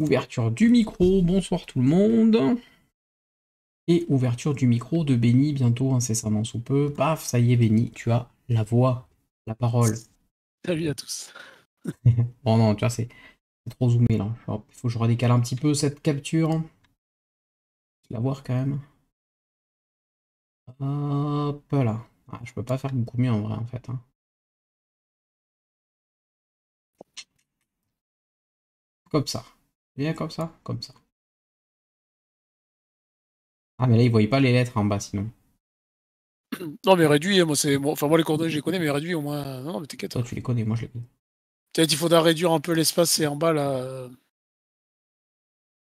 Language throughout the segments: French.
Ouverture du micro, bonsoir tout le monde. Et ouverture du micro de Béni bientôt, incessamment sous peu. Paf, ça y est Béni, tu as la voix, la parole. Salut à tous. bon non, tu vois, c'est trop zoomé là. Il faut que je redécale un petit peu cette capture. Je la voir quand même. Hop là. Ah, je peux pas faire beaucoup mieux en vrai en fait. Hein. Comme ça. Bien comme ça Comme ça. Ah, mais là, il voyait pas les lettres en bas, sinon. Non, mais réduit, hein, moi, c'est... Enfin, moi, les coordonnées, je les connais, mais réduit, au moins... Non, mais t'inquiète. Toi, hein. tu les connais, moi, je les connais. Peut-être il faudra réduire un peu l'espace, c'est en bas, là... Euh,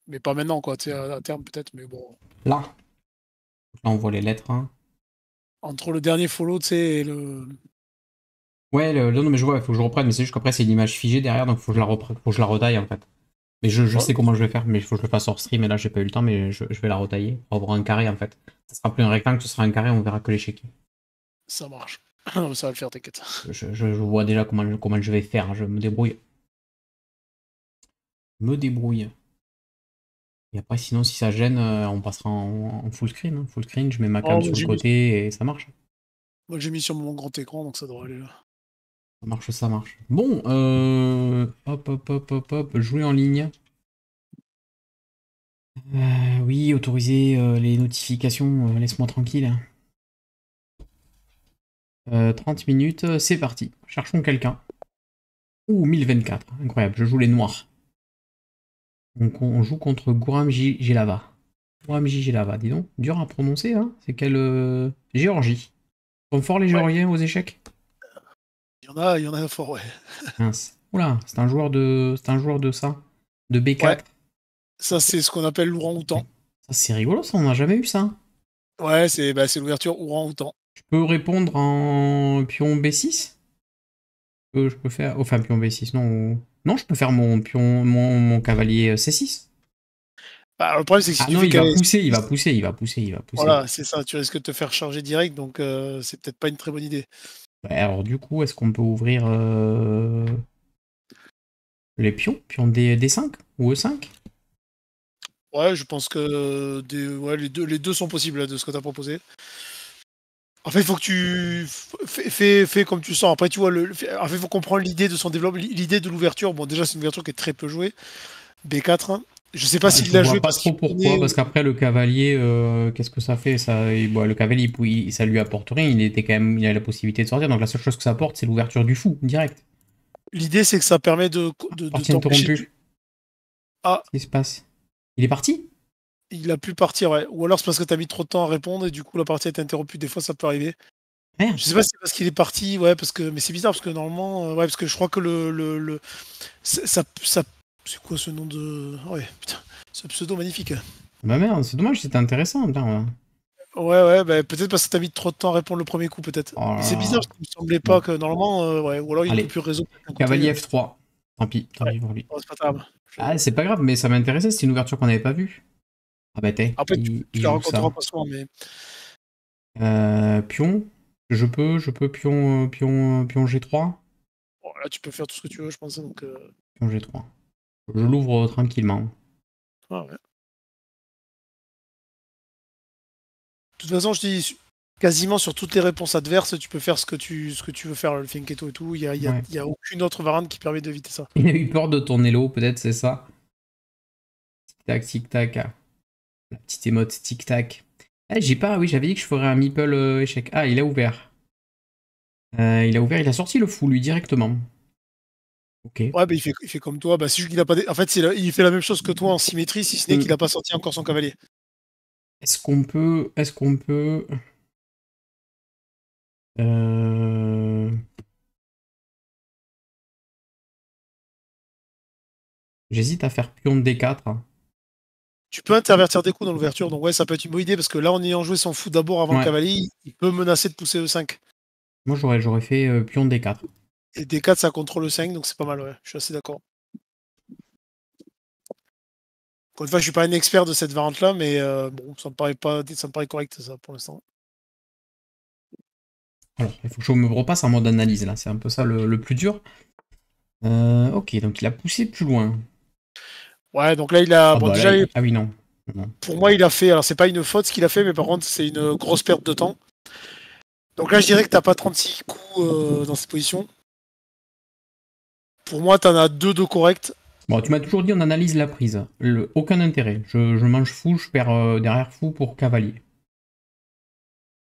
mais pas maintenant, quoi. Tu à terme, peut-être, mais bon... Là Là, on voit les lettres, hein. Entre le dernier follow, tu sais, et le... Ouais, le... non, mais je vois, il faut que je reprenne, mais c'est juste qu'après, c'est une image figée derrière, donc faut que je la, faut que je la redaille, en fait. Mais je, sais comment je vais faire, mais il faut que je le fasse hors stream. Et là, j'ai pas eu le temps, mais je, vais la retailler. On va avoir un carré en fait. Ça sera plus un rectangle, ce sera un carré, on verra que l'échec. Ça marche. ça va le faire, t'inquiète. Je, vois déjà comment, je vais faire. Je me débrouille. Me débrouille. Et après, sinon, si ça gêne, euh, on passera en, full screen. Hein. Full screen, je mets ma cam oh, sur bah, le côté et ça marche. Moi, j'ai mis sur mon grand écran, donc ça devrait aller là. Ça marche, ça marche. Bon, euh, hop, hop, hop, hop, hop, jouer en ligne. Euh, oui, autoriser euh, les notifications, laisse-moi tranquille. 30 minutes, c'est parti. Cherchons quelqu'un. Ouh, 1024, incroyable, je joue les noirs. Donc on joue contre Guram Gelava. Guram Gelava, dis donc, dur à prononcer, hein C'est quelle... Géorgie. fort les Géorgiens aux échecs il y en a, un fort, ouais. Oula, c'est un joueur de, c'est un joueur de ça, de B4. Ça, c'est ce qu'on appelle l'ouran outan c'est rigolo, ça, on n'a jamais eu ça. Ouais, c'est bah, l'ouverture ouran outan Je peux répondre en pion B6 Je peux faire. Enfin, pion B6, non. Non, je peux faire mon pion, mon, cavalier euh, C6. Bah, le problème, c'est que si ah tu non, il va pousser, il va pousser, il va pousser, il va pousser. Voilà, c'est ça, tu risques de te faire charger direct, donc euh, c'est peut-être pas une très bonne idée. Bah, alors du coup, est-ce qu'on peut ouvrir euh, les pions Pions D, 5 ou E5 Ouais, je pense que les, deux, sont possibles de ce que tu as proposé. En fait, il faut que tu fais, fais, comme tu sens. Après, tu vois, le, en fait, faut comprendre l'idée de son développement, l'idée de l'ouverture. Bon, déjà, c'est une ouverture qui est très peu jouée. B4. Je sais pas s'il l'a joué. Pas trop pourquoi, parce qu'après le cavalier, euh, qu'est-ce que ça fait ça, Le cavalier, il, ça lui apporte rien. Il était quand même, il a la possibilité de sortir. Donc la seule chose que ça apporte, c'est l'ouverture du fou direct. L'idée, c'est que ça permet de. de, de Ah. Qu'est-ce qui se passe Il est parti Il a pu partir, ouais. Ou alors c'est parce que t'as mis trop de temps à répondre et du coup la partie est interrompue. Des fois, ça peut arriver. Je sais pas si c'est parce qu'il est parti, ouais, parce que. Mais c'est bizarre parce que normalement, euh, ouais, parce que je crois que le. le, Ça, ça, ça c'est quoi ce nom de. Ah ouais, putain, ce pseudo magnifique. Bah merde, c'est dommage, c'était intéressant. Putain. Ouais, ouais, bah, peut-être parce que t'as mis trop de temps à répondre le premier coup, peut-être. Oh c'est bizarre, ça me semblait pas que normalement, euh, ouais, ou alors il n'y plus raison. Cavalier F3, tant pis, tant pis pour lui. Oh, c'est pas grave. Ah, c'est pas grave, mais ça m'intéressait, c'est une ouverture qu'on n'avait pas vue. Ah bah t'es. Après, il, tu, la rencontreras pas souvent, mais. Euh, pion, je peux, je peux pion, euh, pion, euh, pion G3. Bon, là, tu peux faire tout ce que tu veux, je pense. Donc, Pion G3. Je l'ouvre tranquillement. Ah de toute façon, je dis quasiment sur toutes les réponses adverses, tu peux faire ce que tu, veux faire, le think et tout Il n'y a, aucune autre variante qui permet d'éviter ça. Il a eu peur de ton l'eau, peut-être, c'est ça Tic-tac, tic-tac. La petite émote, tic-tac. Ah, j'ai pas, oui, j'avais dit que je ferais un meeple euh, échec. Ah, il a ouvert. Euh, il a ouvert, il a sorti le fou, lui, directement. Ouais, bah, il, fait, comme toi. Bah, pas. En fait, il fait la même chose que toi en symétrie, si ce n'est mmh. qu'il a pas sorti encore son cavalier. Est-ce qu'on peut. Est-ce qu'on peut. Euh... J'hésite à faire pion de D4. Tu peux intervertir des coups dans l'ouverture, donc ouais, ça peut être une bonne idée parce que là, en ayant joué son fou d'abord avant le cavalier, il peut menacer de pousser E5. Moi, j'aurais, j'aurais fait pion de D4. Et D4, ça contrôle le 5, donc c'est pas mal, ouais. Je suis assez d'accord. Encore une je suis pas un expert de cette variante-là, mais euh, bon, ça me paraît pas, ça paraît correct, ça, pour l'instant. il faut que je me repasse en mode analyse, là. C'est un peu ça le, plus dur. Euh, ok, donc il a poussé plus loin. Ouais, donc là, il a. Ah, bah déjà, ah oui, non. Pour moi, il a fait. Alors, c'est pas une faute ce qu'il a fait, mais par contre, c'est une grosse perte de temps. Donc là, je dirais que t'as pas 36 coups euh, dans cette position. Pour moi, t'en as deux de corrects. Bon, tu m'as toujours dit on analyse la prise. aucun intérêt. Je, mange fou, je perds euh, derrière fou pour cavalier.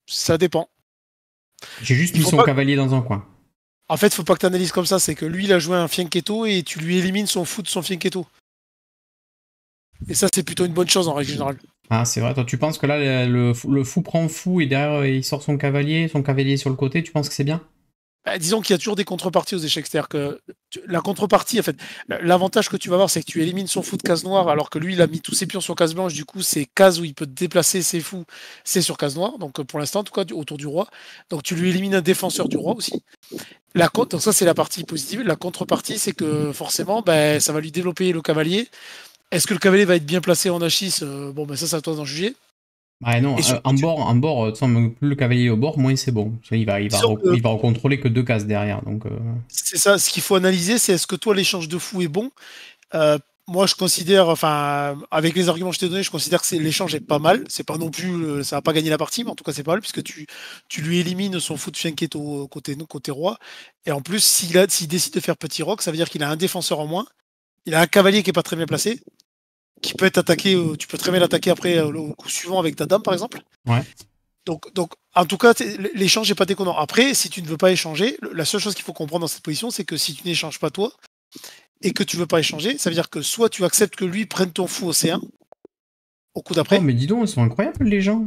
Ça dépend. J'ai juste mis son cavalier dans un coin. En fait, faut pas que tu analyses comme ça. C'est que lui, il a joué un Fianchetto et tu lui élimines son fou de son Fianchetto. Et ça, c'est plutôt une bonne chose en règle générale. Ah, c'est vrai. Toi, tu penses que là, le, fou prend fou et derrière, il sort son cavalier, son cavalier sur le côté. Tu penses que c'est bien bah, disons qu'il y a toujours des contreparties aux échecs. cest que la contrepartie, en fait, l'avantage que tu vas avoir, c'est que tu élimines son fou de case noire, alors que lui, il a mis tous ses pions sur case blanche. Du coup, c'est cases où il peut déplacer ses fous, c'est sur case noire. Donc, euh, pour l'instant, tout cas, autour du roi. Donc, tu lui élimines un défenseur du roi aussi. La donc ça, c'est la partie positive. La contrepartie, c'est que forcément, bah, ça va lui développer le cavalier. Est-ce que le cavalier va être bien placé en H6 euh, Bon, ben ça, c'est à toi d'en juger. Ah non, en, bord, en bord, plus euh, le cavalier est au bord, moins c'est bon. Il va, il, va il va contrôler que deux cases derrière. Euh. C'est ça, ce qu'il faut analyser, c'est est-ce que toi l'échange de fou est bon euh, Moi je considère, enfin, avec les arguments que je t'ai donnés, je considère que l'échange est pas mal. C'est pas non plus, ça va pas gagner la partie, mais en tout cas c'est pas mal, puisque tu, tu lui élimines son foot de chien qui est côté, côté roi. Et en plus, s'il décide de faire petit rock, ça veut dire qu'il a un défenseur en moins. Il a un cavalier qui est pas très bien placé, qui peut être attaqué, euh, tu peux très bien l'attaquer après au euh, coup suivant avec ta dame par exemple. Ouais. Donc, donc en tout cas, l'échange n'est pas déconnant. Après, si tu ne veux pas échanger, la seule chose qu'il faut comprendre dans cette position, c'est que si tu n'échanges pas toi et que tu ne veux pas échanger, ça veut dire que soit tu acceptes que lui prenne ton fou au C1, au coup d'après. Oh, mais dis donc, ils sont incroyables les gens.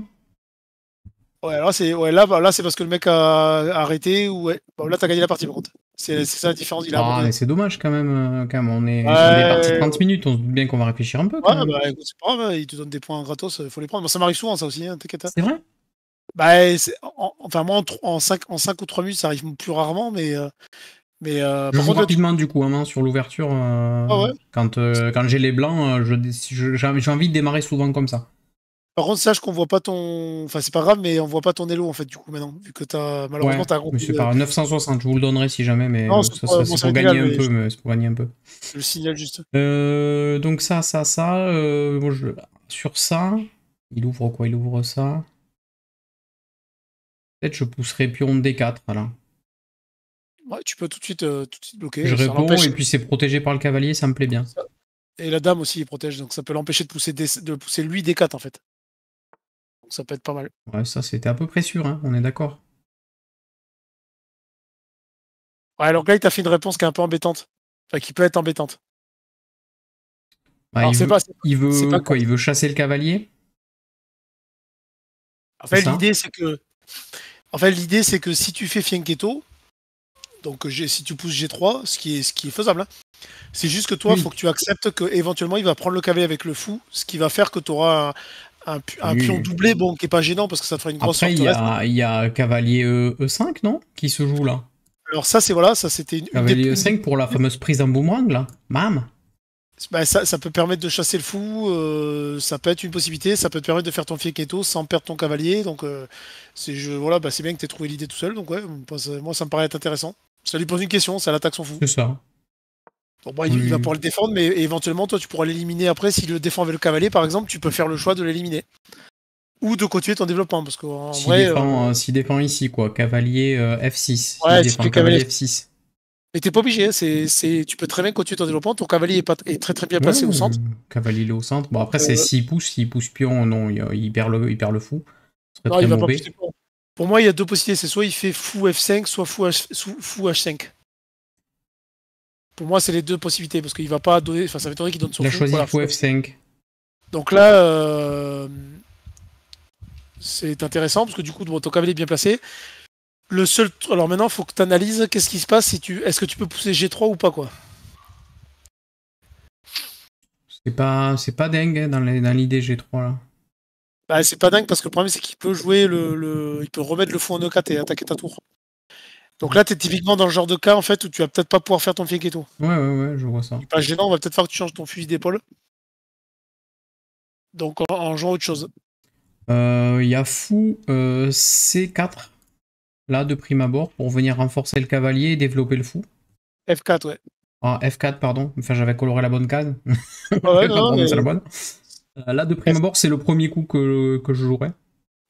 Ouais, là c'est ouais, bah, là, c'est parce que le mec a arrêté ou ouais. tu là t'as gagné la partie par contre. C'est ça la différence. Il a ah, c'est dommage quand même, euh, quand même. On est, parti 30 minutes, on se doute bien qu'on va réfléchir un peu. Ouais, bah, c'est pas grave, il te donne des points gratos, euh, faut les prendre. ça m'arrive souvent, ça aussi, hein, t'inquiète. Hein. C'est vrai bah, Enfin, moi, en, 5, en ou 3 minutes, ça arrive plus rarement, mais. Euh, mais je par rapidement, du coup, hein, sur l'ouverture. Ah quand, quand j'ai les blancs, j'ai envie de démarrer souvent comme ça. Par contre, sache qu'on voit pas ton. Enfin, c'est pas grave, mais on voit pas ton élo en fait, du coup, maintenant. Vu que t'as. Malheureusement, ouais, c'est 960, je vous le donnerai si jamais, mais ça, un peu. Mais c'est pour gagner un peu. Je le signale juste. Euh, donc, ça, ça, ça. Euh, sur ça, il ouvre quoi Il ouvre ça. Peut-être je pousserai pion D4, voilà. Ouais, tu peux tout de suite, euh, tout de suite bloquer. Je réponds, et puis c'est protégé par le cavalier, ça me plaît bien. Et la dame aussi, il protège, donc ça peut l'empêcher de pousser, de pousser lui D4 en fait ça peut être pas mal. Ouais, ça c'était à peu près sûr, hein, on est d'accord. Ouais, alors là, il t'a fait une réponse qui est un peu embêtante. Enfin, qui peut être embêtante. Bah, il, veut, quoi, il veut chasser le cavalier En fait, l'idée, c'est que. En fait, l'idée, c'est que si tu fais Fianchetto, donc euh, si tu pousses G3, ce qui est, ce qui est faisable, hein, c'est juste que toi, il faut que tu acceptes qu'éventuellement, il va prendre le cavalier avec le fou, ce qui va faire que tu auras un, pion doublé, bon, qui est pas gênant parce que ça ferait une grosse Après, il y, a cavalier E5, euh, e non Qui se joue là Alors, ça, c'est voilà, ça c'était une. Cavalier E5 pour la fameuse prise en boomerang, là Mam bah, ça, peut permettre de chasser le fou, euh, ça peut être une possibilité, ça peut te permettre de faire ton Keto sans perdre ton cavalier. Donc, euh, c'est c'est voilà, bah, bien que tu aies trouvé l'idée tout seul. Donc, ouais, moi, ça me paraît être intéressant. Ça lui pose une question, ça l'attaque son fou. C'est ça. Bon, bah, il va pouvoir le défendre, mais éventuellement, toi, tu pourras l'éliminer après. S'il le défend avec le cavalier, par exemple, tu peux faire le choix de l'éliminer. Ou de continuer ton développement, parce qu'en vrai. Euh, euh, s'il défend ici, quoi, cavalier euh, F6. Ouais, défend cavalier F6. Mais t'es pas obligé, hein, c'est, tu peux très bien continuer ton développement, ton cavalier est, très très bien placé au centre. Cavalier est au centre. Bon après c'est s'il pousse, s'il pousse pion, non, il, perd, le, il perd le fou. pour moi il y a deux possibilités, c'est soit il fait fou F5, soit fou fou, H, 5 pour moi, c'est les deux possibilités parce qu'il va pas donner. Enfin, ça m'étonnerait qu'il donne son. Il a choisi F5. Donc là, euh, c'est intéressant parce que du coup, ton cavalier est bien placé. Le seul. Alors maintenant, il faut que tu analyses qu'est-ce qui se passe. Si tu... Est-ce que tu peux pousser G3 ou pas, quoi C'est pas... pas dingue hein, dans l'idée G3 là. Bah, c'est pas dingue parce que le problème, c'est qu'il peut jouer le, Il peut remettre le fou en E4 et attaquer ta tour. Donc là, tu typiquement dans le genre de cas en fait où tu vas peut-être pas pouvoir faire ton fake et tout. Ouais, ouais, ouais, je vois ça. pas gênant, on va peut-être faire que tu changes ton fusil d'épaule. Donc en, genre jouant autre chose. Euh, il y a fou euh, C4 là de prime abord pour venir renforcer le cavalier et développer le fou. F4, ouais. Ah, F4, pardon. Enfin, j'avais coloré la bonne case. Ouais, non, euh, là, de prime abord, c'est le premier coup que, que je jouerai.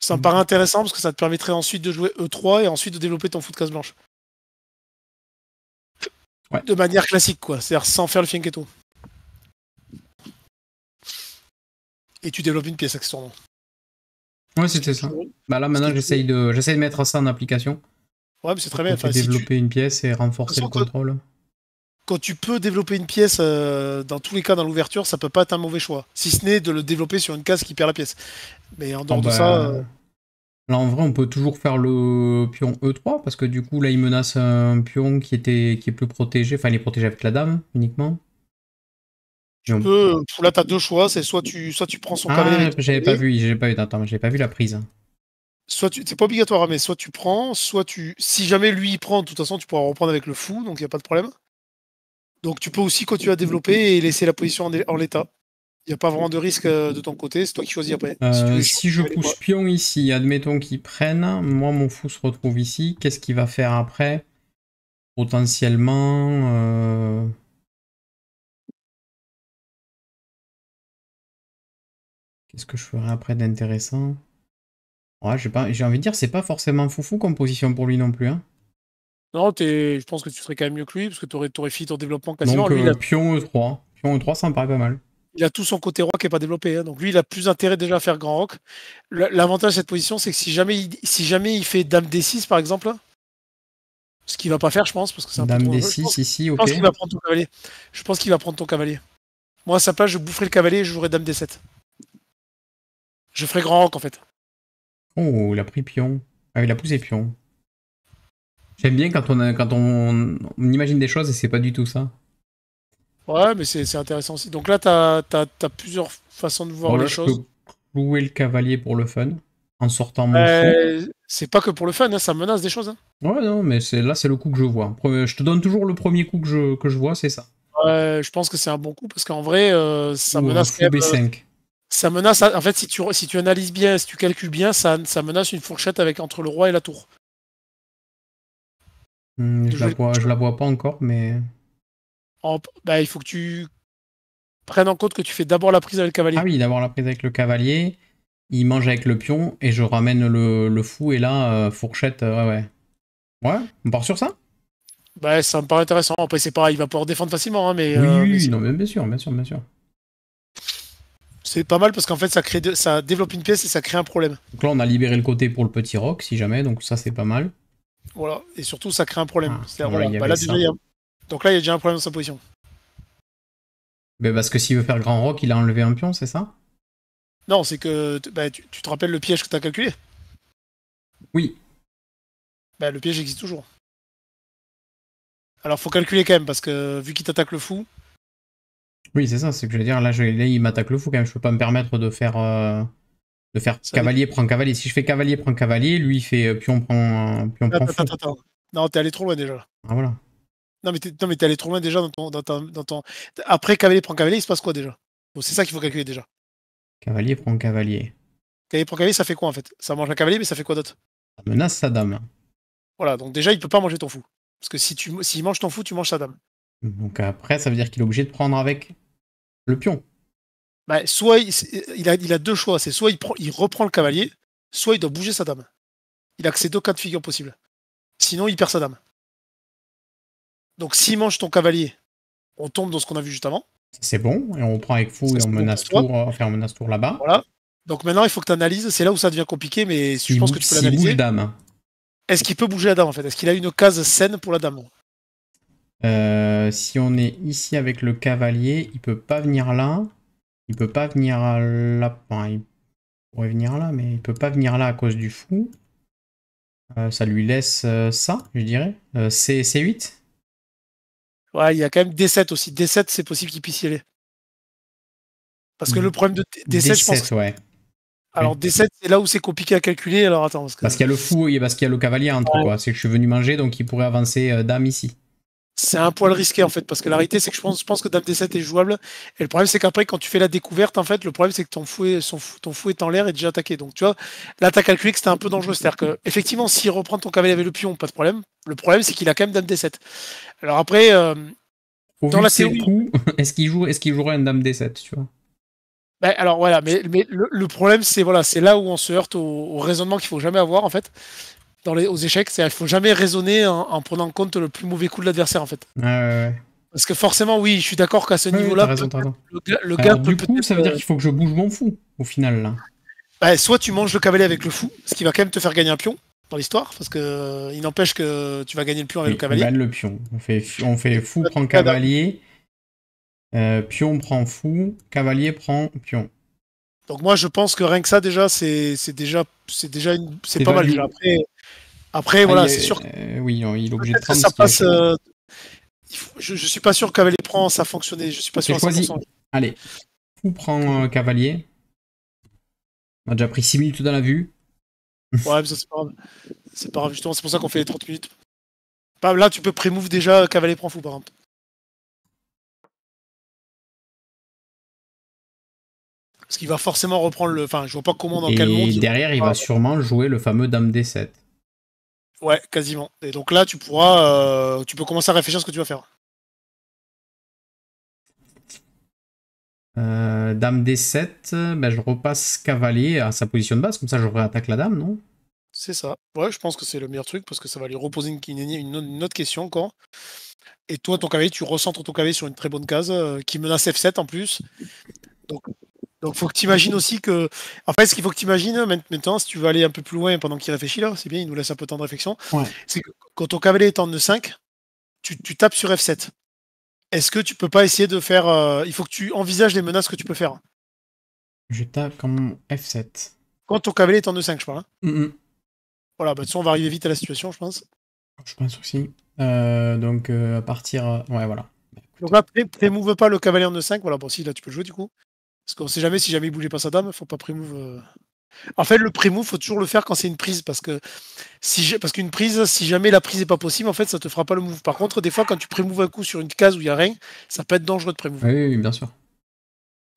Ça me mm. paraît intéressant parce que ça te permettrait ensuite de jouer E3 et ensuite de développer ton foot case blanche. De manière classique, quoi. C'est-à-dire sans faire le fianchetto. Et tu développes une pièce nom. Ouais, c'était ça. Bah là, maintenant, j'essaye de, de mettre ça en application. Ouais, mais c'est très bien. développer une pièce et renforcer le contrôle quand tu peux développer une pièce, euh, dans tous les cas, dans l'ouverture, ça peut pas être un mauvais choix. Si ce n'est de le développer sur une case qui perd la pièce. Mais en dehors ah de bah, ça. Euh, là, en vrai, on peut toujours faire le pion E3, parce que du coup, là, il menace un pion qui, était... qui est plus protégé. Enfin, il est protégé avec la dame uniquement. Euh, là, tu as deux choix. C'est soit tu... soit tu prends son ah, cavalier. J'avais pas vu, j'avais pas j'avais pas vu la prise soit tu c'est pas obligatoire hein, mais soit tu prends soit tu si jamais lui il prend de toute façon tu pourras reprendre avec le fou donc il y a pas de problème donc tu peux aussi continuer à développer et laisser la position en l'état. Il n'y a pas vraiment de risque euh, de ton côté, c'est toi qui choisis après. si, euh, je pousse pion ici, admettons qu'il prenne, moi mon fou se retrouve ici, qu'est-ce qu'il va faire après Potentiellement... Euh, qu'est-ce que je ferai après d'intéressant Ouais, j'ai envie de dire, c'est pas forcément foufou comme position pour lui non plus. Hein. Non, je pense que tu serais quand même mieux que lui, parce que tu aurais, fini ton développement quasiment. Donc, euh, pion E3. Pion E3, ça me paraît pas mal. Il a tout son côté roi qui n'est pas développé. Hein. Donc lui, il a plus intérêt déjà à faire grand rock. L'avantage de cette position, c'est que si jamais, il... si jamais il fait Dame D6, par exemple, hein. ce qu'il va pas faire, je pense, parce que c'est un Dame peu trop... D6, ici, ok. Je pense qu'il va prendre ton cavalier. Je pense qu'il va prendre ton cavalier. Moi, à sa place, je boufferai le cavalier et je jouerai Dame D7. Je ferai grand rock, en fait. Oh, il a pris pion. Ah, il a poussé pion. J'aime bien quand on, imagine des choses et c'est pas du tout ça. Ouais, mais c'est intéressant aussi. Donc là, t'as as, plusieurs façons de voir les je choses. Peux clouer le cavalier pour le fun en sortant mon C'est pas que pour le fun, hein, ça menace des choses. Hein. Ouais, non, mais là, c'est le coup que je vois. Je te donne toujours le premier coup que je, vois, c'est ça. Ouais, je pense que c'est un bon coup parce qu'en vrai, euh, euh, ça menace. Quand b 5 ça menace. En fait, si tu, si tu analyses bien, si tu calcules bien, ça, ça menace une fourchette avec entre le roi et la tour. Hmm, je, la vois, pas encore, mais. Bah, il faut que tu prennes en compte que tu fais d'abord la prise avec le cavalier. Ah oui, d'abord la prise avec le cavalier, il mange avec le pion, et je ramène le, fou, et là, euh, fourchette, euh, ouais, ouais. Ouais, on part sur ça Bah, ça me paraît intéressant. Après, c'est pareil, il va pouvoir défendre facilement, hein, mais. Oui, euh, oui, non, bien sûr, bien sûr, bien sûr. C'est pas mal parce qu'en fait, ça, crée ça développe une pièce et ça crée un problème. Donc là, on a libéré le côté pour le petit rock, si jamais, donc ça, c'est pas mal. Voilà. Et surtout, ça crée un problème. Ah, C'est-à-dire, bah, là, Donc là, il y a déjà un problème dans sa position. Mais parce que s'il veut faire grand rock, il a enlevé un pion, c'est ça Non, c'est que bah, tu, te rappelles le piège que tu calculé Oui. Bah, le piège existe toujours. Alors faut calculer quand même, parce que vu qu'il t'attaque le fou. Oui, c'est ça, c'est que je veux dire, là, il m'attaque le fou quand même, je peux pas me permettre de faire. Euh, de faire cavalier, prend cavalier. Si je fais cavalier, prend cavalier, lui il fait euh, pion, prend. Pion, prend attends, attends. Non, t'es allé trop loin déjà. Ah voilà. Non, mais t'es, allé trop loin déjà dans ton, Après cavalier, prend cavalier, il se passe quoi déjà bon, C'est ça qu'il faut calculer déjà. Cavalier, prend cavalier. Cavalier, prend cavalier, ça fait quoi en fait Ça mange un cavalier, mais ça fait quoi d'autre Ça menace sa dame. Voilà, donc déjà il peut pas manger ton fou. Parce que si tu, s'il mange ton fou, tu manges sa dame. Donc après, ça veut dire qu'il est obligé de prendre avec le pion. Ouais, bah, soit il, a, deux choix, c'est soit il, reprend le cavalier, soit il doit bouger sa dame. Il a que ces deux cas de figure possibles. Sinon, il perd sa dame. Donc s'il mange ton cavalier, on tombe dans ce qu'on a vu juste avant. C'est bon, et on prend avec fou et on menace, tour, menace là-bas. Voilà. Donc maintenant, il faut que tu analyses. C'est là où ça devient compliqué, mais je pense que tu peux l'analyser. dame. Est-ce qu'il peut bouger la dame en fait Est-ce qu'il a une case saine pour la dame euh, Si on est ici avec le cavalier, il peut pas venir là. Il peut pas venir là. Enfin, il pourrait venir là, mais il peut pas venir là à cause du fou. Euh, ça lui laisse euh, ça, je dirais. Euh, c, 8 Ouais, il y a quand même D7 aussi. D7, c'est possible qu'il puisse y aller. Parce que le problème de D7, je pense. ouais. Alors D7, c'est là où c'est compliqué à calculer. Alors attends. Parce, qu'il y a le fou et parce qu'il y a le cavalier entre, quoi. C'est que je suis venu manger, donc il pourrait avancer euh, dame ici c'est un poil risqué en fait parce que la réalité c'est que je pense, je pense que Dame D7 est jouable et le problème c'est qu'après quand tu fais la découverte en fait le problème c'est que ton fouet son fou, ton est en l'air et déjà attaqué donc tu vois l'attaque que c'était un peu dangereux c'est à dire que effectivement s'il reprend ton cavalier avec le pion pas de problème le problème c'est qu'il a quand même Dame D7 alors après euh, dans la Coup, est-ce qu'il joue est-ce qu'il jouerait une Dame D7 tu vois ben, alors voilà mais, mais le, problème c'est voilà c'est là où on se heurte au, au raisonnement qu'il faut jamais avoir en fait les, aux échecs, c'est il faut jamais raisonner en, prenant en compte le plus mauvais coup de l'adversaire en fait. Parce que forcément, oui, je suis d'accord qu'à ce niveau-là, le, bah, gars le gars du coup, ça veut dire euh, qu'il faut que je bouge mon fou au final là. soit tu manges le cavalier avec le fou, ce qui va quand même te faire gagner un pion dans l'histoire, parce que euh, il n'empêche que tu vas gagner le pion avec le cavalier. On le pion. On fait, on fait fou prend bah. cavalier, euh, pion prend fou, cavalier prend pion. Donc moi je pense que rien que ça déjà c'est déjà c'est déjà une c'est pas mal Après après, voilà, c'est sûr. Euh, oui, il est obligé de prendre. Ça euh, je, ne suis pas sûr que Cavalier prend, ça fonctionnait. Je suis pas sûr. Allez, Fou prend euh, Cavalier. On a déjà pris 6 minutes dans la vue. Ouais, mais ça c'est pas grave. C'est pas grave, justement, c'est pour ça qu'on fait les 30 minutes. là, tu peux pré-move déjà, Cavalier prend Fou par exemple. Parce qu'il va forcément reprendre le. Enfin, je vois pas comment dans quel monde. Et derrière, il va, sûrement jouer le fameux Dame des 7 Ouais, quasiment. Et donc là, tu pourras, euh, tu peux commencer à réfléchir à ce que tu vas faire. Euh, dame D7, ben je repasse cavalier à sa position de base, comme ça je réattaque la dame, non C'est ça. Ouais, je pense que c'est le meilleur truc parce que ça va lui reposer une, autre question encore. Et toi, ton cavalier, tu recentres ton cavalier sur une très bonne case euh, qui menace F7 en plus. Donc donc faut que tu imagines aussi que. En fait, ce qu'il faut que tu imagines maintenant, si tu veux aller un peu plus loin pendant qu'il réfléchit là, c'est bien, il nous laisse un peu de temps de réflexion. C'est que quand ton cavalier est en e 5, tu, tapes sur F7. Est-ce que tu peux pas essayer de faire. Euh, il faut que tu envisages les menaces que tu peux faire. Je tape comme F7. Quand ton cavalier est en e 5, je parle. Hein. Mm, mm. Voilà, bah, de toute façon, on va arriver vite à la situation, je pense. Je pense aussi. Euh, donc, euh, à partir. Ouais, voilà. Bah, donc là, prémouve pas le cavalier en e 5. Voilà, bon, si, là, tu peux jouer du coup. Parce qu'on sait jamais si jamais il bougeait pas sa dame, faut pas pré-move. Euh. En fait, le pré-move, faut toujours le faire quand c'est une prise, parce que si parce qu'une prise, si jamais la prise n'est pas possible, en fait, ça te fera pas le move. Par contre, des fois, quand tu pré-move un coup sur une case où il y a rien, ça peut être dangereux de pré-move. Oui, oui, bien sûr.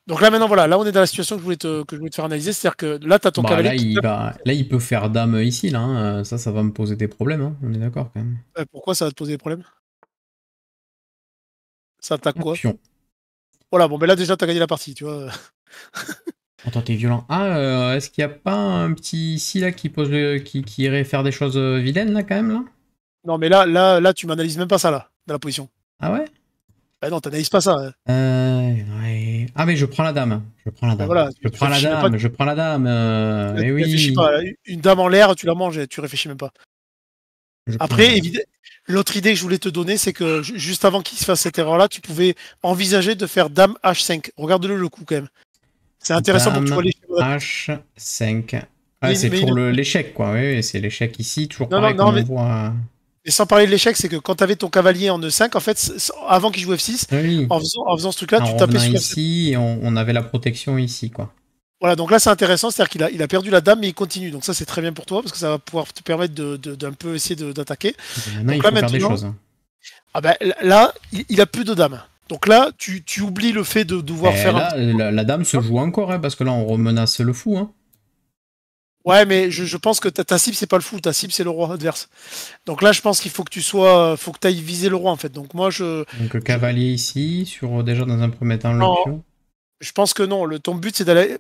Donc là maintenant voilà, là on est dans la situation que je voulais te, que je voulais te faire analyser, c'est-à-dire que là t'as ton bah, cavalier. Là, il là il peut faire dame ici, là, hein. euh, ça ça va me poser des problèmes, hein. on est d'accord quand même. Euh, pourquoi ça va te poser des problèmes Ça attaque quoi voilà, bon, mais là déjà, t'as gagné la partie, tu vois. Attends, t'es violent. Ah, euh, est-ce qu'il n'y a pas un petit ici là qui pose qui, irait faire des choses euh, vilaines là quand même là Non, mais là, là, là, tu m'analyses même pas ça là, dans la position. Ah ouais Bah non, t'analyses pas ça. Euh. Ah mais je prends la dame. Je prends la bah dame. je, prends la dame je prends la dame. Mais oui. une dame en l'air, tu la manges et tu réfléchis même pas. Après, évidemment... L'autre idée que je voulais te donner, c'est que juste avant qu'il se fasse cette erreur-là, tu pouvais envisager de faire Dame H5. Regarde-le le coup quand même. C'est intéressant pour tu vois les H5. Ah, c'est pour l'échec, quoi. Oui, c'est l'échec ici, toujours Et sans parler de l'échec, c'est que quand tu avais ton cavalier en E5, en fait, avant qu'il joue F6, en, faisant, ce truc-là, tu tapais sur ici, et on avait la protection ici, quoi. Voilà, donc là c'est intéressant, c'est-à-dire qu'il a, perdu la dame mais il continue. Donc ça c'est très bien pour toi parce que ça va pouvoir te permettre d'un peu essayer d'attaquer. donc, là, maintenant, choses. Hein. Ah ben, là, il, a plus de dame. Donc là, tu, oublies le fait de devoir eh faire. Euh, la, la, dame se joue encore, hein, parce que là, on remenace le fou. Hein. Ouais, mais je, pense que ta, ta, cible, c'est pas le fou, ta cible, c'est le roi adverse. Donc là, je pense qu'il faut que tu sois. faut que tu ailles viser le roi, en fait. Donc moi, je. Donc euh, cavalier ici, sur euh, déjà dans un premier temps, le je pense que non. Le, ton but, c'est d'aller.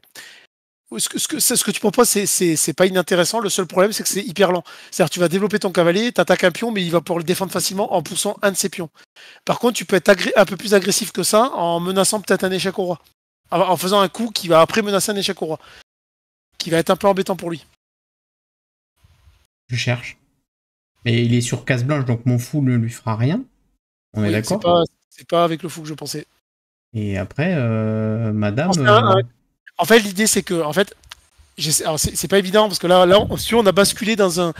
Ce que, ce que, tu proposes, c'est pas inintéressant. Le seul problème, c'est que c'est hyper lent. C'est-à-dire, tu vas développer ton cavalier, tu attaques un pion, mais il va pouvoir le défendre facilement en poussant un de ses pions. Par contre, tu peux être un peu plus agressif que ça en menaçant peut-être un échec au roi. En, faisant un coup qui va après menacer un échec au roi. Qui va être un peu embêtant pour lui. Je cherche. Mais il est sur case blanche, donc mon fou ne lui fera rien. On est d'accord C'est pas avec le fou que je pensais. Et après, euh, madame. Euh, en fait, l'idée, c'est que, en fait, c'est pas évident parce que là, on, si on a basculé dans un,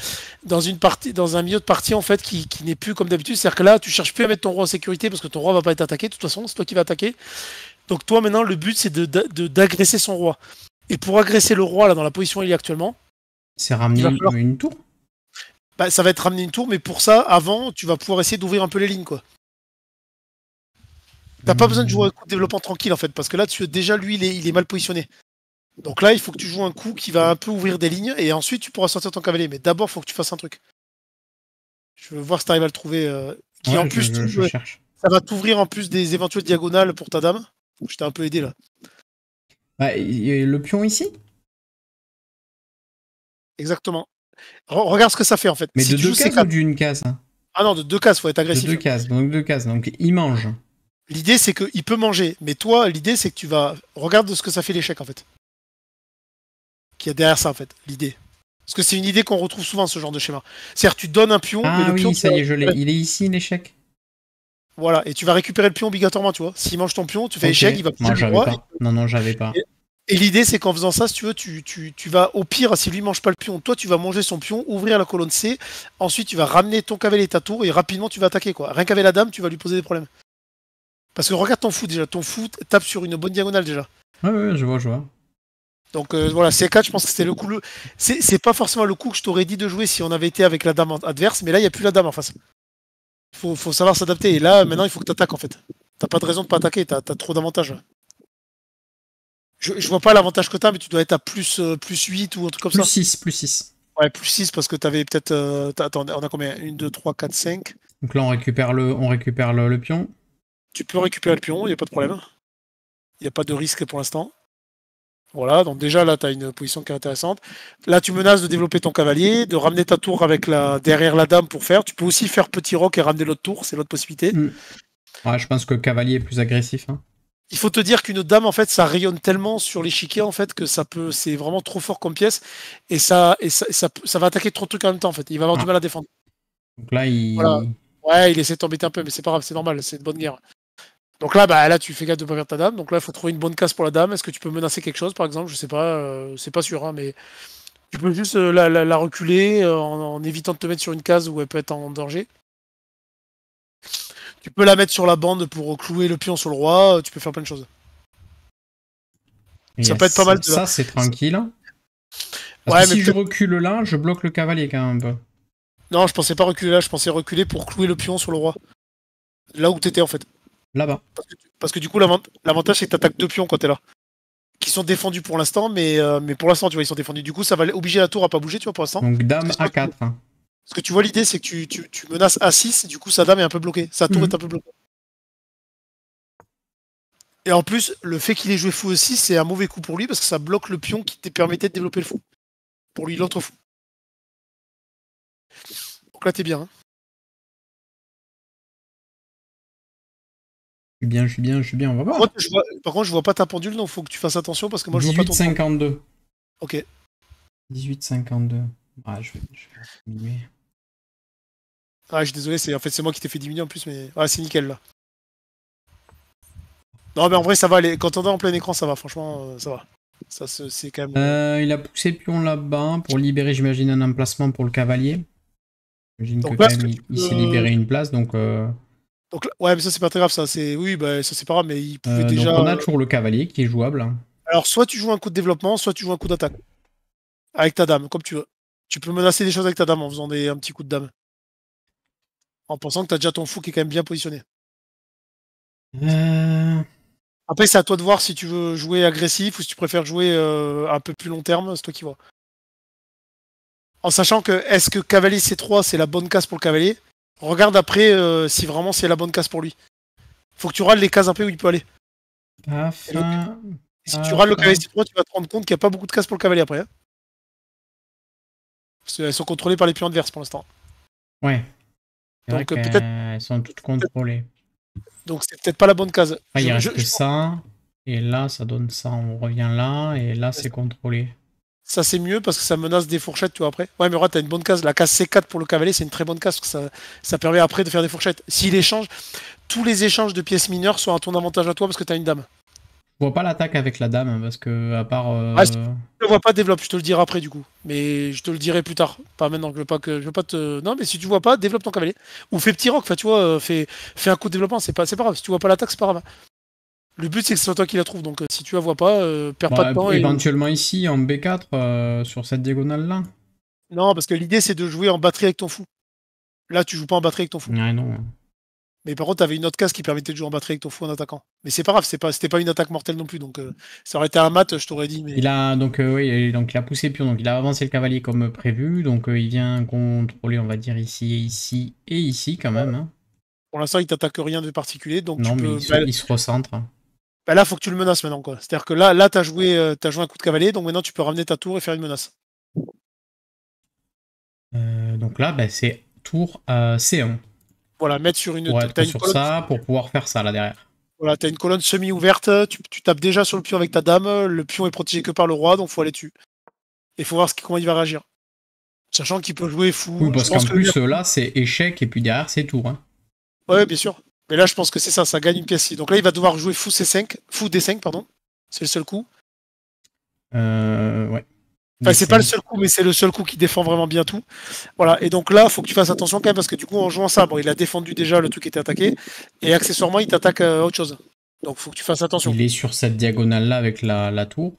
dans une partie, dans un milieu de partie en fait qui, n'est plus comme d'habitude. C'est-à-dire que là, tu cherches plus à mettre ton roi en sécurité parce que ton roi va pas être attaqué. De toute façon, c'est toi qui vas attaquer. Donc toi, maintenant, le but, c'est d'agresser de, son roi. Et pour agresser le roi là dans la position où il est actuellement, c'est ramener une tour. Bah, ça va être ramener une tour, mais pour ça, avant, tu vas pouvoir essayer d'ouvrir un peu les lignes, quoi. T'as pas besoin de hmm. jouer un coup de développement tranquille en fait, parce que là, tu, déjà lui, il est, mal positionné. Donc là, il faut que tu joues un coup qui va un peu ouvrir des lignes et ensuite tu pourras sortir ton cavalier. Mais d'abord, il faut que tu fasses un truc. Je veux voir si t'arrives à le trouver. Euh, qui en plus, ça va t'ouvrir en plus des éventuelles diagonales pour ta dame. Je t'ai un peu aidé là. Bah, le pion ici Exactement. regarde ce que ça fait en fait. Mais de deux cases ou d'une case Ah non, de deux cases, faut être agressif. De deux cases, donc deux cases. Donc il mange. L'idée, c'est qu'il peut manger, mais toi, l'idée, c'est que tu vas. Regarde ce que ça fait l'échec, en fait. Qu'il y a derrière ça, en fait, l'idée. Parce que c'est une idée qu'on retrouve souvent, ce genre de schéma. C'est-à-dire, tu donnes un pion, ah, mais le oui, pion. ça y est, je l'ai. Il est ici, l'échec. Voilà, et tu vas récupérer le pion obligatoirement, tu vois. S'il mange ton pion, tu fais échec, il va prendre le Non, non, j'avais pas. Et, l'idée, c'est qu'en faisant ça, si tu veux, tu, vas, au pire, si lui mange pas le pion, toi, tu vas manger son pion, ouvrir la colonne C, ensuite, tu vas ramener ton cavalier et tour, et rapidement, tu vas attaquer, quoi. Rien qu'avec la dame, tu vas lui poser des problèmes. Parce que regarde ton foot déjà, ton foot tape sur une bonne diagonale déjà. Ouais, ouais, je vois, je vois. Donc euh, voilà, C4, je pense que c'était le coup. C'est pas forcément le coup que je t'aurais dit de jouer si on avait été avec la dame adverse, mais là, il n'y a plus la dame en face. Faut, faut savoir s'adapter. Et là, maintenant, il faut que tu attaques en fait. T'as pas de raison de pas attaquer, t'as as trop d'avantages. Je, je, vois pas l'avantage que as, mais tu dois être à plus, 8 euh, ou un truc comme ça. Plus 6, plus 6. Ouais, plus 6 parce que tu avais peut-être. Euh, attends, on a combien 1, 2, 3, 4, 5. Donc là, on récupère le, on récupère le pion. Tu peux récupérer le pion, il n'y a pas de problème. Il n'y a pas de risque pour l'instant. Voilà, donc déjà là, tu as une position qui est intéressante. Là, tu menaces de développer ton cavalier, de ramener ta tour avec la derrière la dame pour faire. Tu peux aussi faire petit rock et ramener l'autre tour, c'est l'autre possibilité. Hmm. je pense que cavalier est plus agressif. Hein. Il faut te dire qu'une dame, en fait, ça rayonne tellement sur l'échiquier, en fait, que ça peut, c'est vraiment trop fort comme pièce, et ça, et ça, ça, va attaquer trop de trucs en même temps, en fait. Il va avoir du ah. mal à défendre. Donc là, il. Ouais, il essaie de t'embêter un peu, mais c'est pas grave, c'est normal, c'est une bonne guerre. Donc là, bah, là, tu fais gaffe de pas perdre ta dame. Donc là, il faut trouver une bonne case pour la dame. Est-ce que tu peux menacer quelque chose, par exemple Je sais pas, euh, c'est pas sûr, hein, mais tu peux juste euh, la, reculer euh, en, évitant de te mettre sur une case où elle peut être en danger. Tu peux la mettre sur la bande pour clouer le pion sur le roi. Tu peux faire plein de choses. ça peut être pas mal. De... Ça, c'est tranquille. si je recule là, je bloque le cavalier quand même Non, je pensais pas reculer là. Je pensais reculer pour clouer le pion sur le roi. Là où t'étais en fait là-bas. Parce, que du coup, l'avantage, c'est que tu attaques deux pions quand tu es là. Qui sont défendus pour l'instant, mais, euh, mais pour l'instant, tu vois, ils sont défendus. Du coup, ça va obliger la tour à pas bouger, tu vois, pour l'instant. Donc, dame a 4. Hein. Parce que tu vois, l'idée, c'est que tu, menaces a 6, du coup, sa dame est un peu bloquée. Sa tour mhm. est un peu bloquée. Et en plus, le fait qu'il ait joué fou aussi, c'est un mauvais coup pour lui parce que ça bloque le pion qui te permettait de développer le fou. Pour lui, l'autre fou. Donc là, t'es bien. Hein suis bien, je suis bien, je suis bien, on va voir. Par contre, je vois, pas ta pendule, donc faut que tu fasses attention parce que moi je vois pas ton 52. Ok. 18,52. Ah, je vais, diminuer. Ah, je suis désolé, c'est en fait c'est moi qui t'ai fait diminuer en plus, mais ah, c'est nickel là. Non, mais en vrai, ça va. aller. Quand on est en plein écran, ça va. Franchement, euh, ça va. Ça, c'est quand même. Euh, il a poussé pion là-bas hein, pour libérer, j'imagine, un emplacement pour le cavalier. J'imagine que, quand même, il, s'est libéré euh, une place, donc ouais, mais ça, c'est pas très grave, ça. C'est... Oui, bah, ça, c'est pas grave, mais il pouvait euh, déjà. on a toujours le cavalier qui est jouable. Hein. Alors, soit tu joues un coup de développement, soit tu joues un coup d'attaque. Avec ta dame, comme tu veux. Tu peux menacer des choses avec ta dame en faisant des... un petit coup de dame. En pensant que tu as déjà ton fou qui est quand même bien positionné. Euh. Après, c'est à toi de voir si tu veux jouer agressif ou si tu préfères jouer euh, un peu plus long terme, c'est toi qui vois. En sachant que est-ce que cavalier C3 c'est la bonne casse pour le cavalier Regarde après euh, si vraiment c'est la bonne case pour lui. Faut que tu râles les cases un peu où il peut aller. si tu râles le cavalier 3, tu vas te rendre compte qu'il n'y a pas beaucoup de cases pour le cavalier après. Hein. Parce qu'elles sont contrôlées par les pions adverses pour l'instant. Ouais. Donc euh, peut-être. Elles sont toutes contrôlées. Donc c'est peut-être pas la bonne case. il reste je... ça. Et là, ça donne ça. On revient là. Et là, c'est contrôlé. Ça, c'est mieux parce que ça menace des fourchettes, tu vois, après. Ouais, mais tu as une bonne case. La case C4 pour le cavalier, c'est une très bonne case parce que ça, ça permet après de faire des fourchettes. S'il échange, tous les échanges de pièces mineures sont à ton avantage à toi parce que tu as une dame. Je vois pas l'attaque avec la dame hein, parce que, à part. Euh, ah, je vois pas, développe, je te le dirai après du coup. Mais je te le dirai plus tard. Pas maintenant, je veux pas que. Je veux pas te. Non, mais si tu vois pas, développe ton cavalier. Ou fais petit rock, tu vois, euh, fais, fais un coup de développement, c'est pas, pas grave. Si tu vois pas l'attaque, c'est pas grave. Hein. Le but, c'est que ce soit toi qui la trouve. Donc, euh, si tu la vois pas, euh, perds pas de bah, temps. Éventuellement ici, en B4, euh, sur cette diagonale-là Non, parce que l'idée, c'est de jouer en batterie avec ton fou. Là, tu joues pas en batterie avec ton fou. non. Mais par contre, t'avais une autre case qui permettait de jouer en batterie avec ton fou en attaquant. Mais c'est pas grave, c'était pas, pas une attaque mortelle non plus. Donc, ça aurait été un mat, je t'aurais dit. Mais... Il a donc, oui, donc il a poussé pion. Donc, il a avancé le cavalier comme prévu. Donc, il vient contrôler, on va dire, ici et ici et ici quand même. Hein. Pour l'instant, il t'attaque rien de particulier. Donc, non, mais il se recentre bah là, faut que tu le menaces maintenant. quoi. C'est-à-dire que là, là tu as, joué, euh, joué un coup de cavalier, donc maintenant tu peux ramener ta tour et faire une menace. Euh, donc là, bah, c'est tour euh, C1. Voilà, mettre sur une. sur ça, pour pouvoir faire ça là derrière. Voilà, tu as une colonne semi-ouverte, tu, tapes déjà sur le pion avec ta dame, le pion est protégé que par le roi, donc faut aller dessus. Et faut voir ce, comment il va réagir. Sachant qu'il peut jouer fou. Oui, parce qu'en plus, là, c'est échec et puis derrière, c'est tour. Hein. Ouais, bien sûr. Mais là, je pense que c'est ça, ça gagne une pièce. ici. Donc là, il va devoir jouer fou C5, fou D5, pardon. C'est le seul coup. Euh, ouais. Enfin, c'est pas le seul coup, mais c'est le seul coup qui défend vraiment bien tout. Voilà. Et donc là, faut que tu fasses attention quand même, parce que du coup, en jouant ça, bon, il a défendu déjà le truc qui était attaqué, et accessoirement, il t'attaque à euh, autre chose. Donc faut que tu fasses attention. Il est sur cette diagonale-là avec la, tour.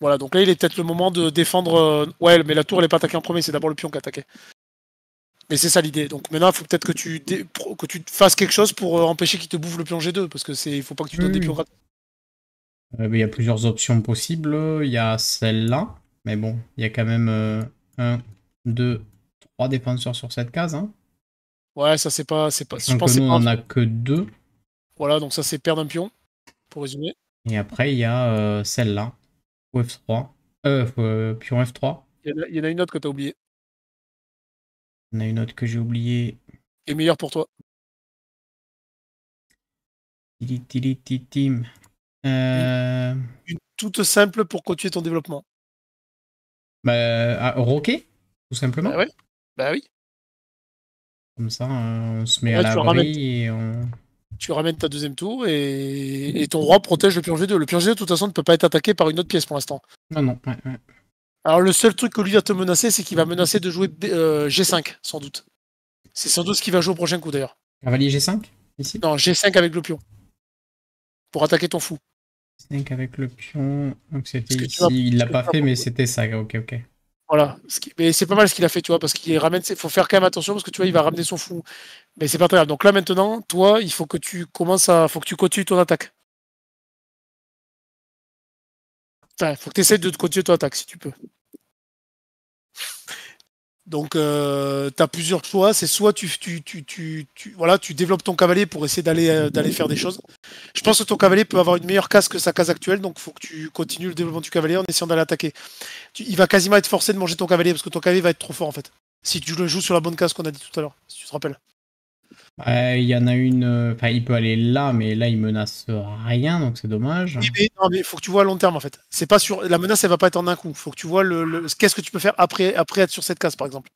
Voilà, donc là, il est peut-être le moment de défendre. Euh, ouais, mais la tour, elle est pas attaquée en premier, c'est d'abord le pion qui a attaqué. Mais c'est ça l'idée. Donc maintenant, il faut peut-être que tu, que tu fasses quelque chose pour euh, empêcher qu'il te bouffe le pion g 2, parce que c'est, il faut pas que tu donnes des hmm. pions euh, Il y a plusieurs options possibles. Il y a celle-là, mais bon, il y a quand même 1, 2, 3 défenseurs sur cette case. Hein. Ouais, ça c'est pas, c'est pas. Je pense que nous, on a que 2. Voilà, donc ça c'est perdre un pion, pour résumer. Et après, il y a euh, celle-là, F3, euh, pion F3. Il y, a, il y en a une autre que tu as oubliée. On a une autre que j'ai oubliée. Et meilleure pour toi. Team. Euh, une, toute simple pour continuer ton développement. Bah, ah, roquer, tout simplement. Bah, bah, oui. Comme ça, on se met à l'abri et on tu ramènes ta deuxième tour et, ton roi protège le pion G2. Le pion G2, de toute façon, ne peut pas être attaqué par une autre pièce pour l'instant. Non, non. ouais. Alors le seul truc que lui va te menacer, c'est qu'il va menacer de jouer euh, G5, sans doute. C'est sans doute ce qu'il va jouer au prochain coup d'ailleurs. Cavalier G5 ici Non, G5 avec le pion. Pour attaquer ton fou. g 5 avec le pion. Donc c'était ici, il l'a pas fait, mais c'était ça. Ok, ok. Voilà. Mais c'est pas mal ce qu'il a fait, tu vois, parce qu'il ramène. faut faire quand même attention parce que tu vois, il va ramener son fou. Mais c'est pas très grave. Donc là maintenant, toi, il faut que tu commences à. faut que tu continues ton attaque. Enfin, faut que tu essaies de continuer ton attaque si tu peux. Donc, euh, tu as plusieurs choix. C'est soit tu, tu, tu, tu, voilà, tu développes ton cavalier pour essayer d'aller, euh, d'aller faire des choses. Je pense que ton cavalier peut avoir une meilleure case que sa case actuelle, donc il faut que tu continues le développement du cavalier en essayant d'aller attaquer. il va quasiment être forcé de manger ton cavalier parce que ton cavalier va être trop fort en fait. Si tu le joues sur la bonne case qu'on a dit tout à l'heure, si tu te rappelles. Il y en a une. Euh, enfin, il peut aller là, mais là, il menace rien, donc c'est dommage. Oui, mais non, faut que tu vois à long terme, en fait. C'est pas sur la menace, elle va pas être en un coup. Faut que tu vois le, qu'est-ce que tu peux faire après, après être sur cette case, par exemple.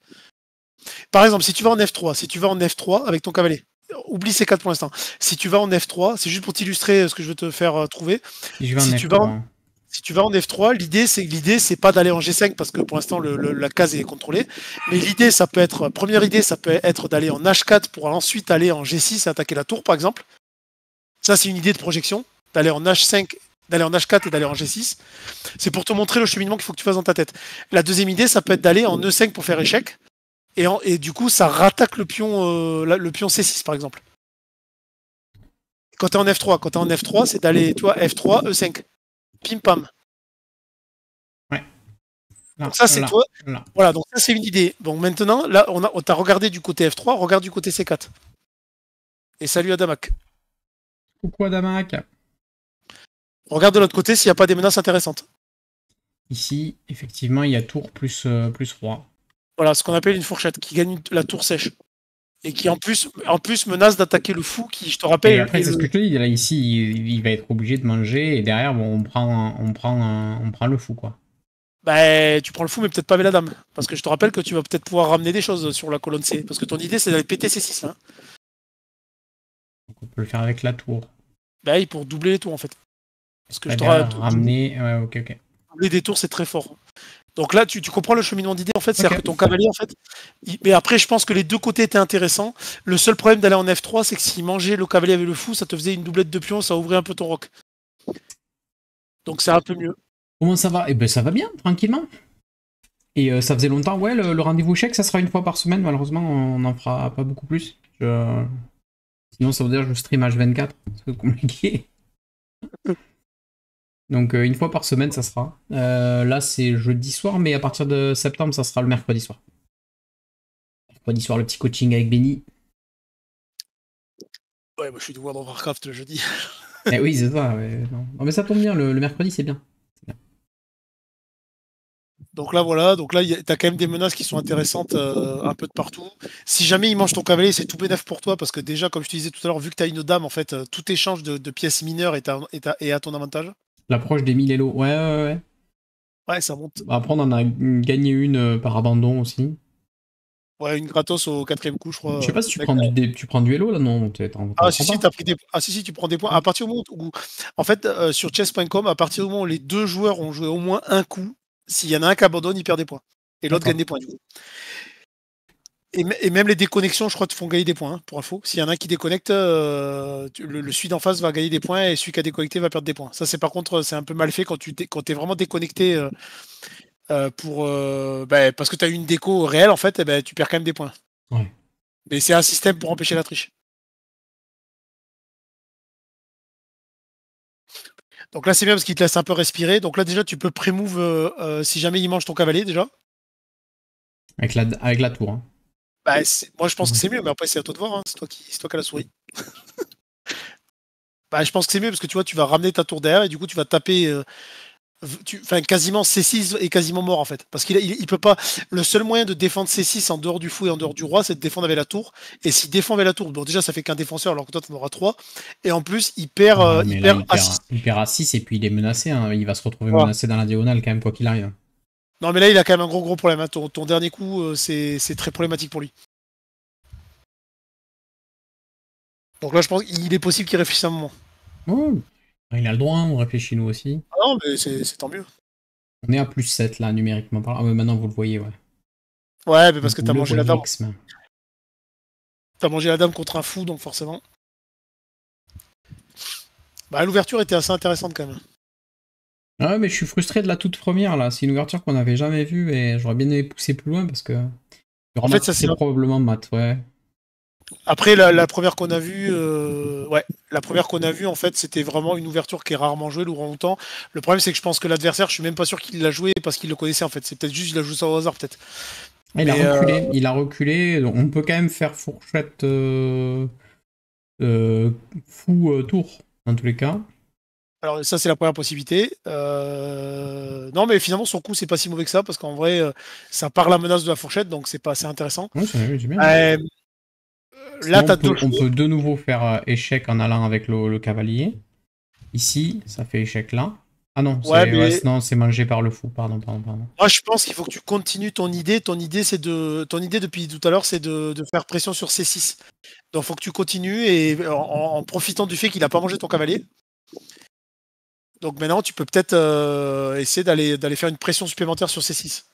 Par exemple, si tu vas en F3, si tu vas en F3 avec ton cavalier, oublie ces quatre pour l'instant. Si tu vas en F3, c'est juste pour t'illustrer euh, ce que je veux te faire euh, trouver. Si, si tu vas en F3, l'idée c'est l'idée c'est pas d'aller en G5 parce que pour l'instant la case est contrôlée. Mais l'idée ça peut être première idée ça peut être d'aller en H4 pour ensuite aller en G6 et attaquer la tour par exemple. Ça c'est une idée de projection d'aller en H5 d'aller en H4 et d'aller en G6. C'est pour te montrer le cheminement qu'il faut que tu fasses dans ta tête. La deuxième idée, ça peut être d'aller en E5 pour faire échec. Et, et du coup, ça rattaque le pion, euh, le pion C6, par exemple. Quand tu es en F3, quand tu en F3, c'est d'aller, tu F3, E5 pim pam. Ouais. donc ça c'est toi. Voilà, donc ça c'est une idée. Bon maintenant, là on a regardé du côté F3, regarde du côté C4. Et salut Adamac Coucou Adamac Regarde de l'autre côté s'il n'y a pas des menaces intéressantes. Ici, effectivement, il y a tour plus, euh, plus roi. Voilà, ce qu'on appelle une fourchette qui gagne la tour sèche et qui en plus, en plus menace d'attaquer le fou qui, je te rappelle. après, c'est ce que je te dis, là, ici, il, va être obligé de manger et derrière, on prend, on prend, on prend le fou, quoi. Bah, tu prends le fou, mais peut-être pas mais la dame. Parce que je te rappelle que tu vas peut-être pouvoir ramener des choses sur la colonne C. Parce que ton idée, c'est d'aller péter C6. Hein. on peut le faire avec la tour. Bah, oui, pour doubler les tours, en fait. Parce que eh je te ramener. Ouais, ok, ok. Doubler des tours, c'est très fort. Donc là, tu, comprends le cheminement d'idée, en fait. C'est-à-dire que ton cavalier, en fait. Mais après, je pense que les deux côtés étaient intéressants. Le seul problème d'aller en F3, c'est que si mangeait le cavalier avec le fou, ça te faisait une doublette de pion, ça ouvrait un peu ton rock. Donc c'est un peu mieux. Comment ça va Eh ben ça va bien, tranquillement. Et euh, ça faisait longtemps, ouais, le, rendez-vous chèque, ça sera une fois par semaine, malheureusement, on n'en fera pas beaucoup plus. Sinon, ça veut dire que je stream H24, c'est compliqué. Donc euh, une fois par semaine, ça sera. Euh, là, c'est jeudi soir, mais à partir de septembre, ça sera le mercredi soir. Mercredi soir, le petit coaching avec Benny. Ouais, moi je suis de World Warcraft le jeudi. eh oui, c'est ça. Non. mais ça tombe bien, le, mercredi, c'est bien. Donc là, voilà. Donc là, t'as quand même des menaces qui sont intéressantes euh, un peu de partout. Si jamais il mange ton cavalier, c'est tout bénef pour toi parce que déjà, comme je te disais tout à l'heure, vu que t'as une dame, en fait, tout échange de, pièces mineures est à ton avantage. L'approche des 1000 Elo. Ouais, ouais, ouais. Ouais, ça monte. Bah, après, on en a gagné une euh, par abandon aussi. Ouais, une gratos au quatrième coup, je crois. Je sais pas si tu euh, prends, du, tu prends du Elo là, non ah, ah, si, si, tu prends des points. À partir du moment où. En fait, euh, sur chess.com, à partir du moment où les deux joueurs ont joué au moins un coup, s'il y en a un qui abandonne, il perd des points. Et l'autre gagne des points, du coup. Et, même les déconnexions, je crois, te font gagner des points, hein, pour info. S'il y en a un qui déconnecte, euh, le, celui d'en face va gagner des points et celui qui a déconnecté va perdre des points. Ça, c'est par contre, c'est un peu mal fait quand tu es vraiment déconnecté euh, euh, bah, parce que tu as une déco réelle, en fait, eh ben, tu perds quand même des points. Mais c'est un système pour empêcher la triche. Donc là, c'est bien parce qu'il te laisse un peu respirer. Donc là, déjà, tu peux pré-move si jamais il mange ton cavalier, déjà. Avec la, avec la tour. Hein. Bah, moi, je pense que c'est mieux, mais après, c'est à toi de voir. Hein. C'est toi qui, c'est toi as la souris. bah, je pense que c'est mieux parce que tu vois, tu vas ramener ta tour derrière et du coup, tu vas taper. Euh, enfin, quasiment C6 et quasiment mort en fait. Parce qu'il il, peut pas. Le seul moyen de défendre C6 en dehors du fou et en dehors du roi, c'est de défendre avec la tour. Et s'il défend avec la tour, bon, déjà, ça fait qu'un défenseur alors que toi, tu en auras trois Et en plus, il perd, euh, il, perd 6 et puis il est menacé. Hein. Il va se retrouver menacé dans la diagonale quand même, quoi qu'il arrive. Non, mais là, il a quand même un gros gros problème. Hein. Ton, dernier coup, euh, c'est très problématique pour lui. Donc là, je pense qu'il est possible qu'il réfléchisse un moment. il a le droit, hein, on réfléchit nous aussi. Ah non, mais c'est tant mieux. On est à plus 7 là, numériquement parlant. Ah, mais maintenant vous le voyez, ouais. Ouais, mais parce que t'as mangé la dame. T'as mangé la dame contre un fou, donc forcément. Bah, l'ouverture était assez intéressante quand même. Ah mais je suis frustré de la toute première là. C'est une ouverture qu'on n'avait jamais vue et j'aurais bien aimé pousser plus loin parce que. En fait, ça c'est probablement mat, ouais. Après la, première qu'on a vue, euh, ouais, la première qu'on a vue en fait, c'était vraiment une ouverture qui est rarement jouée longtemps. Le problème c'est que je pense que l'adversaire, je suis même pas sûr qu'il l'a joué parce qu'il le connaissait en fait. C'est peut-être juste qu'il a joué ça au hasard peut-être. Il a euh, reculé, il a reculé. on peut quand même faire fourchette euh, fou tour dans tous les cas. Alors ça c'est la première possibilité. Euh, non mais finalement son coup c'est pas si mauvais que ça parce qu'en vrai euh, ça part la menace de la fourchette donc c'est pas assez intéressant. Oui, euh, Là, on, peut, de nouveau faire échec en allant avec le, cavalier. Ici ça fait échec là. Ah non, c'est mangé par le fou. Pardon, pardon, pardon. Moi, je pense qu'il faut que tu continues ton idée. Ton idée, c'est de, ton idée depuis tout à l'heure, c'est de... faire pression sur C6. Donc, il faut que tu continues et en, en profitant du fait qu'il n'a pas mangé ton cavalier. Donc maintenant, tu peux peut-être euh, essayer d'aller, d'aller faire une pression supplémentaire sur C6.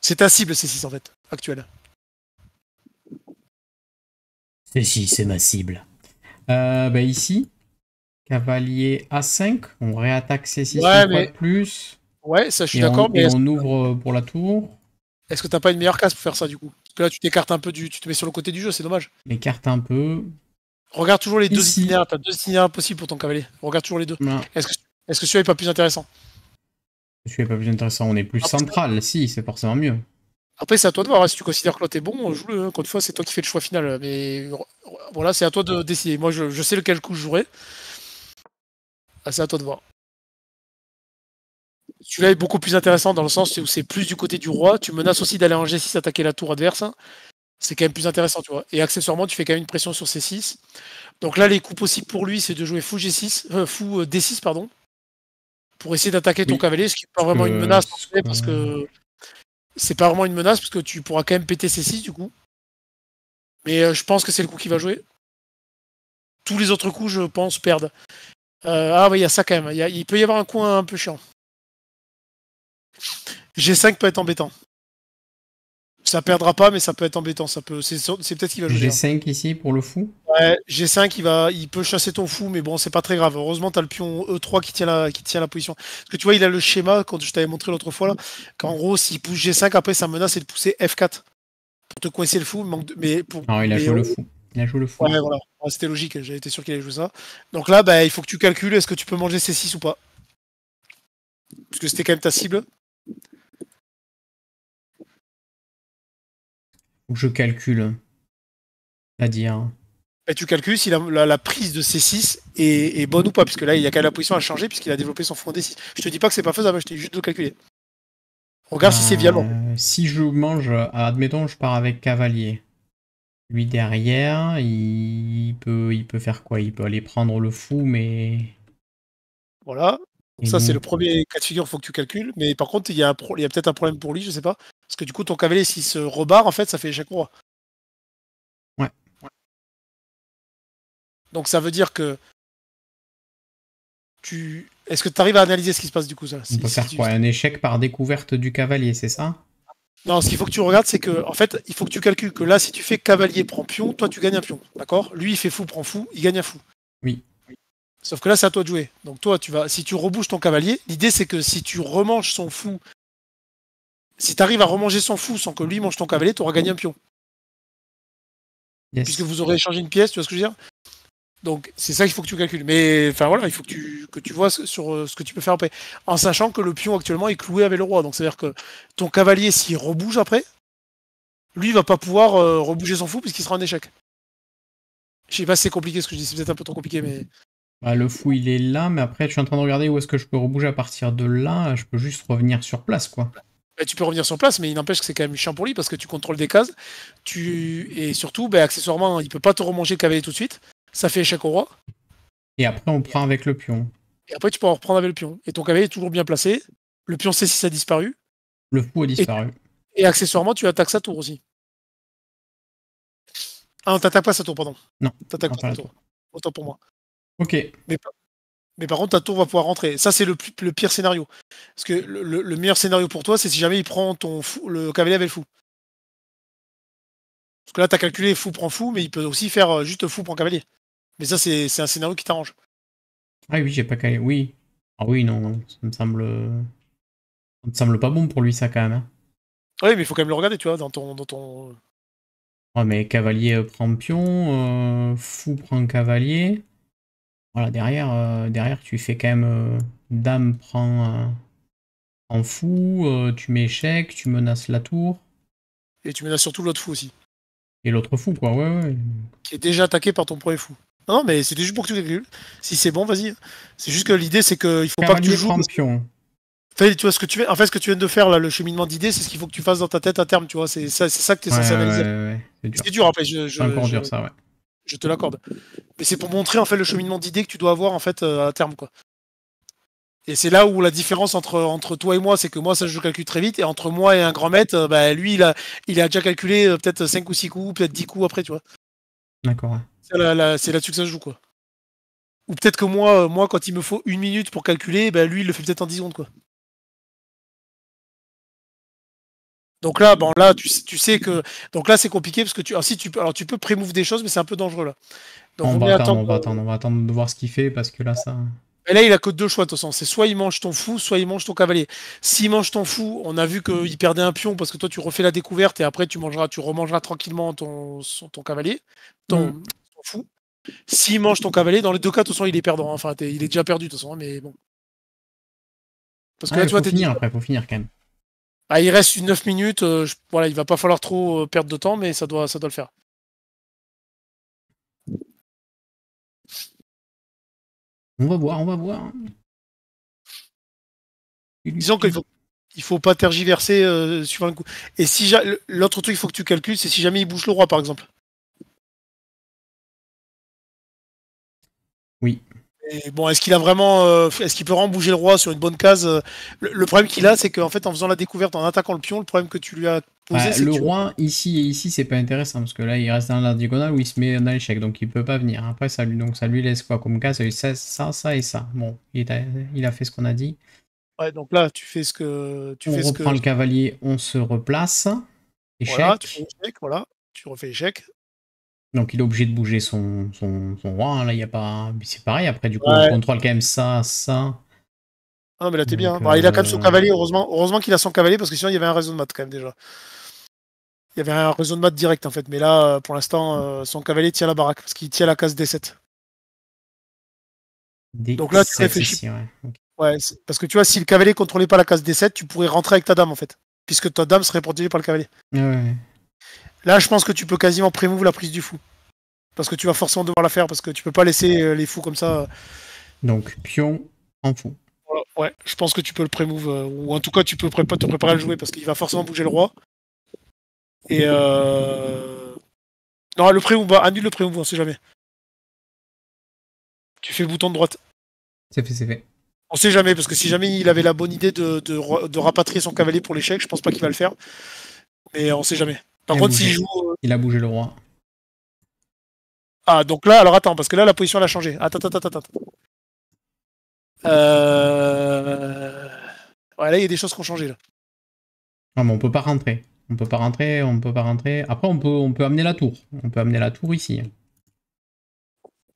C'est ta cible, C6, en fait, actuelle. C6, c'est ma cible. Euh, bah, ici, cavalier A5, on réattaque C6 ouais, mais... plus. Ouais, ça je suis d'accord. mais on ouvre pour la tour. Est-ce que t'as pas une meilleure case pour faire ça du coup Parce que là, tu t'écartes un peu du. Tu te mets sur le côté du jeu, c'est dommage. M'écarte un peu. Regarde toujours les deux itinéraires. T'as deux itinéraires possibles pour ton cavalier. Regarde toujours les deux. Est-ce que, celui-là est pas plus intéressant Celui-là est pas plus intéressant. On est plus central. Si, c'est forcément mieux. Après, c'est à toi de voir. Hein, si tu considères que l'autre est bon, joue-le. quand hein. fois, c'est toi qui fais le choix final. Mais voilà, c'est à toi de décider. Moi, je, sais lequel coup je jouerai. Ah, c'est à toi de voir. Celui-là est beaucoup plus intéressant dans le sens où c'est plus du côté du roi. Tu menaces aussi d'aller en G6 attaquer la tour adverse. Hein c'est quand même plus intéressant, tu vois. Et accessoirement, tu fais quand même une pression sur C6. Donc là, les coups possibles pour lui, c'est de jouer fou, G6, euh, fou euh, D6, pardon, pour essayer d'attaquer ton cavalier, ce qui n'est pas vraiment une euh, menace, parce que c'est pas vraiment une menace, parce que tu pourras quand même péter C6 du coup. Mais je pense que c'est le coup qui va jouer. Tous les autres coups, je pense, perdent. ah, oui, il y a ça quand même. Il, il peut y avoir un coup un peu chiant. G5 peut être embêtant. Ça perdra pas, mais ça peut être embêtant. Ça peut, c'est, peut-être qu'il va jouer. G5 hein. ici pour le fou. Ouais, G5, il va, il peut chasser ton fou, mais bon, c'est pas très grave. Heureusement, t'as le pion E3 qui tient la, qui tient la position. Parce que tu vois, il a le schéma quand je t'avais montré l'autre fois là, qu'en gros, s'il pousse G5, après sa menace c'est de pousser F4 pour te coincer le fou, mais pour. Non, il a joué le fou. Il a joué le fou. Ouais, voilà. c'était logique. J'avais été sûr qu'il allait jouer ça. Donc là, bah, il faut que tu calcules. Est-ce que tu peux manger C6 ou pas Parce que c'était quand même ta cible. je calcule. À dire. tu calcules si la, prise de C6 est, bonne ou pas, puisque là, il y a qu'à la position à changer, puisqu'il a développé son front D6. Je te dis pas que c'est pas faisable, je t'ai juste de calculer. regarde si c'est euh, violent. Si je mange, euh, admettons, je pars avec cavalier. Lui derrière, il peut, il peut faire quoi Il peut aller prendre le fou, mais. Voilà, ça, c'est mmh le premier cas de figure, faut que tu calcules. Mais par contre, il y a, peut-être un problème pour lui, je sais pas. Parce que du coup, ton cavalier, s'il se rebarre, en fait, ça fait échec roi. Ouais. ouais. Donc ça veut dire que. Tu... Est-ce que tu arrives à analyser ce qui se passe du coup ça On faire quoi Un échec par découverte du cavalier, c'est ça non, ce qu'il faut que tu regardes, c'est que, en fait, il faut que tu calcules que là, si tu fais cavalier prend pion, toi, tu gagnes un pion. D'accord Lui, il fait fou, prend fou, il gagne un fou. Oui. Sauf que là, c'est à toi de jouer. Donc toi, tu vas, si tu rebouches ton cavalier, l'idée c'est que si tu remanges son fou, si tu arrives à remanger son fou sans que lui mange ton cavalier, tu auras gagné un pion. Puisque vous aurez échangé une pièce, tu vois ce que je veux dire Donc c'est ça qu'il faut que tu calcules. Mais enfin voilà, il faut que tu, que tu vois sur euh, ce que tu peux faire après. En sachant que le pion actuellement est cloué avec le roi. Donc c'est-à-dire que ton cavalier, s'il rebouge après, lui il va pas pouvoir euh, rebouger son fou puisqu'il sera en échec. Je sais pas si c'est compliqué ce que je dis, c'est peut-être un peu trop compliqué, mais. Bah, le fou, il est là, mais après, je suis en train de regarder où est-ce que je peux rebouger à partir de là. Je peux juste revenir sur place, quoi. Bah, tu peux revenir sur place, mais il n'empêche que c'est quand même chiant pour lui parce que tu contrôles des cases. Tu... Et surtout, bah, accessoirement, il peut pas te remanger cavalier tout de suite. Ça fait échec au roi. Et après, on prend avec le pion. Et après, tu peux en reprendre avec le pion. Et ton cavalier est toujours bien placé. Le pion sait si ça a disparu. Le fou a disparu. Et, accessoirement, tu attaques sa tour aussi. Ah, non t'attaques pas sa tour, pardon. Non. T'attaques pas, sa tour. Autant pour moi. Ok. Mais, par contre, ta tour va pouvoir rentrer. Ça, c'est le, pire scénario. Parce que le, meilleur scénario pour toi, c'est si jamais il prend ton le cavalier avec le fou. Parce que là, t'as calculé fou prend fou, mais il peut aussi faire euh, juste fou prend cavalier. Mais ça, c'est un scénario qui t'arrange. Ah oui, j'ai pas calé. Oui. Ah oui, non, ça me semble. Ça me semble pas bon pour lui, ça, quand même. Hein. Oui, mais il faut quand même le regarder, tu vois, dans ton. Dans ton... Euh. Ouais, mais cavalier prend pion, euh, fou prend cavalier. Voilà, derrière, euh, derrière tu fais quand même euh, dame prend en fou, euh, tu mets échec, tu menaces la tour. Et tu menaces surtout l'autre fou aussi. Et l'autre fou, quoi, ouais, ouais. Qui est déjà attaqué par ton premier fou. Non, mais c'était juste pour que tu calcules. Si c'est bon, vas-y. C'est juste que l'idée, c'est qu'il faut pas que tu joues. Champion. tu vois, ce que tu en fait, ce que tu viens de faire, là, le cheminement d'idées, c'est ce qu'il faut que tu fasses dans ta tête à terme, tu vois. C'est ça, ça, que tu es censé c'est dur. en fait. Je, je, Dur, ça, ouais je te l'accorde. Mais c'est pour montrer en fait le cheminement d'idées que tu dois avoir en fait euh, à terme quoi. Et c'est là où la différence entre, entre toi et moi, c'est que moi, ça, je calcule très vite. Et entre moi et un grand maître, euh, bah, lui, il a, il a déjà calculé euh, peut-être 5 ou 6 coups, peut-être 10 coups après, tu vois. D'accord. C'est là-dessus que ça se joue, quoi. Ou peut-être que moi, moi, quand il me faut une minute pour calculer, bah, lui, il le fait peut-être en 10 secondes, quoi. Donc là, bon, là tu, sais que. Donc là, c'est compliqué parce que tu. tu, peux... alors, tu peux pré-move des choses, mais c'est un peu dangereux là. on, va attendre, de voir ce qu'il fait parce que là, ça. Et là, il a que deux choix, de toute façon. C'est soit il mange ton fou, soit il mange ton cavalier. S'il mange ton fou, on a vu qu'il perdait un pion parce que toi, tu refais la découverte et après, tu mangeras, tu remangeras tranquillement ton, ton cavalier, mm. ton, fou. S'il mange ton cavalier, dans les deux cas, de toute façon, il est perdant. Enfin, il est déjà perdu, de toute façon, mais bon. Parce que là, tu vas faut finir après, faut finir quand même. Ah, il reste 9 minutes. Euh, je, voilà, il va pas falloir trop euh, perdre de temps, mais ça doit, ça doit le faire. On va voir, on va voir. Disons qu'il faut, il faut pas tergiverser euh, suivant le coup. Et si l'autre truc, il faut que tu calcules, c'est si jamais il bouge le roi, par exemple. bon, est-ce qu'il a vraiment, euh, est-ce qu'il peut vraiment bouger le roi sur une bonne case euh, le, problème qu'il a, c'est qu'en fait, en faisant la découverte, en attaquant le pion, le problème que tu lui as posé, bah, le roi ici et ici, c'est pas intéressant parce que là, il reste dans la diagonale où il se met dans l'échec, donc il peut pas venir. Après, ça lui, donc ça lui laisse quoi comme case ça, ça, ça et ça. Bon, il a, fait ce qu'on a dit. Ouais, donc là, tu fais ce que tu on reprend le cavalier, on se replace. Échec. Voilà, tu échec, voilà. Tu refais échec. Donc il est obligé de bouger son, roi. Hein, là, il n'y a pas. C'est pareil, après, du coup, on contrôle quand même ça, ça. Ah, mais là, t'es bien. Hein. Bah, il a quand même son euh, cavalier, heureusement, heureusement qu'il a son cavalier, parce que sinon, il y avait un réseau de maths quand même déjà. Il y avait un réseau de maths direct, en fait. Mais là, euh, pour l'instant, euh, son cavalier tient la baraque, parce qu'il tient la case D7. Donc là, tu réfléchis. ouais. parce que tu vois, si le cavalier contrôlait pas la case D7, tu pourrais rentrer avec ta dame, en fait. Puisque ta dame serait protégée par le cavalier. Ouais. Là, je pense que tu peux quasiment prémouvoir la prise du fou. Parce que tu vas forcément devoir la faire, parce que tu peux pas laisser euh, les fous comme ça. Euh, Donc, pion en fou. Ouais, je pense que tu peux le pré euh, ou en tout cas tu peux te préparer à le jouer parce qu'il va forcément bouger le roi. Et euh... Non, le pré-move, bah, annule le pré-move, on sait jamais. Tu fais le bouton de droite. C'est fait, c'est fait. On sait jamais, parce que si jamais il avait la bonne idée de, de rapatrier son cavalier pour l'échec, je pense pas qu'il va le faire. Mais on sait jamais. Par il contre, s'il joue. Euh, il a bougé le roi. Ah, donc là, alors attends, parce que là, la position elle a changé. Attends, attends, attends, attends. Euh... Ouais, là, il y a des choses qui ont changé. Là. Non, mais on peut pas rentrer. On peut pas rentrer, on ne peut pas rentrer. Après, on peut, on peut amener la tour. On peut amener la tour ici.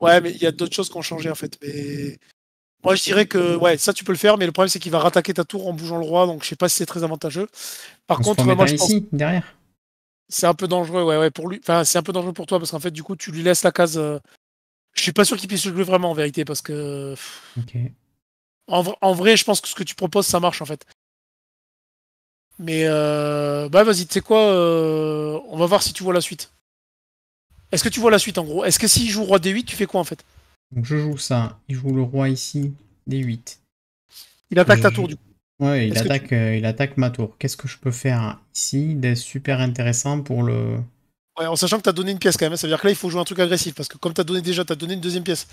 Ouais, mais il y a d'autres choses qui ont changé en fait. Mais moi, je dirais que ouais, ça tu peux le faire, mais le problème c'est qu'il va rattaquer ta tour en bougeant le roi, donc je sais pas si c'est très avantageux. Par contre, se moi, je pense... derrière. C'est un peu dangereux, ouais, ouais, pour lui. Enfin, c'est un peu dangereux pour toi parce qu'en fait, du coup, tu lui laisses la case. Euh, je suis pas sûr qu'il puisse le jouer vraiment en vérité parce que. En, vrai, je pense que ce que tu proposes, ça marche en fait. Mais euh, bah vas-y, tu sais quoi euh, On va voir si tu vois la suite. Est-ce que tu vois la suite en gros Est-ce que s'il joue roi d8, tu fais quoi en fait Donc je joue ça. Il joue le roi ici, d8. Il attaque ta tour du coup. Ouais, il attaque, euh, il attaque ma tour. Qu'est-ce que je peux faire ici des super intéressant pour le. Ouais, en sachant que t'as donné une pièce quand même, hein. ça veut dire que là il faut jouer un truc agressif parce que comme t'as donné déjà, t'as donné une deuxième pièce.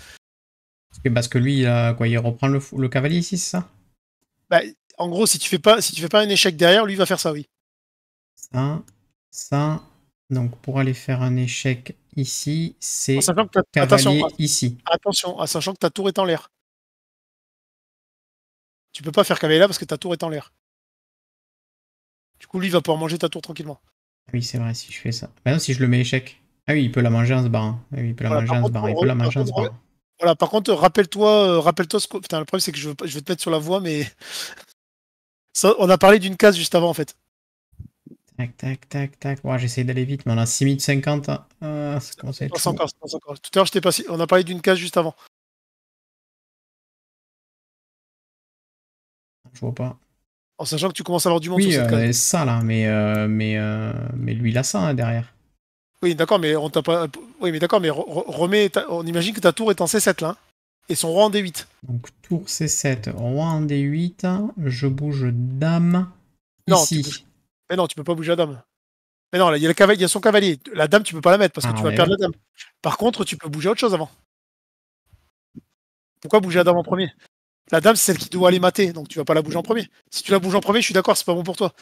Parce que, lui, il, quoi, il reprend le, cavalier ici, c'est ça bah, En gros, si tu fais pas, si tu fais pas un échec derrière, lui va faire ça, oui. Ça, ça. Donc pour aller faire un échec ici, c'est attention, ici. Attention, en sachant que ta tour est en l'air tu peux pas faire là parce que ta tour est en l'air. Du coup, lui, il va pouvoir manger ta tour tranquillement. Oui, c'est vrai, si je fais ça. Bah si je le mets échec. Ah oui, il peut la manger en se barrant. Hein. Ah il peut la manger en se barrant. Il peut la manger en Voilà, par contre, rappelle-toi, euh, rappelle-toi ce que. Putain, le problème, c'est que je, vais te mettre sur la voie, mais. on a parlé d'une case juste avant, en fait. Tac, tac, tac, tac. Ouais, J'essaie d'aller vite, mais on a 6 minutes 50. Hein. Ah, encore, encore. Tout à l'heure, On a parlé d'une case juste avant. je vois pas. En sachant que tu commences à avoir du monde sur cette ça euh, là, hein, mais, euh, mais, euh, mais lui il a ça hein, derrière. Oui, d'accord, mais on t'a pas. Oui, mais d'accord, mais On imagine que ta tour est en C7 là. Hein, et son roi en D8. Donc tour C7, roi en D8, je bouge dame. Non, ici. mais non, tu peux pas bouger la dame. Mais non, il y, a le cavalier, y a son cavalier. La dame, tu peux pas la mettre parce que ah tu vas perdre la dame. Par contre, tu peux bouger autre chose avant. Pourquoi bouger la dame en premier la dame, c'est celle qui doit aller mater, donc tu vas pas la bouger en premier. Si tu la bouges en premier, je suis d'accord, c'est pas bon pour toi.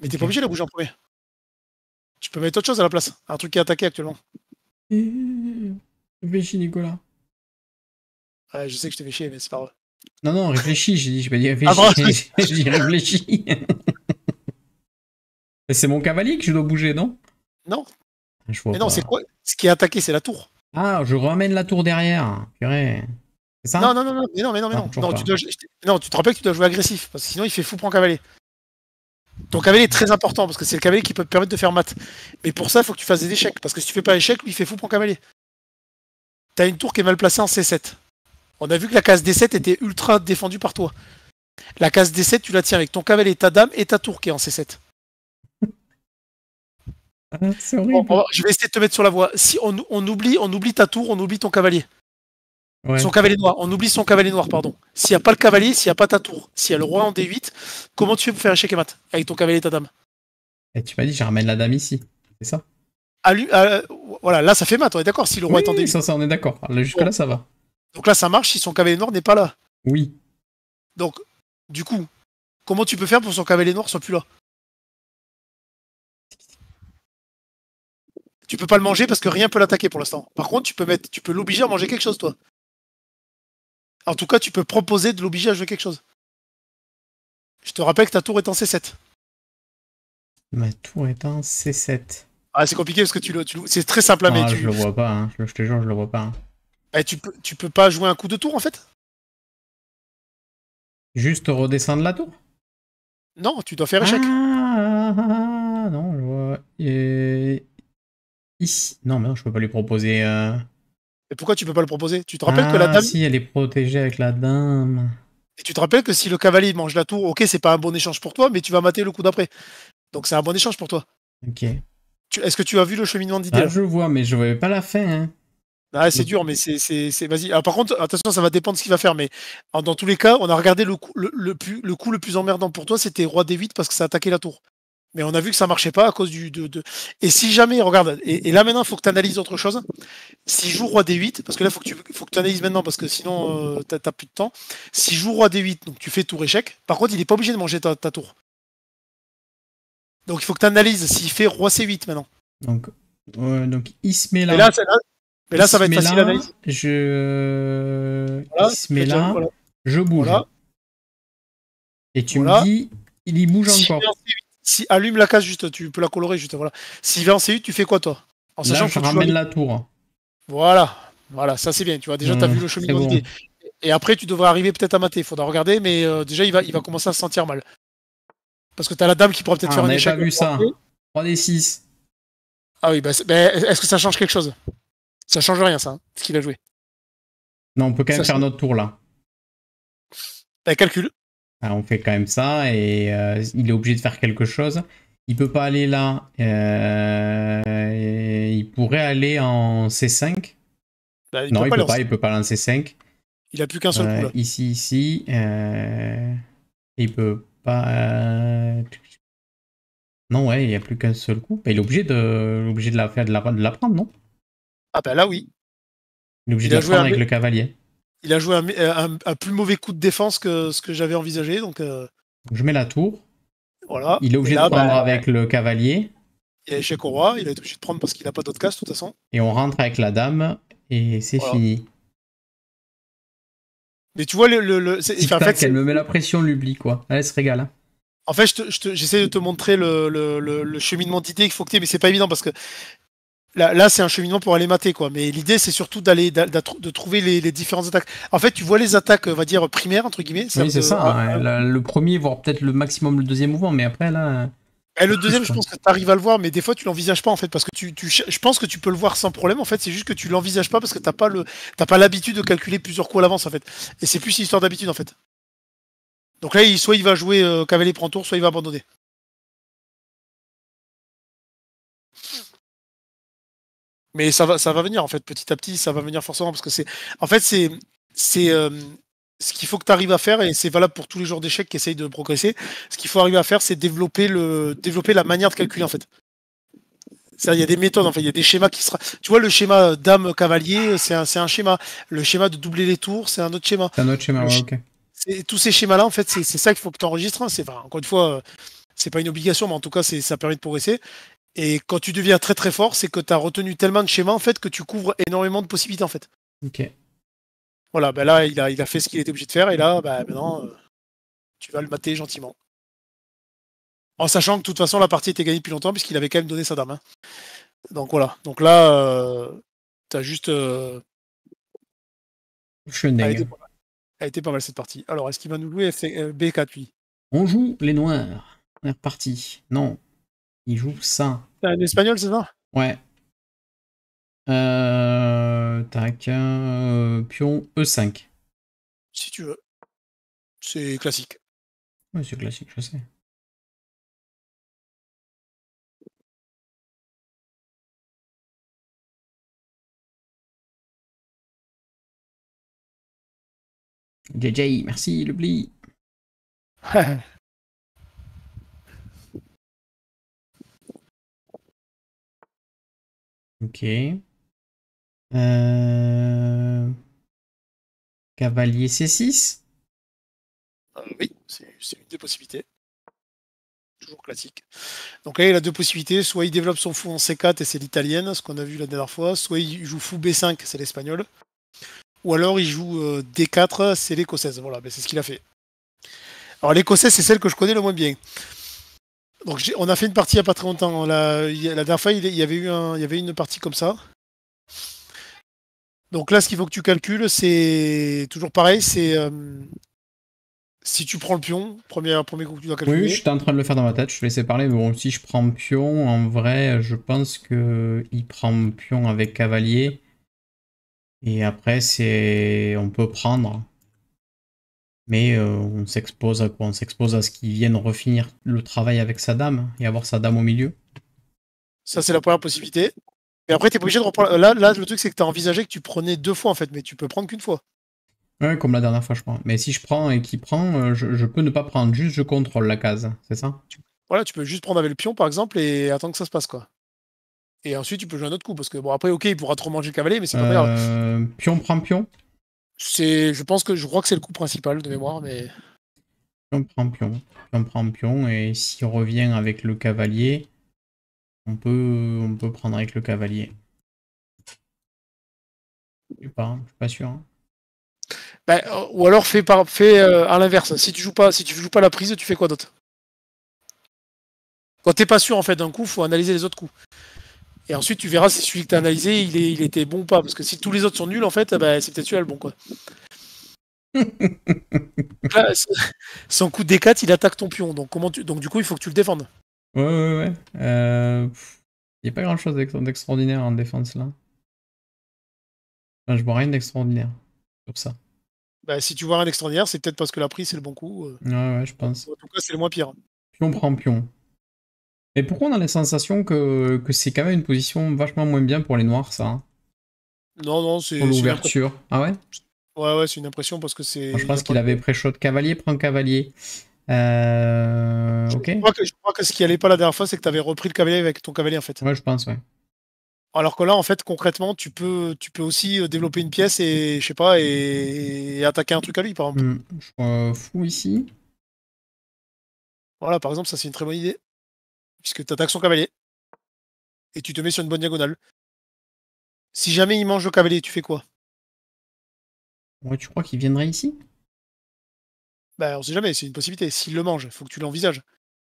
Mais t'es pas obligé de la bouger en premier. Tu peux mettre autre chose à la place. Un truc qui est attaqué actuellement. Euh, réfléchis, Nicolas. Ouais, je sais que je t'ai fait chier, mais c'est pas vrai. Non, non, réfléchis, j'ai dit, Je pas dit ah, réfléchis. j'ai dit réfléchis. c'est mon cavalier que je dois bouger, non Non. mais non, c'est quoi Ce qui est attaqué, c'est la tour. Ah, je ramène la tour derrière. Purée. Hein non, non, non, non, mais non, mais non, non. Non, tu te rappelles que tu dois jouer agressif, parce que sinon il fait fou pour cavalier. Ton cavalier est très important, parce que c'est le cavalier qui peut te permettre de faire mat. Mais pour ça, il faut que tu fasses des échecs, parce que si tu fais pas échec, lui il fait fou pour cavalier. T'as une tour qui est mal placée en C7. On a vu que la case D7 était ultra défendue par toi. La case D7, tu la tiens avec ton cavalier, ta dame et ta tour qui est en C7. Ah, je vais essayer de te mettre sur la voie. Si on, oublie, on oublie ta tour, on oublie ton cavalier. Son cavalier noir, on oublie son cavalier noir, pardon. S'il n'y a pas le cavalier, s'il n'y a pas ta tour, s'il y a le roi en D8, comment tu fais pour faire échec et mat avec ton cavalier et ta dame Et eh, tu m'as dit, je ramène la dame ici, c'est ça ah, ah, Voilà, là ça fait mat, on est d'accord, si le roi est en D8. on est d'accord, jusque-là ça va. Donc là ça marche si son cavalier noir n'est pas là. Oui. Donc, du coup, comment tu peux faire pour que son cavalier noir soit plus là Tu peux pas le manger parce que rien peut l'attaquer pour l'instant. Par contre, tu peux mettre, tu peux l'obliger à manger quelque chose, toi. En tout cas, tu peux proposer de l'obliger à jouer quelque chose. Je te rappelle que ta tour est en C7. Ma tour est en C7. Ah, c'est compliqué parce que tu le, tu c'est très simple à ah, hein. Je le vois pas, je, te jure, je le vois pas. Hein. Eh, tu, peux, tu peux pas jouer un coup de tour en fait Juste redescendre la tour Non, tu dois faire échec. Ah, non, je vois. Non, mais non, je peux pas lui proposer. Euh, et pourquoi tu peux pas le proposer Tu te rappelles que la ah, dame. Si, elle est protégée avec la dame. Et tu te rappelles que si le cavalier mange la tour, ok, c'est pas un bon échange pour toi, mais tu vas mater le coup d'après. Donc c'est un bon échange pour toi. Ok. Est-ce que tu as vu le cheminement d'idées ah, Je vois, mais je voyais pas la fin. Hein. Ah, c'est dur, mais c'est. Vas-y. Par contre, attention, ça va dépendre de ce qu'il va faire. Mais dans tous les cas, on a regardé le coup le, plus, le, coup le plus emmerdant pour toi, c'était Roi D8 parce que ça attaquait la tour mais on a vu que ça marchait pas à cause du. De, Et si jamais, regarde, et, là maintenant, il faut que tu analyses autre chose. Si joue roi d8, parce que là, faut que tu faut que analyses maintenant, parce que sinon, euh, tu as plus de temps. Si joue roi d8, donc tu fais tour échec. Par contre, il est pas obligé de manger ta, tour. Donc il faut que tu analyses s'il fait roi c8 maintenant. Donc, donc il se met là. Mais là, ça va être facile Je... il se met là, je bouge. là Et tu me dis, il y bouge encore. Si allume la case juste, tu peux la colorer juste. Voilà. S'il va en CU, tu fais quoi toi En Là, la tour. Voilà, voilà, ça c'est bien. Tu vois, déjà, tu as mmh, vu le chemin Et après, tu devrais arriver peut-être à mater. Il faudra regarder, mais euh, déjà, il va, il va commencer à se sentir mal. Parce que tu as la dame qui pourra peut-être ah, faire un échec. pas vu ça. 3 des 6. Ah oui, bah, est-ce que ça change quelque chose Ça change rien, ça, hein, ce qu'il a joué. Non, on peut quand même faire notre tour là. Bah, calcul on fait quand même ça et euh, il est obligé de faire quelque chose. Il peut pas aller là. Euh, il pourrait aller en C5. Bah, non, il peut pas. Il peut pas aller en C5. Il a plus qu'un seul euh, coup. Là. Ici, ici. il peut pas. Non, ouais, il a plus qu'un seul coup. Bah, il est obligé de, obligé de la faire, de la, de la prendre, non Ah bah là oui. Il est obligé de la prendre avec le cavalier il a joué un, plus mauvais coup de défense que ce que j'avais envisagé. Donc, euh, Je mets la tour. Voilà. Il est obligé de bah, prendre avec le cavalier. Il échec au roi, il est obligé de prendre parce qu'il n'a pas d'autre casse de toute façon. Et on rentre avec la dame et c'est fini. Mais tu vois, le. en fait, elle me met la pression, l'oubli, quoi. Elle se régale. Hein. En fait, j'essaie de te montrer le, le cheminement d'idées qu'il faut que tu aies, mais c'est pas évident parce que là, c'est un cheminement pour aller mater, quoi. Mais l'idée, c'est surtout d'aller de trouver les, différentes attaques. En fait, tu vois les attaques, on va dire, primaires, entre guillemets. Oui, c'est ça. Hein. le premier, voire peut-être le maximum, le deuxième mouvement, mais après, là. le deuxième, je pense que tu arrives à le voir, mais des fois tu l'envisages pas en fait, parce que tu, je pense que tu peux le voir sans problème en fait, c'est juste que tu l'envisages pas parce que t'as pas le, pas l'habitude de calculer plusieurs coups à l'avance en fait. Et c'est plus une histoire d'habitude en fait. Donc là, soit il va jouer euh, cavalier prend tour, soit il va abandonner. Mais ça va, ça va venir en fait petit à petit, ça va venir forcément parce que c'est, en fait, c'est, c'est euh, ce qu'il faut que tu arrives à faire et c'est valable pour tous les joueurs d'échecs qui essayent de progresser. Ce qu'il faut arriver à faire, c'est développer le, développer la manière de calculer en fait. Il y a des méthodes, en fait, il y a des schémas qui sera. Tu vois, le schéma dame-cavalier, c'est un, un, schéma. Le schéma de doubler les tours, c'est un autre schéma. C'est un autre schéma, ok. Tous ces schémas-là, en fait, c'est ça qu'il faut que tu enregistres. Hein. C'est encore une fois, euh, c'est pas une obligation, mais en tout cas, ça permet de progresser. Et quand tu deviens très très fort, c'est que tu as retenu tellement de schémas en fait que tu couvres énormément de possibilités en fait. Ok. Voilà, ben là il a, il a fait ce qu'il était obligé de faire et là ben, maintenant euh, tu vas le mater gentiment. En sachant que de toute façon la partie était gagnée depuis longtemps puisqu'il avait quand même donné sa dame. Hein. Donc voilà. Donc là euh, t'as juste. Euh, Je a été, a pas mal cette partie. Alors est-ce qu'il va nous louer euh, B4 lui On joue les noirs. On partie. Non, il joue ça. Un espagnol, c'est ça Ouais. Euh, tac, euh, pion E5. Si tu veux. C'est classique. Oui, c'est classique, je sais. JJ, merci l'oubli. Ok. Euh, Cavalier C6 euh, Oui, c'est une des possibilités. Toujours classique. Donc là, il a deux possibilités. Soit il développe son fou en C4 et c'est l'italienne, ce qu'on a vu la dernière fois. Soit il joue fou B5, c'est l'espagnol. Ou alors il joue euh, D4, c'est l'écossaise. Voilà, ben, c'est ce qu'il a fait. Alors l'écossaise, c'est celle que je connais le moins bien. Donc on a fait une partie il n'y a pas très longtemps. La, la dernière fois, il y avait eu une partie comme ça. Donc là, ce qu'il faut que tu calcules, c'est toujours pareil, c'est euh, si tu prends le pion, premier, premier coup que tu dois calculer. Oui, je suis en train de le faire dans ma tête, je te laissais parler. Bon, si je prends pion, en vrai, je pense que il prend pion avec cavalier. Et après, c'est on peut prendre mais euh, on s'expose à quoi On s'expose à ce qu'il vienne refinir le travail avec sa dame et avoir sa dame au milieu. Ça, c'est la première possibilité. Mais après, tu es obligé de reprendre. Là, le truc, c'est que tu as envisagé que tu prenais deux fois, en fait, mais tu peux prendre qu'une fois. Ouais, comme la dernière fois, je prends. Mais si je prends et qu'il prend, euh, je, peux ne pas prendre, juste je contrôle la case, c'est ça Voilà, tu peux juste prendre avec le pion, par exemple, et attendre que ça se passe, quoi. Et ensuite, tu peux jouer un autre coup, parce que bon, après, ok, il pourra trop manger le cavalier, mais c'est pas euh... Pion prend pion c'est, je pense que je crois que c'est le coup principal de mémoire, mais. On prend pion, on prend pion, et s'il revient avec le cavalier, on peut, on peut prendre avec le cavalier. Je sais pas, je suis pas sûr. Hein. Ben, ou alors fais, par, fais euh, à l'inverse. Si tu joues pas, si tu joues pas la prise, tu fais quoi d'autre Quand t'es pas sûr en fait d'un coup, faut analyser les autres coups. Et ensuite, tu verras si celui que tu as analysé, il, est, il était bon ou pas. Parce que si tous les autres sont nuls, en fait, bah, c'est peut-être celui-là le bon. Quoi. son coup de D4, il attaque ton pion. Donc, comment tu... donc du coup, il faut que tu le défendes. Ouais, ouais, ouais. Euh... Il n'y a pas grand-chose d'extraordinaire en défense là. je vois rien d'extraordinaire sur ça. Bah, si tu vois rien d'extraordinaire, c'est peut-être parce que la prise, c'est le bon coup. Euh. Ouais, ouais, je pense. En tout cas, c'est le moins pire. Pion prend pion. Mais pourquoi on a la sensation que, c'est quand même une position vachement moins bien pour les noirs, ça hein Non, non, c'est. Pour l'ouverture. Ah ouais Ouais, ouais, c'est une impression parce que c'est. je pense qu'il avait pré-shot cavalier, prend cavalier. Euh... Je, crois que, je, crois que, ce qui allait pas la dernière fois, c'est que tu avais repris le cavalier avec ton cavalier en fait. Ouais, je pense, ouais. Alors que là, en fait, concrètement, tu peux, tu peux aussi euh, développer une pièce et je sais pas et, attaquer un truc à lui, par exemple. Hmm, je suis fou ici. Voilà, par exemple, ça c'est une très bonne idée puisque tu attaques son cavalier, et tu te mets sur une bonne diagonale. Si jamais il mange le cavalier, tu fais quoi ouais, Tu crois qu'il viendrait ici Bah on sait jamais, c'est une possibilité. S'il le mange, il faut que tu l'envisages.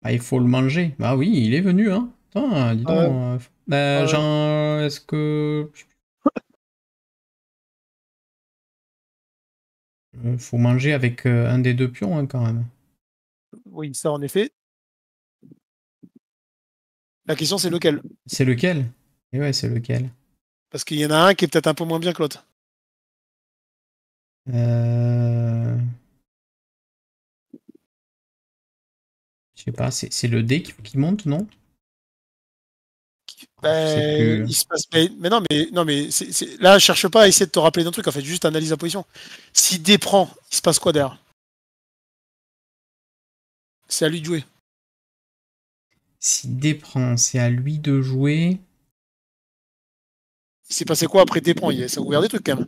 Ah il faut le manger. Bah oui, il est venu, hein. Attends, dis ah donc. Euh, bah, ah euh, est-ce que. Euh, faut manger avec un des deux pions hein, quand même. Oui, ça en effet. La question, c'est lequel C'est lequel Et eh ouais, c'est lequel Parce qu'il y en a un qui est peut-être un peu moins bien que l'autre. Euh... Je sais pas, c'est le dé qui, monte, non ben, ah, il se passe... mais, non, mais, non, mais c'est. cherche pas à essayer de te rappeler d'un truc. En fait, juste analyse la position. Si D prend, il se passe quoi derrière C'est à lui de jouer. Si déprend, c'est à lui de jouer. Il s'est passé quoi après déprend Ça ouvert des trucs quand même.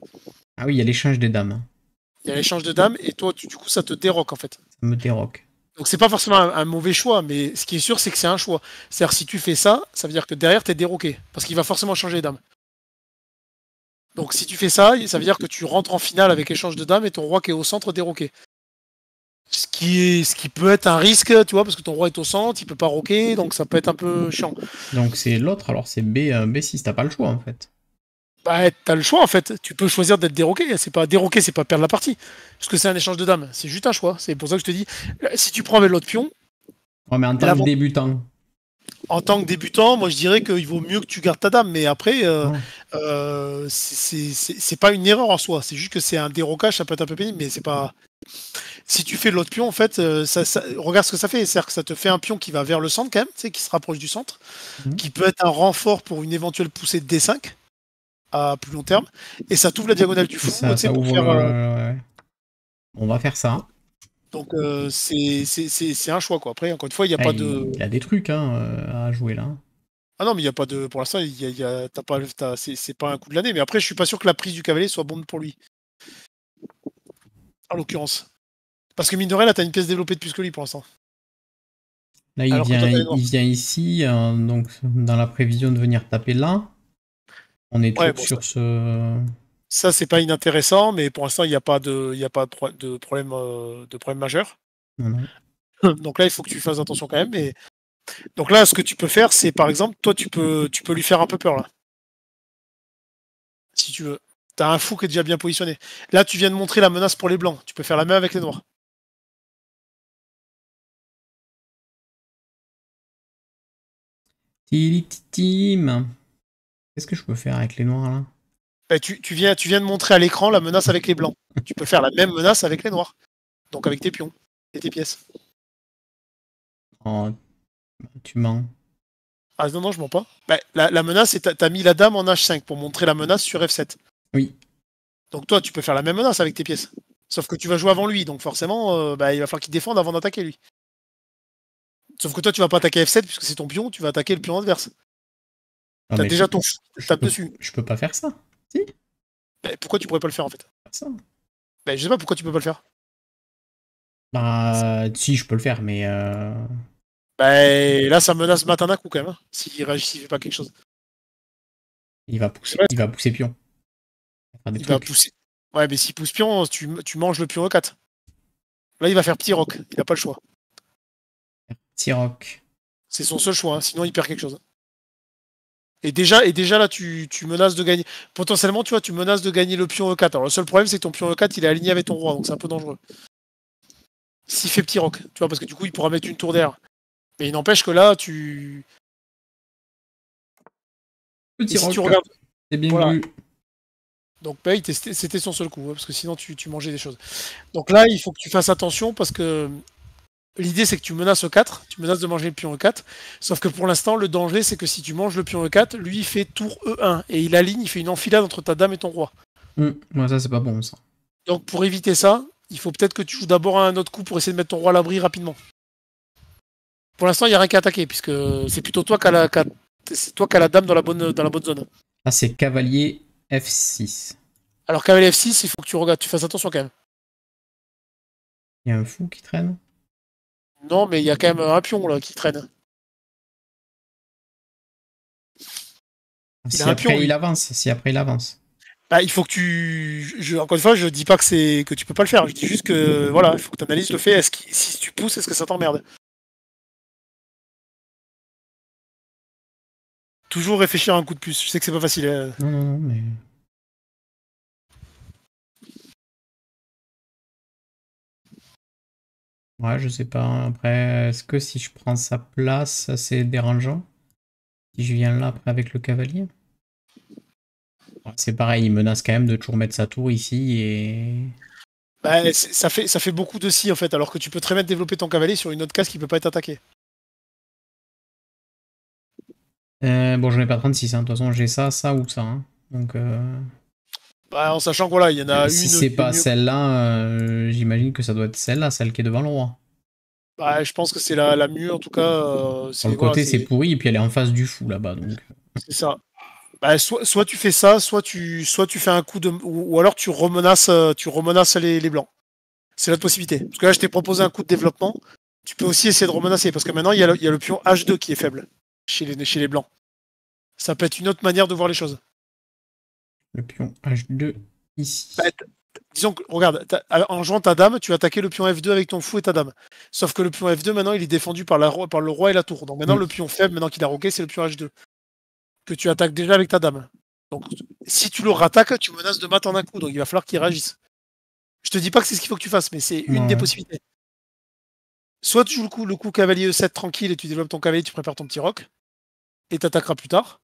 Ah oui, il y a l'échange des dames. Hein. Il y a l'échange de dames et toi, du coup, ça te déroque en fait. Ça me déroque. Donc c'est pas forcément un, mauvais choix, mais ce qui est sûr, c'est que c'est un choix. C'est-à-dire si tu fais ça, ça veut dire que derrière, t'es déroqué, parce qu'il va forcément changer les dames. Donc si tu fais ça, ça veut dire que tu rentres en finale avec échange de dames et ton roi qui est au centre déroqué. Ce qui, est, ce qui peut être un risque, tu vois, parce que ton roi est au centre, il peut pas roquer, donc ça peut être un peu chiant. Donc c'est l'autre, alors c'est B, euh, B6, t'as pas le choix en fait. Bah, t'as le choix en fait, tu peux choisir d'être déroqué, c'est pas déroqué, c'est pas perdre la partie, parce que c'est un échange de dames, c'est juste un choix, c'est pour ça que je te dis, euh, si tu prends avec l'autre pion. Ouais, mais en tant débutant, en tant que débutant, moi je dirais qu'il vaut mieux que tu gardes ta dame, mais après, euh, euh, c'est pas une erreur en soi, c'est juste que c'est un dérocage, ça peut être un peu pénible, mais c'est pas. Si tu fais l'autre pion, en fait, euh, ça, regarde ce que ça fait, c'est-à-dire que ça te fait un pion qui va vers le centre quand même, qui se rapproche du centre, mhm. qui peut être un renfort pour une éventuelle poussée de D5 à plus long terme, et ça t'ouvre la diagonale du fond On va faire ça. Donc euh, c'est un choix quoi. Après encore une fois il n'y a ah, pas de. Il y a des trucs hein, euh, à jouer là. Ah non mais il n'y a pas de pour l'instant il y pas c'est pas un coup de l'année mais après je suis pas sûr que la prise du cavalier soit bonne pour lui. En l'occurrence. Parce que mine de as une pièce développée de plus que lui pour l'instant. Là il vient, ici euh, donc dans la prévision de venir taper là. On est sur ce. Ça, c'est pas inintéressant, mais pour l'instant, il n'y a pas de, il a pas de, problème, de problème majeur. Donc là, il faut que tu fasses attention quand même. Donc là, ce que tu peux faire, c'est par exemple, toi, tu peux, tu peux lui faire un peu peur là. Si tu veux. T'as un fou qui est déjà bien positionné. Là, tu viens de montrer la menace pour les blancs. Tu peux faire la même avec les noirs. Team. Qu'est-ce que je peux faire avec les noirs là eh, tu, viens, de montrer à l'écran la menace avec les blancs. Tu peux faire la même menace avec les noirs. Donc avec tes pions et tes pièces. Oh, tu mens. Ah non, non, je mens pas. Bah, la, menace, c'est t'as, mis la dame en H5 pour montrer la menace sur F7. Oui. Donc toi, tu peux faire la même menace avec tes pièces. Sauf que tu vas jouer avant lui, donc forcément, euh, bah, il va falloir qu'il défende avant d'attaquer lui. Sauf que toi, tu vas pas attaquer F7 puisque c'est ton pion, tu vas attaquer le pion adverse. Tu t'as déjà ton je, je tape dessus. Je peux pas faire ça. Bah, pourquoi tu pourrais pas le faire en fait bah, je sais pas pourquoi tu peux pas le faire. Bah, si, je peux le faire, mais. Euh... Bah, là, ça menace d'un coup quand même, hein, s'il réagit, fait pas quelque chose. Il va pousser, il va pousser pion. Ouais, mais s'il pousse pion, tu, manges le pion au 4. Là, il va faire petit rock, il a pas le choix. Petit roc. C'est son seul choix, hein, sinon il perd quelque chose. Et déjà, et déjà là, tu, menaces de gagner. Potentiellement, tu vois, tu menaces de gagner le pion E4. Alors le seul problème, c'est que ton pion E4, il est aligné avec ton roi, donc c'est un peu dangereux. S'il fait petit rock, tu vois, parce que du coup, il pourra mettre une tour d'air. Mais il n'empêche que là, tu. Petit si c'est bien Donc paye, c'était son seul coup, hein, parce que sinon tu, tu, mangeais des choses. Donc là, il faut que tu fasses attention parce que L'idée, c'est que tu menaces E4, tu menaces de manger le pion E4, sauf que pour l'instant, le danger, c'est que si tu manges le pion E4, lui, il fait tour E1, et il aligne, il fait une enfilade entre ta dame et ton roi. Mmh, ça, c'est pas bon, ça. Donc, pour éviter ça, il faut peut-être que tu joues d'abord un autre coup pour essayer de mettre ton roi à l'abri rapidement. Pour l'instant, il n'y a rien qu'à attaquer, puisque c'est plutôt toi qui as la, la dame dans la bonne, dans la bonne zone. Ah, c'est cavalier F6. Alors, cavalier F6, il faut que tu, regardes, tu fasses attention quand même. Il y a un fou qui traîne non, mais il y a quand même un pion là qui traîne. Si après il avance, si après il avance. Bah, il faut que tu. encore une fois, je dis pas que c'est que tu peux pas le faire. Je dis juste que voilà, il faut que tu analyses le fait. Est-ce que si tu pousses, est-ce que ça t'emmerde Toujours réfléchir un coup de plus. Je sais que c'est pas facile. Hein. Non, non, non, mais. Ouais, je sais pas. Après, est-ce que si je prends sa place, c'est dérangeant Si je viens là après avec le cavalier C'est pareil, il menace quand même de toujours mettre sa tour ici et. Bah, ça, fait, ça fait beaucoup de si en fait, alors que tu peux très bien développer ton cavalier sur une autre case qui peut pas être attaquée. Euh, bon, je ai pas 36, hein. de toute façon j'ai ça, ça ou ça. Hein. Donc. Euh, bah, en sachant qu'il y en a si une. c'est pas celle-là, euh, j'imagine que ça doit être celle-là, celle qui est devant le roi. Bah, je pense que c'est la, la en tout cas. Euh, le côté, c'est pourri, et puis elle est en face du fou là-bas. C'est ça. Bah, soit, tu fais ça, soit tu, soit tu fais un coup de. Ou, alors tu remenaces, euh, tu les, blancs. C'est la possibilité. Parce que là, je t'ai proposé un coup de développement. Tu peux aussi essayer de remenacer, parce que maintenant, il y, a le, y a le pion H2 qui est faible chez les, chez les blancs. Ça peut être une autre manière de voir les choses. Le pion H2 ici. Bah, disons que, regarde, en jouant ta dame, tu vas le pion F2 avec ton fou et ta dame. Sauf que le pion F2, maintenant, il est défendu par, le roi et la tour. Donc maintenant, mm. le pion faible, maintenant qu'il a roqué, c'est le pion H2. Que tu attaques déjà avec ta dame. Donc si tu le rattaques, tu menaces de battre en un coup. Donc il va falloir qu'il réagisse. Je te dis pas que c'est ce qu'il faut que tu fasses, mais c'est une des possibilités. Soit tu joues le coup, le coup cavalier E7 tranquille et tu développes ton cavalier, tu prépares ton petit roc, et t'attaqueras plus tard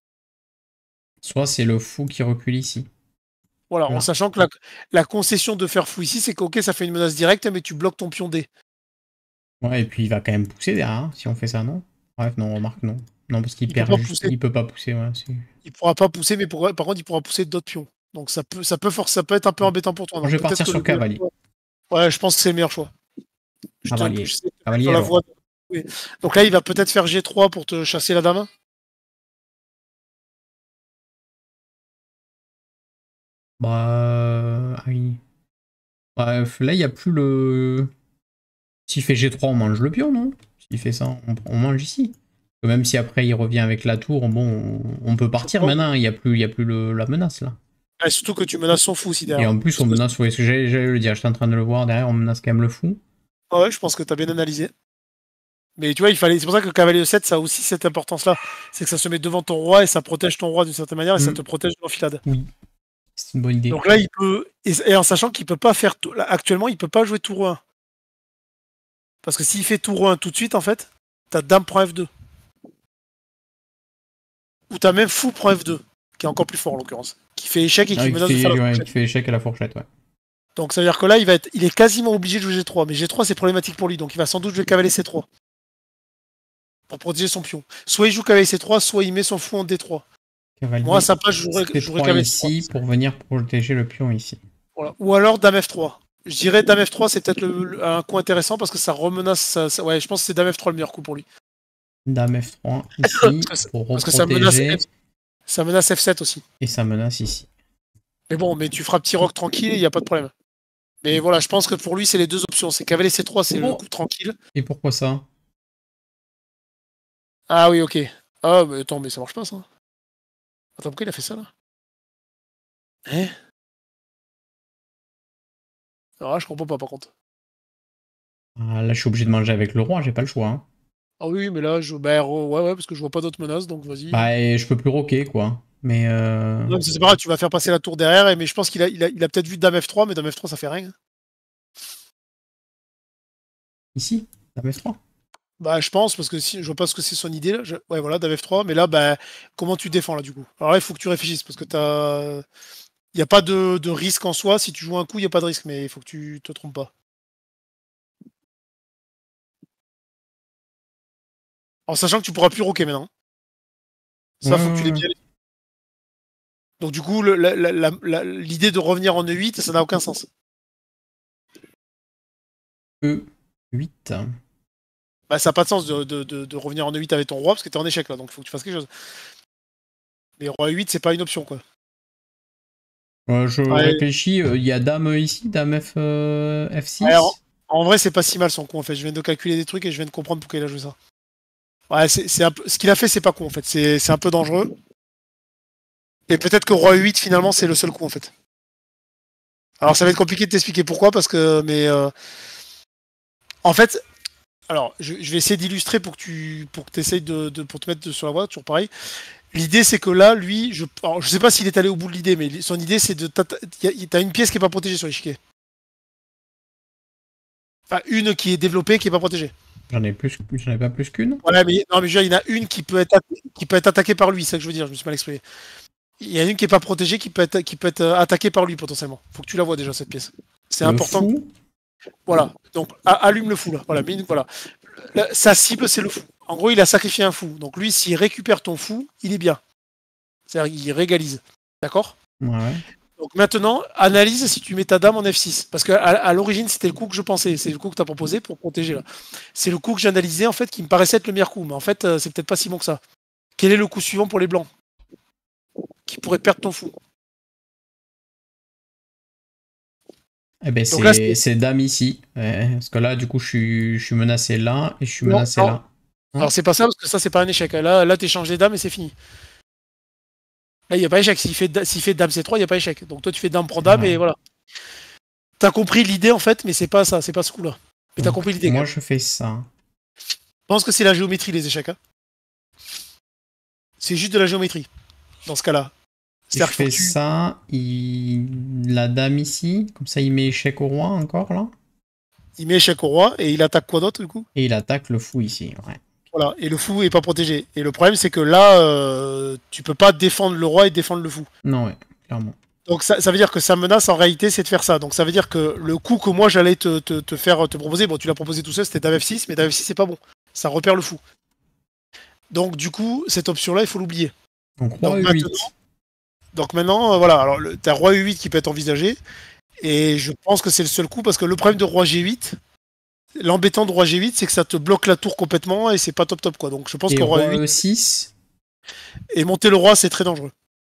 soit c'est le fou qui recule ici. Voilà, en sachant que la, concession de faire fou ici, c'est que, ok, ça fait une menace directe, mais tu bloques ton pion D. Ouais, et puis il va quand même pousser derrière, hein, si on fait ça, non Bref, non, remarque, non. Non, parce qu'il perd juste, il peut pas pousser, ouais. Il pourra pas pousser, mais par contre, il pourra pousser d'autres pions. Donc ça peut, ça peut, ça peut être un peu embêtant pour toi. je vais partir sur Cavalier. Ouais, je pense que c'est le meilleur choix. Cavalier. Cavalier Donc là, il va peut-être faire G3 pour te chasser la dame Bah. Euh, oui. Bref, là, il n'y a plus le. S'il fait G3, on mange le pion, non S'il fait ça, on, mange ici. même si après il revient avec la tour, bon, on peut partir maintenant, il n'y a plus, y a plus le, la menace là. Ah, surtout que tu menaces son fou si derrière. Et en plus, on menace, oui, j'allais le dire, j'étais en train de le voir derrière, on menace quand même le fou. Ah ouais, je pense que tu as bien analysé. Mais tu vois, il fallait. C'est pour ça que Cavalier 7, ça a aussi cette importance-là. C'est que ça se met devant ton roi et ça protège ton roi d'une certaine manière et ça mm. te protège de l'enfilade. Oui. C'est une bonne idée. Donc là, il peut. Et en sachant qu'il peut pas faire. Là, actuellement, il peut pas jouer tour 1. Parce que s'il fait tour 1 tout de suite, en fait, t'as Dame prend F2. Ou t'as même Fou prend F2, qui est encore plus fort en l'occurrence. Qui fait échec et qui, ah menace de qui fait échec à la fourchette, ouais. Donc ça veut dire que là, il, va être... il est quasiment obligé de jouer G3. Mais G3, c'est problématique pour lui. Donc il va sans doute jouer cavalier C3. Pour protéger son pion. Soit il joue cavalier C3, soit il met son fou en D3. Moi, ça passe, je jouerais, ici pour venir protéger le pion ici. Ou alors Dame F3. Je dirais Dame F3, c'est peut-être un coup intéressant parce que ça remenace. Ça, ouais, je pense que c'est Dame F3 le meilleur coup pour lui. Dame F3 ici parce pour que ça menace, F... 7 aussi. Et ça menace ici. Mais bon, mais tu feras petit rock tranquille, il n'y a pas de problème. Mais voilà, je pense que pour lui, c'est les deux options. C'est cavalier C3, c'est le coup tranquille. Et pourquoi ça Ah oui, ok. Ah, mais attends, mais ça marche pas ça. Attends, pourquoi il a fait ça là Hein Alors je comprends pas par contre. Ah, là, je suis obligé de manger avec le roi, j'ai pas le choix. Hein. Ah oui, mais là, je... bah, ouais, ouais, parce que je vois pas d'autres menaces, donc vas-y. Bah, et je peux plus roquer, quoi. Mais. Euh, non, c'est pas grave, tu vas faire passer la tour derrière, mais je pense qu'il a, il a, a peut-être vu Dame F3, mais Dame F3, ça fait rien. Ici, Dame F3. Bah, je pense, parce que si, je ce que c'est son idée. Là. ouais, voilà, Dave 3 Mais là, bah, comment tu défends, là, du coup Alors il faut que tu réfléchisses, parce que t'as. Il n'y a pas de, risque en soi. Si tu joues un coup, il n'y a pas de risque, mais il faut que tu te trompes pas. En sachant que tu pourras plus roquer maintenant. Ça, faut que tu l'aies mmh. bien. Donc, du coup, l'idée de revenir en E8, ça n'a aucun sens. E8 bah, ça n'a pas de sens de, de, de, revenir en E8 avec ton roi parce que t'es en échec là, donc il faut que tu fasses quelque chose. Mais roi E8, c'est pas une option quoi. Euh, je réfléchis, il euh, y a dame ici, dame F, 6 euh, en, vrai, c'est pas si mal son coup en fait. Je viens de calculer des trucs et je viens de comprendre pourquoi il a joué ça. Ouais, c'est, ce qu'il a fait, c'est pas con en fait. C'est, un peu dangereux. Et peut-être que roi 8 e finalement, c'est le seul coup en fait. Alors ça va être compliqué de t'expliquer pourquoi parce que. Mais. en fait, alors, je, vais essayer d'illustrer pour que tu pour que essayes de, pour te mettre sur la voie, toujours pareil. L'idée, c'est que là, lui, je ne sais pas s'il est allé au bout de l'idée, mais son idée, c'est de. as une pièce qui n'est pas protégée sur l'échiquier. Enfin, une qui est développée, qui n'est pas protégée. J'en ai ai pas plus qu'une. Voilà, mais non, mais il y en a une qui peut être qui peut être attaquée par lui, c'est ça que je veux dire. Je me suis mal exprimé. Il y en a une qui est pas protégée, qui peut être qui peut être euh, attaquée par lui potentiellement. Faut que tu la vois déjà cette pièce. C'est important. Voilà. Donc allume le fou là. Voilà, mine, voilà. Sa cible, c'est le fou. En gros, il a sacrifié un fou. Donc lui, s'il récupère ton fou, il est bien. C'est-à-dire qu'il régalise. D'accord Donc maintenant, analyse si tu mets ta dame en F6. Parce qu'à à, l'origine, c'était le coup que je pensais. C'est le coup que tu as proposé pour protéger là. C'est le coup que j'analysais en fait qui me paraissait être le meilleur coup. Mais en fait, euh, c'est peut-être pas si bon que ça. Quel est le coup suivant pour les blancs Qui pourrait perdre ton fou Eh ben c'est dame ici. parce que là, du coup, je suis, menacé là et je suis menacé là. Hein Alors c'est pas ça, parce que ça, c'est pas un échec. Là, là échanges des dames et c'est fini. Là, il n'y a pas échec. S'il fait, fait dame C3, il n'y a pas échec. Donc toi, tu fais dame prend dame et voilà. T'as compris l'idée en fait, mais c'est pas ça, c'est pas ce coup-là. Mais t'as compris l'idée. Moi, je fais ça. Je pense que c'est la géométrie, les échecs. Hein. c'est juste de la géométrie, dans ce cas-là. Il fait ça, il... la dame ici, comme ça il met échec au roi encore là. Il met échec au roi et il attaque quoi d'autre du coup Et il attaque le fou ici, ouais. Voilà, et le fou est pas protégé. Et le problème c'est que là, euh, tu peux pas défendre le roi et défendre le fou. Non, ouais, clairement. Donc ça, veut dire que sa menace en réalité c'est de faire ça. Donc ça veut dire que le coup que moi j'allais te, faire te proposer, bon tu l'as proposé tout seul, c'était Dame F6, mais Dame F6 c'est pas bon. Ça repère le fou. Donc du coup, cette option là il faut l'oublier. Donc, Donc maintenant, donc maintenant, euh, voilà, alors t'as roi e8 qui peut être envisagé. Et je pense que c'est le seul coup parce que le problème de roi g8, l'embêtant de roi g8, c'est que ça te bloque la tour complètement et c'est pas top top quoi. Donc je pense que roi, e8, 6 et monter le roi, c'est très dangereux.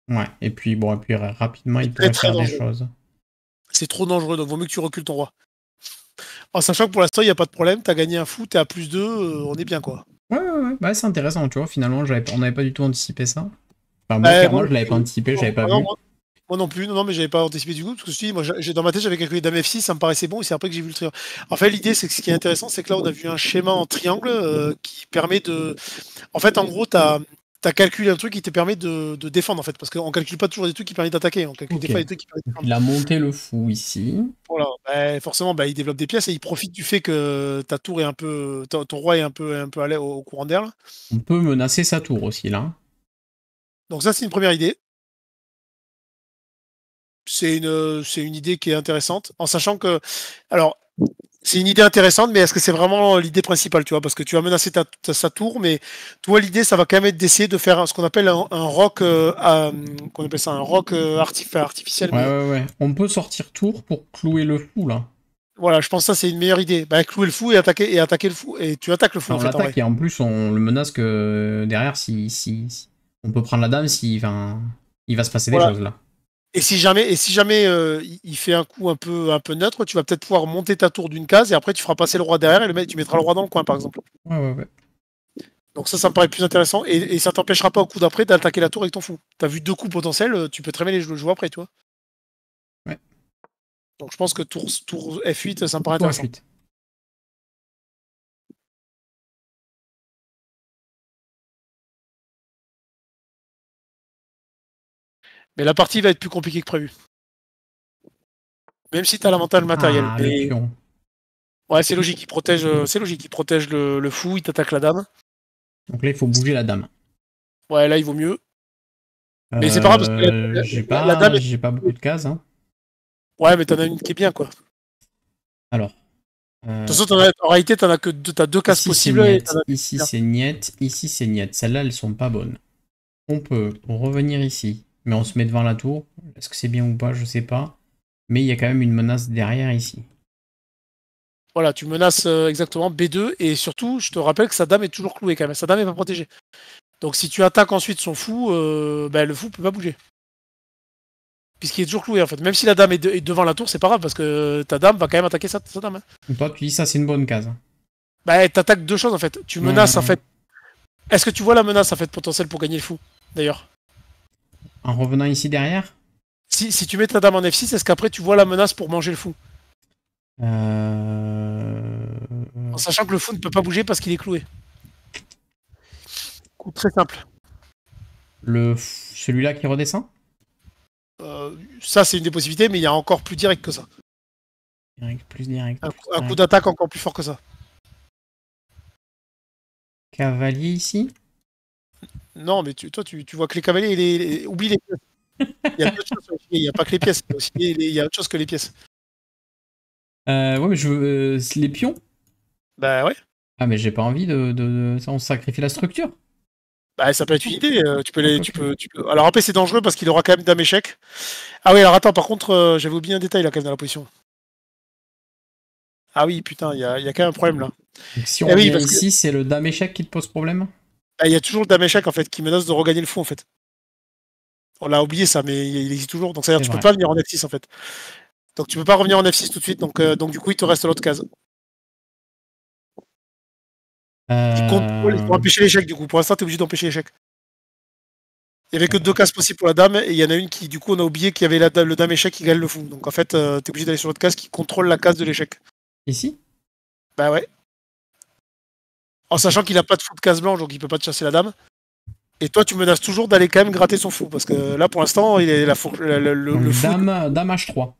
Ouais, et puis bon, et puis rapidement, il, peut pourrait faire des choses. C'est trop dangereux, donc vaut mieux que tu recules ton roi. En sachant que pour l'instant, il n'y a pas de problème, t'as gagné un fou, t'es à plus 2, euh, on est bien quoi. Ouais, ouais, ouais, bah, c'est intéressant, tu vois, finalement, on n'avait pas du tout anticipé ça moi, je l'avais pas anticipé, non, Moi, non plus, non, non mais j'avais pas anticipé du coup, parce que je moi, j'ai, dans ma tête, j'avais calculé Dame F6, ça me paraissait bon, et c'est après que j'ai vu le triangle. En fait, l'idée, c'est que ce qui est intéressant, c'est que là, on a vu un schéma en triangle euh, qui permet de. En fait, en gros, tu as calculé un truc qui te permet de, défendre en fait, parce qu'on calcule pas toujours des trucs qui permettent d'attaquer, on calcule des fois qui permettent Il a monté le fou ici. Ben, forcément, ben, il développe des pièces et il profite du fait que ta tour est un peu, ton, roi est un peu, un peu allé au courant d'air. On peut menacer sa tour aussi là. Donc ça, c'est une première idée. C'est une, euh, c'est une idée qui est intéressante, en sachant que, alors, c'est une idée intéressante, mais est-ce que c'est vraiment l'idée principale, tu vois Parce que tu vas menacer sa tour, mais toi, l'idée, ça va quand même être d'essayer de faire ce qu'on appelle un, rock, euh, qu'on appelle ça un rock euh, artificiel. Ouais, ouais, ouais. On peut sortir tour pour clouer le fou, là. Voilà, je pense que ça, c'est une meilleure idée. Bah, clouer le fou et attaquer, et attaquer le fou. Et tu attaques le fou, en et en plus, on le menace que derrière, si on peut prendre la dame s'il il va se passer des choses là. Et si jamais, et si jamais euh, il fait un coup un peu, un peu neutre, tu vas peut-être pouvoir monter ta tour d'une case et après tu feras passer le roi derrière et tu mettras le roi dans le coin par exemple. Ouais, ouais, ouais. Donc ça, ça me paraît plus intéressant et, ça t'empêchera pas au coup d'après d'attaquer la tour avec ton fou. T'as vu deux coups potentiels, euh, tu peux très bien les jouer après, toi. Ouais. Donc je pense que tour, tour F8, ça me paraît intéressant. Mais la partie va être plus compliquée que prévu. Même si tu as l'avantage matériel. Ah, ouais, c'est logique, il protège, euh, c'est logique, il protège le, fou, il t'attaque la dame. Donc là, il faut bouger la dame. Ouais, là, il vaut mieux. mais c'est pas grave parce que la, euh, j'ai pas, J'ai pas beaucoup de cases. Hein. Ouais, mais t'en as une qui est bien, quoi. Alors. Euh, de toute façon, en, réalité, t'en as que deux, deux cases possibles. ici, c'est niette. Ici, c'est niette. Celles-là, elles sont pas bonnes. On peut revenir ici mais on se met devant la tour. Est-ce que c'est bien ou pas Je sais pas. Mais il y a quand même une menace derrière ici. Voilà, tu menaces euh, exactement B2 et surtout, je te rappelle que sa dame est toujours clouée quand même. Sa dame n'est pas protégée. Donc si tu attaques ensuite son fou, euh, ben, le fou ne peut pas bouger. Puisqu'il est toujours cloué en fait. Même si la dame est, devant la tour, c'est pas grave parce que ta dame va quand même attaquer sa, dame. Hein. Ou Toi, tu dis ça, c'est une bonne case. Hein. Bah, t'attaque deux choses en fait. Tu menaces en fait. Est-ce que tu vois la menace en fait potentielle pour gagner le fou D'ailleurs. En revenant ici derrière si, tu mets ta dame en F6, est-ce qu'après tu vois la menace pour manger le fou euh, En sachant que le fou ne peut pas bouger parce qu'il est cloué. Coup très simple. Le Celui-là qui redescend euh, Ça, c'est une des possibilités, mais il y a encore plus direct que ça. plus direct. un, coup d'attaque encore plus fort que ça. Cavalier ici non, mais toi, tu, vois que les cavaliers, les, oublie les pièces. Il y a n'y a pas que les pièces. Il y a, autre chose que les pièces. Euh, ouais, mais je euh, les pions Bah ouais. Ah, mais j'ai pas envie de, de, On sacrifie la structure bah, ça peut être une idée. Euh, tu peux les, ah, tu peux, Alors après, c'est dangereux parce qu'il aura quand même dame échec. Ah oui, alors attends, par contre, euh, j'avais oublié un détail là quand même dans la position. Ah oui, putain, il y a, quand même un problème là. si eh on eh ici, c'est le dame échec qui te pose problème ah, il y a toujours le Dame échec en fait qui menace de regagner le fou en fait. On l'a oublié ça, mais il existe toujours. Donc ça veut dire que tu peux pas venir en F6 en fait. Donc tu peux pas revenir en F6 tout de suite. Donc, euh, donc du coup il te reste l'autre case. pour empêcher euh. l'échec du coup. Pour l'instant es obligé d'empêcher l'échec. Il y avait que deux cases possibles pour la dame et il y en a une qui du coup on a oublié qu'il y avait le dame échec qui gagne le fou. Donc en fait euh, tu es obligé d'aller sur l'autre case qui contrôle la case de l'échec. Ici Bah ouais. En sachant qu'il n'a pas de fou de case blanche, donc il peut pas te chasser la dame. Et toi, tu menaces toujours d'aller quand même gratter son fou, parce que là, pour l'instant, il est la fou, le, fou. Dame, dame H3.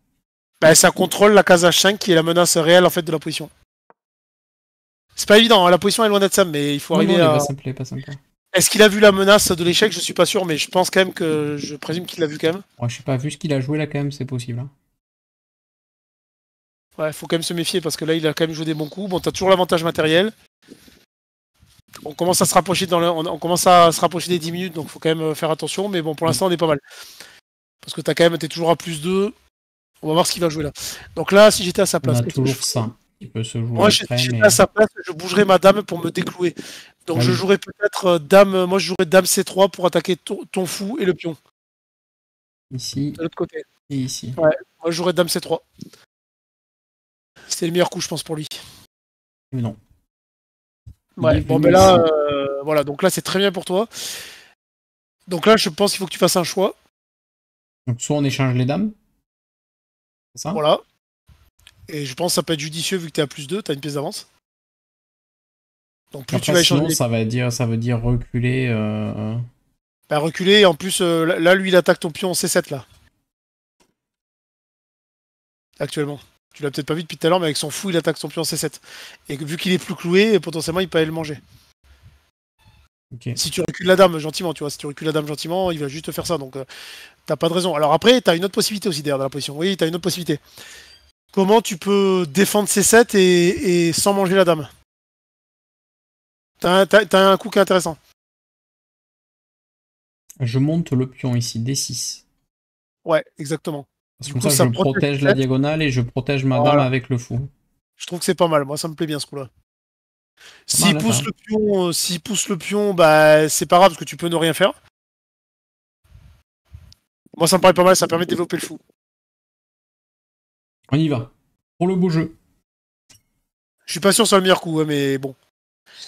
Bah, ça contrôle la case H5 qui est la menace réelle en fait de la position. C'est pas évident, hein, la position est loin d'être simple, mais il faut arriver à. Est-ce qu'il a vu la menace de l'échec Je suis pas sûr, mais je pense quand même que je présume qu'il l'a vu quand même. ouais, je sais pas, vu ce qu'il a joué là quand même, c'est possible. Il hein. Ouais, faut quand même se méfier parce que là, il a quand même joué des bons coups. Bon, t'as toujours l'avantage matériel on commence à se rapprocher dans le, on, commence à se rapprocher des 10 minutes, donc faut quand même euh, faire attention. Mais bon, pour l'instant, on est pas mal. Parce que t'as quand même, toujours à plus 2. On va voir ce qu'il va jouer là. Donc là, si j'étais à sa place, se jouer. à sa place, je bougerais ma dame pour me déclouer. Donc je jouerais peut-être euh, dame. Moi, je jouerais dame C3 pour attaquer ton, fou et le pion. Ici. De l'autre côté. ici. Ouais. Moi, je jouerais dame C3. C'était le meilleur coup, je pense, pour lui. Mais non bon, mais là, euh, voilà, donc là, c'est très bien pour toi. Donc là, je pense qu'il faut que tu fasses un choix. Donc, soit on échange les dames. C'est ça Voilà. Et je pense que ça peut être judicieux vu que t'es à plus 2, t'as une pièce d'avance. Donc, plus tu vas Sinon, ça, va dire, ça veut dire reculer. Euh, bah, reculer, et en plus, euh, là, lui, il attaque ton pion C7 là. Actuellement tu l'as peut-être pas vu depuis tout à l'heure, mais avec son fou, il attaque son pion C7. Et vu qu'il est plus cloué, potentiellement, il peut aller le manger. Si tu recules la dame gentiment, tu vois, si tu recules la dame gentiment, il va juste faire ça. Donc, tu euh, t'as pas de raison. Alors après, t'as une autre possibilité aussi derrière dans la position. Oui, t'as une autre possibilité. Comment tu peux défendre C7 et, sans manger la dame T'as as un coup qui est intéressant. Je monte le pion ici, D6. Ouais, exactement ça, je protège, la diagonale et je protège ma dame avec le fou. Je trouve que c'est pas mal. Moi, ça me plaît bien ce coup-là. S'il pousse, hein. le pion, euh, pousse le pion, bah, c'est pas grave parce que tu peux ne rien faire. Moi, ça me paraît pas mal. Ça permet de développer le fou. On y va. Pour le beau jeu. Je suis pas sûr sur le meilleur coup, hein, mais bon.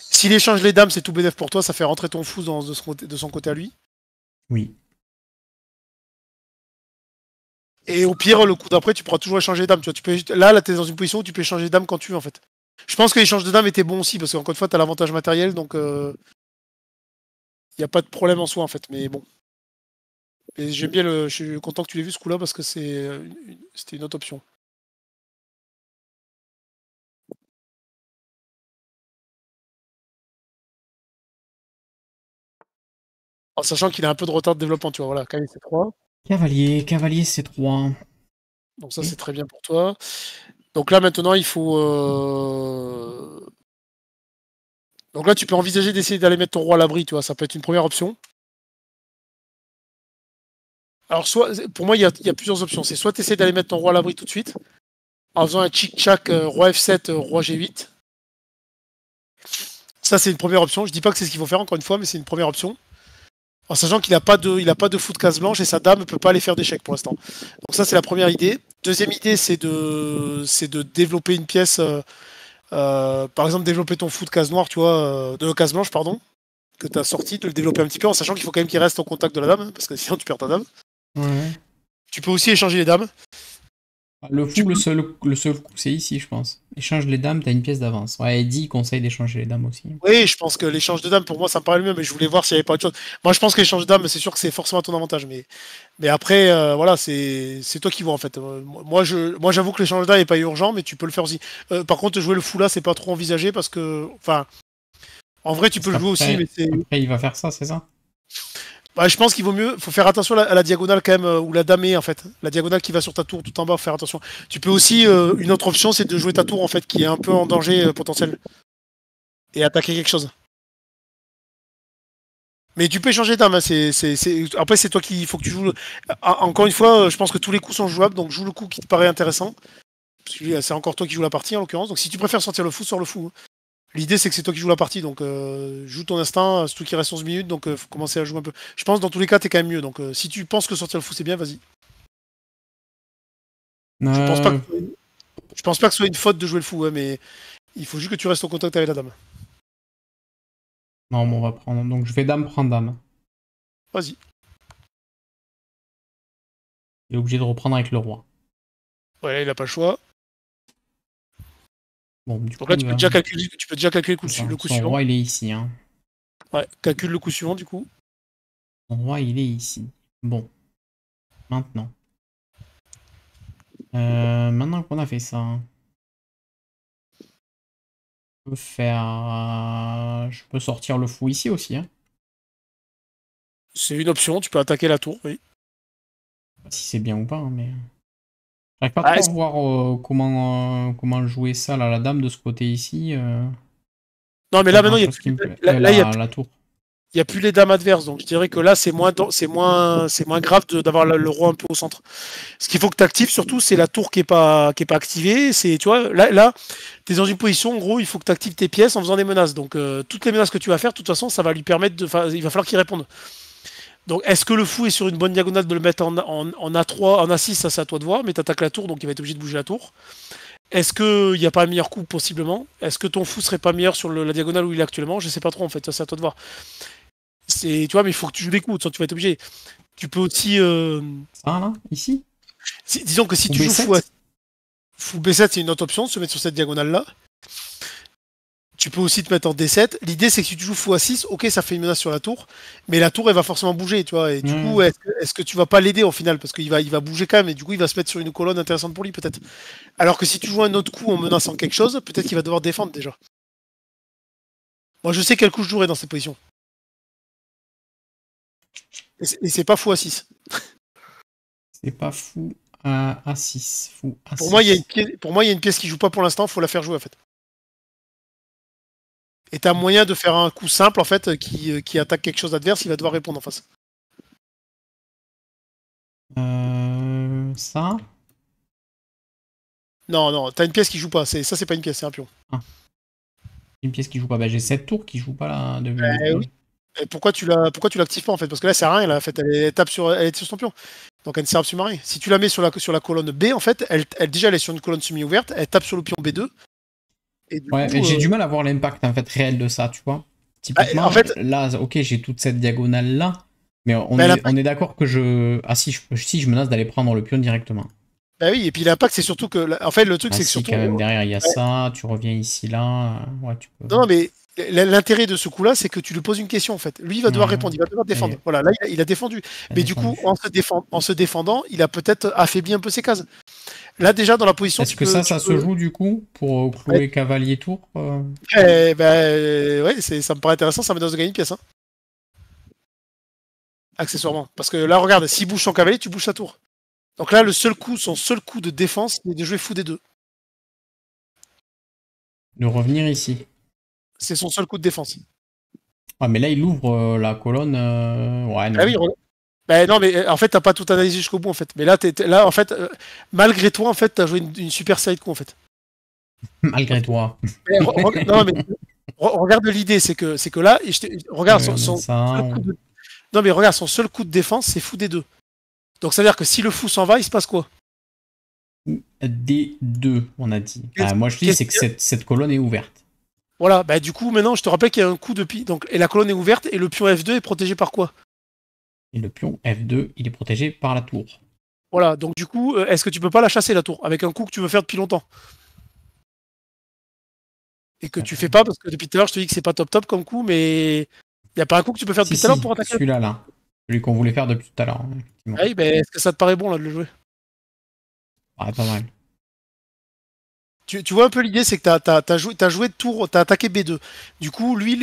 S'il échange les dames, c'est tout bénéf pour toi. Ça fait rentrer ton fou dans, de son côté à lui. Oui. Et au pire, le coup d'après, tu pourras toujours échanger d'âme. Tu vois, tu peux, là, là, t'es dans une position où tu peux échanger d'âme quand tu veux, en fait. Je pense que l'échange de dame était bon aussi, parce qu'encore une fois, as l'avantage matériel, donc il euh, n'y a pas de problème en soi, en fait. Mais bon. Et j'aime bien le. Je suis content que tu l'aies vu ce coup-là, parce que c'est, c'était une autre option. En sachant qu'il a un peu de retard de développement, tu vois, voilà, quand il fait 3. Cavalier, cavalier C3. Donc ça, c'est très bien pour toi. Donc là, maintenant, il faut... Euh, Donc là, tu peux envisager d'essayer d'aller mettre ton roi à l'abri, tu vois. Ça peut être une première option. Alors, soit, pour moi, il y a, plusieurs options. C'est soit tu essaies d'aller mettre ton roi à l'abri tout de suite, en faisant un chic-chac euh, roi F7, euh, roi G8. Ça, c'est une première option. Je dis pas que c'est ce qu'il faut faire, encore une fois, mais c'est une première option. En sachant qu'il n'a pas de, il a pas de fou de case blanche et sa dame ne peut pas aller faire d'échec pour l'instant. Donc ça c'est la première idée. Deuxième idée c'est de, de développer une pièce. Euh, euh, par exemple développer ton fou de case noire, tu vois, euh, de case blanche pardon, que tu as sorti, de le développer un petit peu en sachant qu'il faut quand même qu'il reste en contact de la dame hein, parce que sinon tu perds ta dame. Tu peux aussi échanger les dames. Le fou, le seul, le coup, c'est ici, je pense. Échange les dames, t'as une pièce d'avance. Ouais, Eddie conseille d'échanger les dames aussi. Oui, je pense que l'échange de dames, pour moi, ça me paraît le mieux, mais je voulais voir s'il n'y avait pas autre chose. Moi, je pense que l'échange de dames, c'est sûr que c'est forcément à ton avantage, mais, mais après, euh, voilà, c'est toi qui vois, en fait. Euh, moi, je moi j'avoue que l'échange de dames n'est pas urgent, mais tu peux le faire aussi. Euh, par contre, jouer le fou là, c'est pas trop envisagé parce que, enfin, en vrai, tu peux le jouer aussi, mais c'est. Après, il va faire ça, c'est ça bah, je pense qu'il vaut mieux, faut faire attention à la, diagonale quand même, euh, ou la damée en fait. La diagonale qui va sur ta tour tout en bas, faire attention. Tu peux aussi, euh, une autre option, c'est de jouer ta tour en fait, qui est un peu en danger euh, potentiel. Et attaquer quelque chose. Mais tu peux changer ta main hein, c'est, c'est, après c'est toi qui faut que tu joues. Encore une fois, je pense que tous les coups sont jouables, donc joue le coup qui te paraît intéressant. c'est encore toi qui joue la partie en l'occurrence, donc si tu préfères sortir le fou, sors le fou. Hein. L'idée, c'est que c'est toi qui joues la partie, donc euh, joue ton instinct, euh, surtout qui reste 11 minutes, donc il euh, faut commencer à jouer un peu. Je pense, dans tous les cas, t'es quand même mieux, donc si tu penses que sortir le fou, c'est bien, vas-y. Je, pense pas que... Je pense pas que ce soit une faute de jouer le fou, mais il faut juste que tu restes en contact avec la dame. Non, mais on va prendre. Donc je vais dame, prendre dame. Vas-y. Il est obligé de reprendre avec le roi. Ouais, il a pas le choix. Bon, du coup, tu peux, déjà euh, calculer, coup, le coup son Roi, il est ici. Hein. Ouais, calcule le coup suivant, du coup. Son roi, il est ici. Bon. Maintenant. Euh, maintenant qu'on a fait ça, je peux faire. Euh, je peux sortir le fou ici aussi. Hein. C'est une option, tu peux attaquer la tour, oui. Si c'est bien ou pas, hein, mais. J'arrive pas ah, trop voir euh, comment, euh, comment jouer ça, la dame de ce côté ici. Euh. Non, mais là, maintenant, il y a, la, tour. Il n'y a plus les dames adverses, donc je dirais que là, c'est moins, c'est moins, c'est moins grave d'avoir le roi un peu au centre. Ce qu'il faut que tu actives surtout, c'est la tour qui n'est pas, qui est pas activée. C'est, tu là, là tu es dans une position, en gros, il faut que tu actives tes pièces en faisant des menaces. Donc, toutes les menaces que tu vas faire, de toute façon, ça va lui permettre de. Il va falloir qu'il réponde. Donc, est-ce que le fou est sur une bonne diagonale de le mettre en, A3, en A6 Ça, c'est à toi de voir, mais tu attaques la tour, donc il va être obligé de bouger la tour. Est-ce qu'il n'y a pas un meilleur coup, possiblement Est-ce que ton fou serait pas meilleur sur la diagonale où il est actuellement Je sais pas trop, en fait, ça, c'est à toi de voir. Tu vois, mais il faut que tu joues des tu vas être obligé. Tu peux aussi. Ah là, ici Disons que si tu joues fou, fou B7, c'est une autre option, de se mettre sur cette diagonale-là. Tu peux aussi te mettre en D7. L'idée, c'est que si tu joues fou à 6 ok, ça fait une menace sur la tour, mais la tour, elle va forcément bouger, tu vois. Et du mmh. coup, est-ce que, est que, tu vas pas l'aider au final Parce qu'il va, il va bouger quand même, et du coup, il va se mettre sur une colonne intéressante pour lui, peut-être. Alors que si tu joues un autre coup en menaçant quelque chose, peut-être qu'il va devoir défendre déjà. Moi, je sais quel coup je jouerai dans cette position. Et c'est pas fou à 6 C'est pas fou à, 6. pour, Moi, pour moi, il y a une pièce qui joue pas pour l'instant, faut la faire jouer en fait. Et un moyen de faire un coup simple en fait euh, qui, attaque quelque chose d'adverse, il va devoir répondre en face. Euh, ça Non, non, t'as une pièce qui joue pas, ça c'est pas une pièce, c'est un pion. Ah. Une pièce qui joue pas, bah, j'ai 7 tours qui jouent pas là. Eh pourquoi tu l'as pourquoi tu l'actives pas en fait Parce que là c'est rien, elle, en fait, elle, tape sur, elle est sur son pion. Donc elle ne sert absolument à rien. Si tu la mets sur la, sur la colonne B, en fait, elle, elle déjà elle est sur une colonne semi-ouverte, elle tape sur le pion B2, ouais, j'ai du euh, mal à voir l'impact en fait réel de ça, tu vois. Bah, Typiquement, là, ok, j'ai toute cette diagonale là, mais on bah, est, est d'accord que je. Ah, si je, menace d'aller prendre le pion directement. Bah oui, et puis l'impact, c'est surtout que. En fait, le truc, ah, c'est surtout. Euh, derrière, il y a ça, tu reviens ici, là. Euh, non, mais L'intérêt de ce coup-là, c'est que tu lui poses une question en fait. Lui, il va devoir répondre, il va devoir défendre. voilà, là, il a, défendu. mais du coup, en se, en se défendant, il a peut-être affaibli un peu ses cases. Là, déjà, dans la position. Est-ce que ça, ça se joue du coup pour euh, clouer cavalier tour euh... Eh ben, euh, ouais, ça me paraît intéressant, ça me donne de gagner une pièce. Hein. Accessoirement. Parce que là, regarde, s'il bouge son cavalier, tu bouges sa tour. Donc là, le seul coup, son seul coup de défense, c'est de jouer fou des deux. De revenir ici. C'est son seul coup de défense. ouais ah, mais là, il ouvre euh, la colonne. Ouais, Ah oui, ben non, mais euh, en fait, t'as pas tout analysé jusqu'au bout, en fait. Mais là, t'es, là en fait, euh, malgré toi, en fait, t'as joué une, super side en fait. Malgré toi. non, mais regarde l'idée, c'est que, c'est que là, regarde son, hein. coup de, non mais regarde, son seul coup de défense, c'est fou des deux. Donc ça veut dire que si le fou s'en va, il se passe quoi d deux, on a dit. Ah, moi, je dis, c'est que cette, colonne est ouverte. Voilà, bah du coup, maintenant, je te rappelle qu'il y a un coup de pi. Donc, et la colonne est ouverte et le pion F2 est protégé par quoi et le pion F2, il est protégé par la tour. Voilà, donc du coup, euh, est-ce que tu peux pas la chasser la tour avec un coup que tu veux faire depuis longtemps Et que tu fais pas parce que depuis tout à l'heure je te dis que c'est pas top top comme coup, mais il n'y a pas un coup que tu peux faire depuis tout à l'heure pour attaquer Celui-là, là. Celui qu'on voulait faire depuis tout à l'heure. Hein, ah oui, mais est-ce que ça te paraît bon là de le jouer ah, pas mal. Tu, vois un peu l'idée, c'est que tu as, joué, de tour, tu as attaqué B2. Du coup, lui,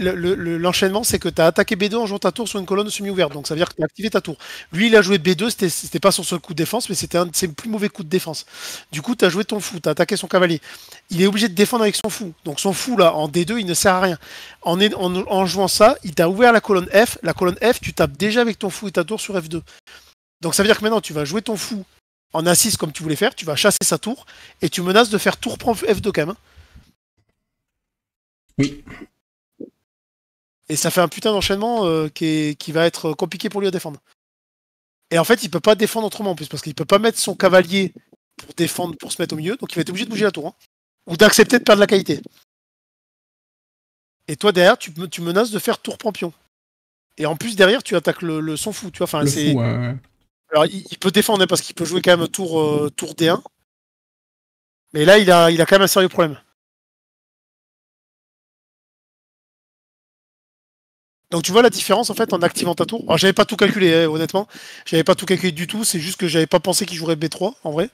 l'enchaînement, c'est que tu as attaqué B2 en jouant ta tour sur une colonne semi-ouverte. Donc ça veut dire que tu as activé ta tour. Lui, il a joué B2, c'était pas son seul coup de défense, mais c'était un de ses plus mauvais coups de défense. Du coup, tu as joué ton fou, tu as attaqué son cavalier. Il est obligé de défendre avec son fou. Donc son fou, là, en D2, il ne sert à rien. En, en jouant ça, il t'a ouvert la colonne F. La colonne F, tu tapes déjà avec ton fou et ta tour sur F2. Donc ça veut dire que maintenant, tu vas jouer ton fou en assise comme tu voulais faire, tu vas chasser sa tour et tu menaces de faire tour prend F2 quand même. Oui. Et ça fait un putain d'enchaînement euh, qui, va être compliqué pour lui à défendre. Et en fait, il peut pas défendre autrement en plus, parce qu'il peut pas mettre son cavalier pour défendre, pour se mettre au milieu, donc il va être obligé de bouger la tour. Hein. ou d'accepter de perdre la qualité. Et toi derrière, tu, menaces de faire tour prend pion. Et en plus derrière, tu attaques le, son fou, tu vois. Enfin, c'est. Alors, il, peut défendre parce qu'il peut jouer quand même tour, euh, tour D1. Mais là, il a, il a quand même un sérieux problème. Donc tu vois la différence en fait en activant ta tour. Alors j'avais pas tout calculé hein, honnêtement, j'avais pas tout calculé du tout, c'est juste que j'avais pas pensé qu'il jouerait B3 en vrai.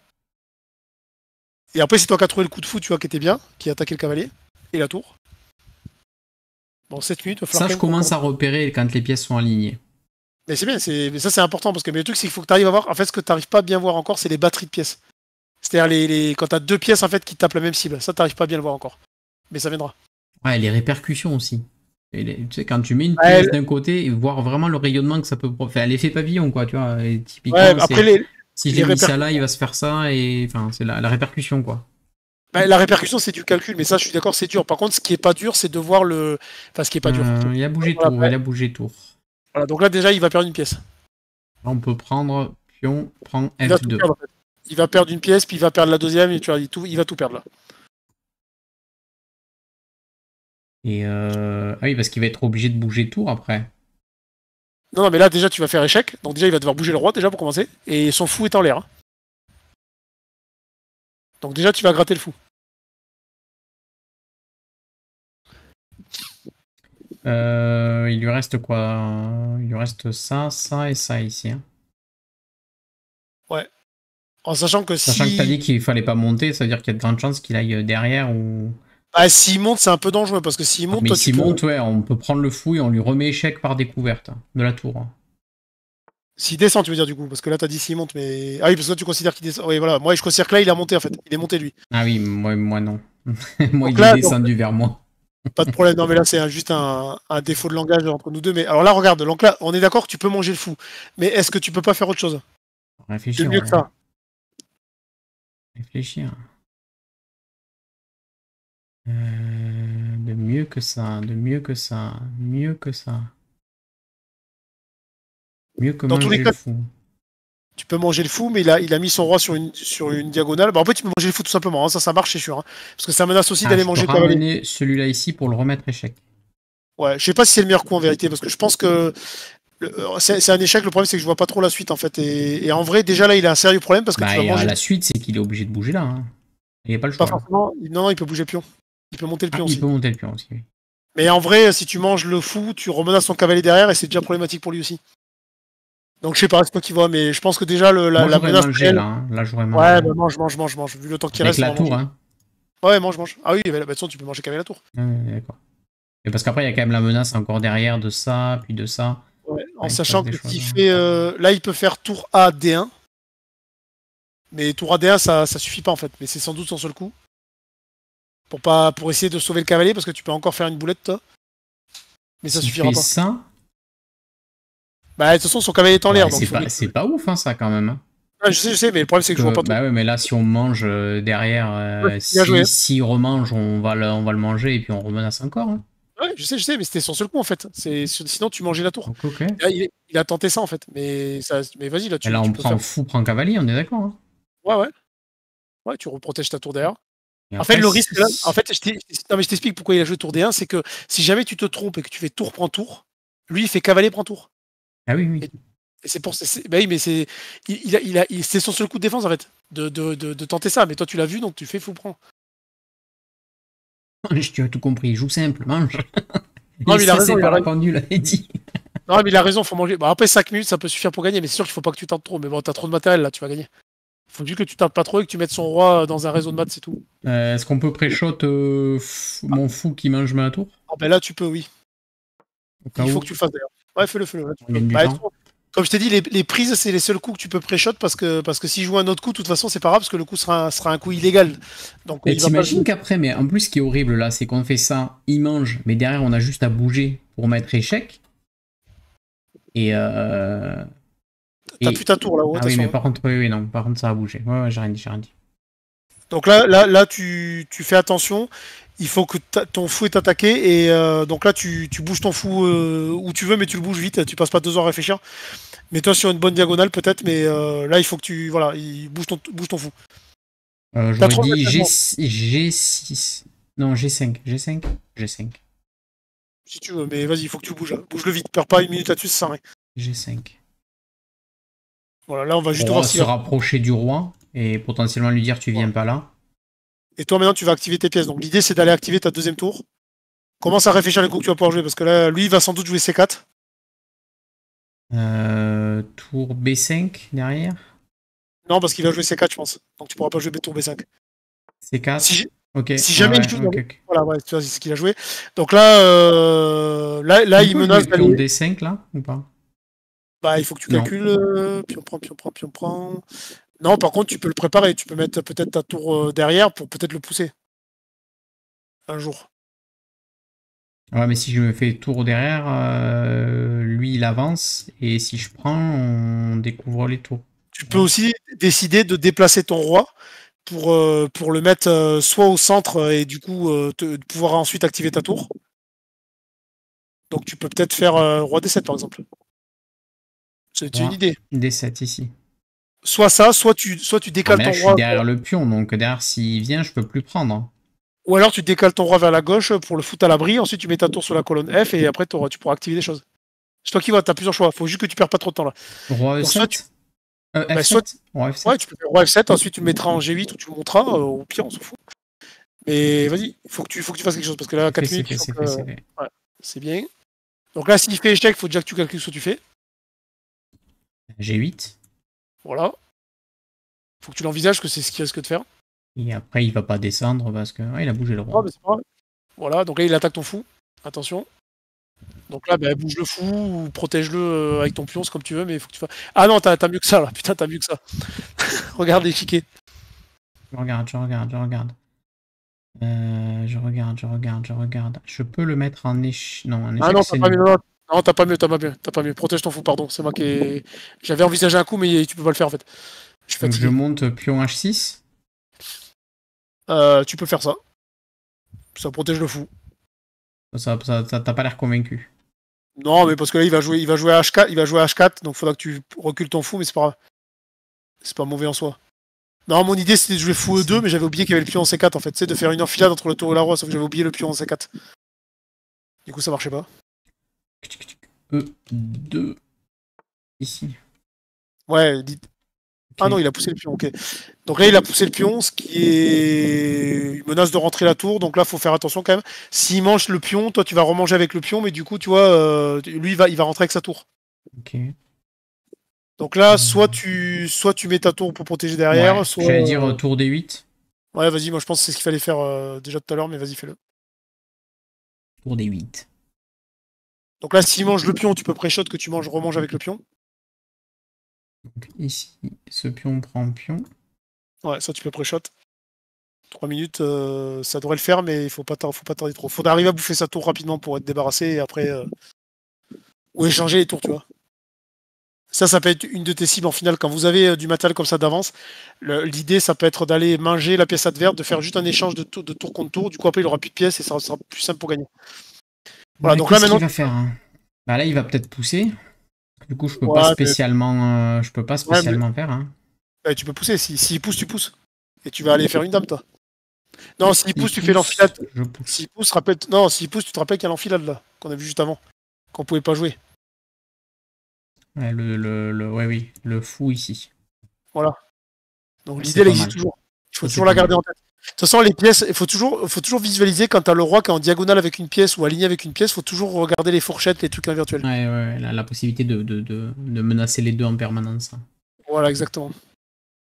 Et après c'est toi qui as trouvé le coup de fou tu vois qui était bien, qui a attaqué le cavalier et la tour. Bon 7 minutes. Ça je commence à repérer quand les pièces sont alignées. Mais c'est bien, ça c'est important parce que le truc c'est qu'il faut que tu arrives à voir. En fait, ce que tu n'arrives pas à bien voir encore, c'est les batteries de pièces. C'est-à-dire les, quand tu as deux pièces en fait qui tapent la même cible. Ça, tu n'arrives pas à bien le voir encore. Mais ça viendra. Ouais, les répercussions aussi. tu sais, quand tu mets une pièce d'un côté, et voir vraiment le rayonnement que ça peut. faire, l'effet pavillon, quoi, tu vois. typiquement, après si j'ai mis ça là, il va se faire ça, et enfin, c'est la, répercussion, quoi. Bah, la répercussion, c'est du calcul, mais ça, je suis d'accord, c'est dur. Par contre, ce qui est pas dur, c'est de voir le. Enfin, ce qui est pas dur. Euh, il a bougé tour, il a bougé tour. Voilà, donc là déjà il va perdre une pièce. On peut prendre pion, prend F2. Il va perdre une pièce, puis il va perdre la deuxième, et tu as tout, il va tout perdre là. Et euh, Ah oui, parce qu'il va être obligé de bouger tour après. Non, non, mais là déjà tu vas faire échec, donc déjà il va devoir bouger le roi déjà pour commencer, et son fou est en l'air. Hein. Donc déjà tu vas gratter le fou. Euh, il lui reste quoi Il lui reste ça, ça et ça ici. Hein. Ouais. En sachant que si... Sachant que t'as dit qu'il fallait pas monter, ça veut dire qu'il y a de grandes chances qu'il aille derrière ou... Ah, s'il monte, c'est un peu dangereux parce que s'il ah, monte... s'il monte, ouais, on peut prendre le fou et on lui remet échec par découverte hein, de la tour. Hein. S'il descend, tu veux dire du coup, parce que là t'as dit s'il monte, mais. Ah oui, parce que tu considères qu'il descend. Oui, voilà, moi je considère que là il a monté en fait, il est monté lui. Ah oui, moi, non. moi il est descendu vers moi. Pas de problème. Non, mais là, c'est juste un, défaut de langage entre nous deux. Mais alors là, regarde, on est d'accord que tu peux manger le fou. Mais est-ce que tu peux pas faire autre chose Réfléchir. mieux que ça. Réfléchir. Euh, de mieux que ça, de mieux que ça, mieux que ça. Mieux que manger le fou tu peux manger le fou, mais il a, mis son roi sur une, sur une diagonale. Bah, en fait, tu peux manger le fou tout simplement, hein. ça, ça marche, c'est sûr. Hein. Parce que ça menace aussi ah, d'aller manger peux ramener celui-là ici pour le remettre échec. Ouais, je sais pas si c'est le meilleur coup en vérité, parce que je pense que euh, c'est un échec. Le problème, c'est que je vois pas trop la suite en fait. Et, en vrai, déjà là, il a un sérieux problème parce que bah, euh, La suite, c'est qu'il est obligé de bouger là. Hein. Il n'y a pas le choix. non, non, il peut bouger pion. Il peut monter le ah, pion aussi. Il peut monter le pion aussi. Mais en vrai, si tu manges le fou, tu remenaces son cavalier derrière et c'est déjà problématique pour lui aussi. Donc je sais pas, c'est toi qui vois, mais je pense que déjà le, la, menace. là, hein. Ouais, bah, mange, mange, mange, mange. Vu le temps qu'il reste. Avec la tour, hein. Ouais, mange, mange. Ah oui, bah, bah, de toute façon, tu peux manger même la tour. d'accord. Et parce qu'après, il y a quand même la menace encore derrière de ça, puis de ça. Ouais, en sachant que hein. fait. Euh, là, il peut faire tour A, D1. Mais tour A, D1, ça, ça suffit pas en fait. Mais c'est sans doute son seul coup. Pour, pas, pour essayer de sauver le cavalier, parce que tu peux encore faire une boulette, toi. Mais ça suffira fait pas. ça bah, de toute façon, son cavalier est en l'air. donc c'est pas, pas, ouf, hein, ça, quand même. Hein. je sais, je sais, mais le problème, c'est que, je vois pas bah tout. Ouais, mais là, si on mange euh, derrière, euh, si, si, remange, on va, le, on va le manger et puis on remenace encore. Hein. Ouais, je sais, je sais, mais c'était son seul coup, en fait. Sinon, tu mangeais la tour. il, a tenté ça, en fait. Mais, mais vas-y, là, tu. Et là, on prend fou, prend cavalier, on est d'accord. Hein. Ouais, ouais. Ouais, tu reprotèges ta tour derrière. En, fait, le risque, là, en fait, je t'explique pourquoi il a joué tour D1, c'est que si jamais tu te trompes et que tu fais tour prend tour, lui, il fait cavalier prend tour. Ah oui, oui. c'est pour c'est, bah mais c'est il, a, il, c'est son seul coup de défense en fait de, de, de, tenter ça. Mais toi tu l'as vu donc tu fais fou prend. tu as tout compris. joue simple, mange. Non, mais il a raison. Il a répondu, dit. Non, mais il a raison. Faut manger. Bon, après 5 minutes, ça peut suffire pour gagner. Mais c'est sûr qu'il faut pas que tu tentes trop. Mais bon, t'as trop de matériel là, tu vas gagner. Faut juste que tu tentes pas trop et que tu mettes son roi dans un réseau de maths, c'est tout. Euh, est-ce qu'on peut pré-shot euh, mon fou qui mange ma tour ah, ben là, tu peux, oui. il faut que tu le fasses d'ailleurs. Ouais, fais-le, fais-le. comme je t'ai dit, les, prises, c'est les seuls coups que tu peux pré-shot parce que, parce que si joue un autre coup, de toute façon, c'est pas grave parce que le coup sera, sera un coup illégal. Donc, t'imagines qu'après, mais en plus, ce qui est horrible là, c'est qu'on fait ça, il mange, mais derrière, on a juste à bouger pour mettre échec. Et. Euh... T'as plus ta tour là-haut. Ah oui, mais par hein. contre, oui, non, par contre, ça a bougé. Ouais, ouais j'ai rien dit, j'ai rien dit. Donc là, là, là tu, tu, fais attention il faut que ton fou est attaqué. Et euh, donc là, tu, bouges ton fou euh, où tu veux, mais tu le bouges vite. Tu passes pas deux heures à réfléchir. Mets-toi sur une bonne diagonale, peut-être, mais euh, là, il faut que tu. Voilà, il bouge, ton, bouge ton fou. J'ai G, 6 Non, G5. G5 G5. Si tu veux, mais vas-y, il faut que tu bouges. Bouge-le vite. Perds pas une minute là-dessus, ça 5 Voilà, là, on va juste se rapprocher du roi et potentiellement lui dire tu viens pas là. Et toi, maintenant, tu vas activer tes pièces. Donc, l'idée, c'est d'aller activer ta deuxième tour. Commence à réfléchir les coups que tu vas pouvoir jouer, parce que là, lui, il va sans doute jouer C4. Euh, tour B5 derrière Non, parce qu'il va jouer C4, je pense. Donc, tu pourras pas jouer tour B5. C4 si, si jamais il joue. Voilà, ouais, c'est ce qu'il a joué. Donc là, euh, là, là il menace Tour D5 là, ou pas Bah, il faut que tu calcules. Pion, euh, puis on prend, puis on prend, puis on prend. Non, par contre, tu peux le préparer. Tu peux mettre peut-être ta tour euh, derrière pour peut-être le pousser. Un jour. Ouais, mais si je me fais tour derrière, euh, lui il avance et si je prends, on découvre les tours. Tu peux aussi décider de déplacer ton roi pour, euh, pour le mettre soit au centre et du coup pouvoir ensuite activer ta tour. Donc tu peux peut-être faire roi D7 par exemple. C'est une idée. D7 ici soit ça, soit tu, soit tu décales ton roi. derrière le pion, donc derrière s'il vient, je peux plus prendre. Hein. Ou alors tu décales ton roi vers la gauche euh, pour le foutre à l'abri, ensuite tu mets ta tour sur la colonne F et après tu pourras activer des choses. C'est toi qui vois, t'as plusieurs choix, faut juste que tu perds pas trop de temps là. Roi soit, euh, bah, F7. Ouais, tu peux faire roi F7, ensuite tu le mettras en G8 ou tu le monteras, euh, au pire on s'en fout. Mais vas-y, faut que tu faut que tu fasses quelque chose parce que là 4 minutes, c'est bien. Donc là s'il fait échec, faut déjà que tu calcules ce que tu fais. G8 voilà. Faut que tu l'envisages que c'est ce qu'il risque de faire. Et après, il va pas descendre parce que. il a bougé le roi. Ah, voilà, donc là, il attaque ton fou. Attention. Donc là, bah, bouge le fou ou protège-le euh, avec ton pion, comme tu veux, mais faut que tu fasses. Ah non, t'as mieux que ça là. Putain, t'as mieux que ça. regarde chiquets. Je regarde, je regarde, je regarde. Euh, je regarde, je regarde, je regarde. Je peux le mettre en échec. Non, en échec. Ah non, pas non, non, t'as pas mieux, t'as pas mieux, t'as pas mieux. Protège ton fou, pardon. C'est moi qui ai... J'avais envisagé un coup, mais tu peux pas le faire en fait. Je, Donc je monte pion H6. Euh, tu peux faire ça. Ça protège le fou. Ça, t'as pas l'air convaincu. Non, mais parce que là, il va jouer, il va jouer H4, il va jouer H4, donc faudra que tu recules ton fou, mais c'est pas C'est pas mauvais en soi. Non, mon idée c'était de jouer fou E2, mais j'avais oublié qu'il y avait le pion en C4 en fait, c'est de faire une enfilade entre le tour et la roi, sauf que j'avais oublié le pion en C4. Du coup, ça marchait pas. E2 ici. Ouais, dit... Ah non, il a poussé le pion, ok. Donc là, il a poussé le pion, ce qui est. menace de rentrer la tour, donc là, il faut faire attention quand même. S'il mange le pion, toi, tu vas remanger avec le pion, mais du coup, tu vois, euh, lui, il va, il va rentrer avec sa tour. Ok. Donc là, euh. soit tu, soit tu mets ta tour pour protéger derrière, Je soit. J'allais euh, dire tour des 8. Ouais, vas-y, moi, je pense que c'est ce qu'il fallait faire déjà tout à l'heure, mais vas-y, fais-le. Tour des 8. Donc là, s'il mange le pion, tu peux pré-shot que tu manges, remanges avec le pion. ici, ce pion prend pion. Ouais, ça tu peux pré-shot. 3 minutes, euh, ça devrait le faire, mais il faut faut pas tarder trop. Faut arriver à bouffer sa tour rapidement pour être débarrassé et après euh, ou échanger les tours, tu vois. Ça, ça peut être une de tes cibles en finale. Quand vous avez euh, du matériel comme ça d'avance, l'idée, ça peut être d'aller manger la pièce adverse, de faire juste un échange de, tour, contre tour. Du coup, après, il aura plus de pièces et ça sera plus simple pour gagner. Bah, donc là maintenant. va faire hein. bah, Là, il va peut-être pousser. Du coup, je peux pas spécialement, euh, je peux pas spécialement faire. Hein. Eh, tu peux pousser. S'il si, pousse, tu pousses. Et tu vas aller faire une dame, toi. Non, s'il pousse, tu fais l'enfilade. pousse, non, s'il pousse, tu te rappelles qu'il y a l'enfilade là, qu'on a vu juste avant, qu'on pouvait pas jouer. Ouais, le, le, oui, le fou ici. Voilà. Donc l'idée, elle existe toujours. Il faut toujours la garder en tête. De toute façon, les pièces, il faut toujours, faut toujours visualiser quand t'as le roi qui est en diagonale avec une pièce ou aligné avec une pièce, faut toujours regarder les fourchettes, les trucs virtuels. Ouais, ouais, la, possibilité de, de, de, menacer les deux en permanence. Voilà, exactement.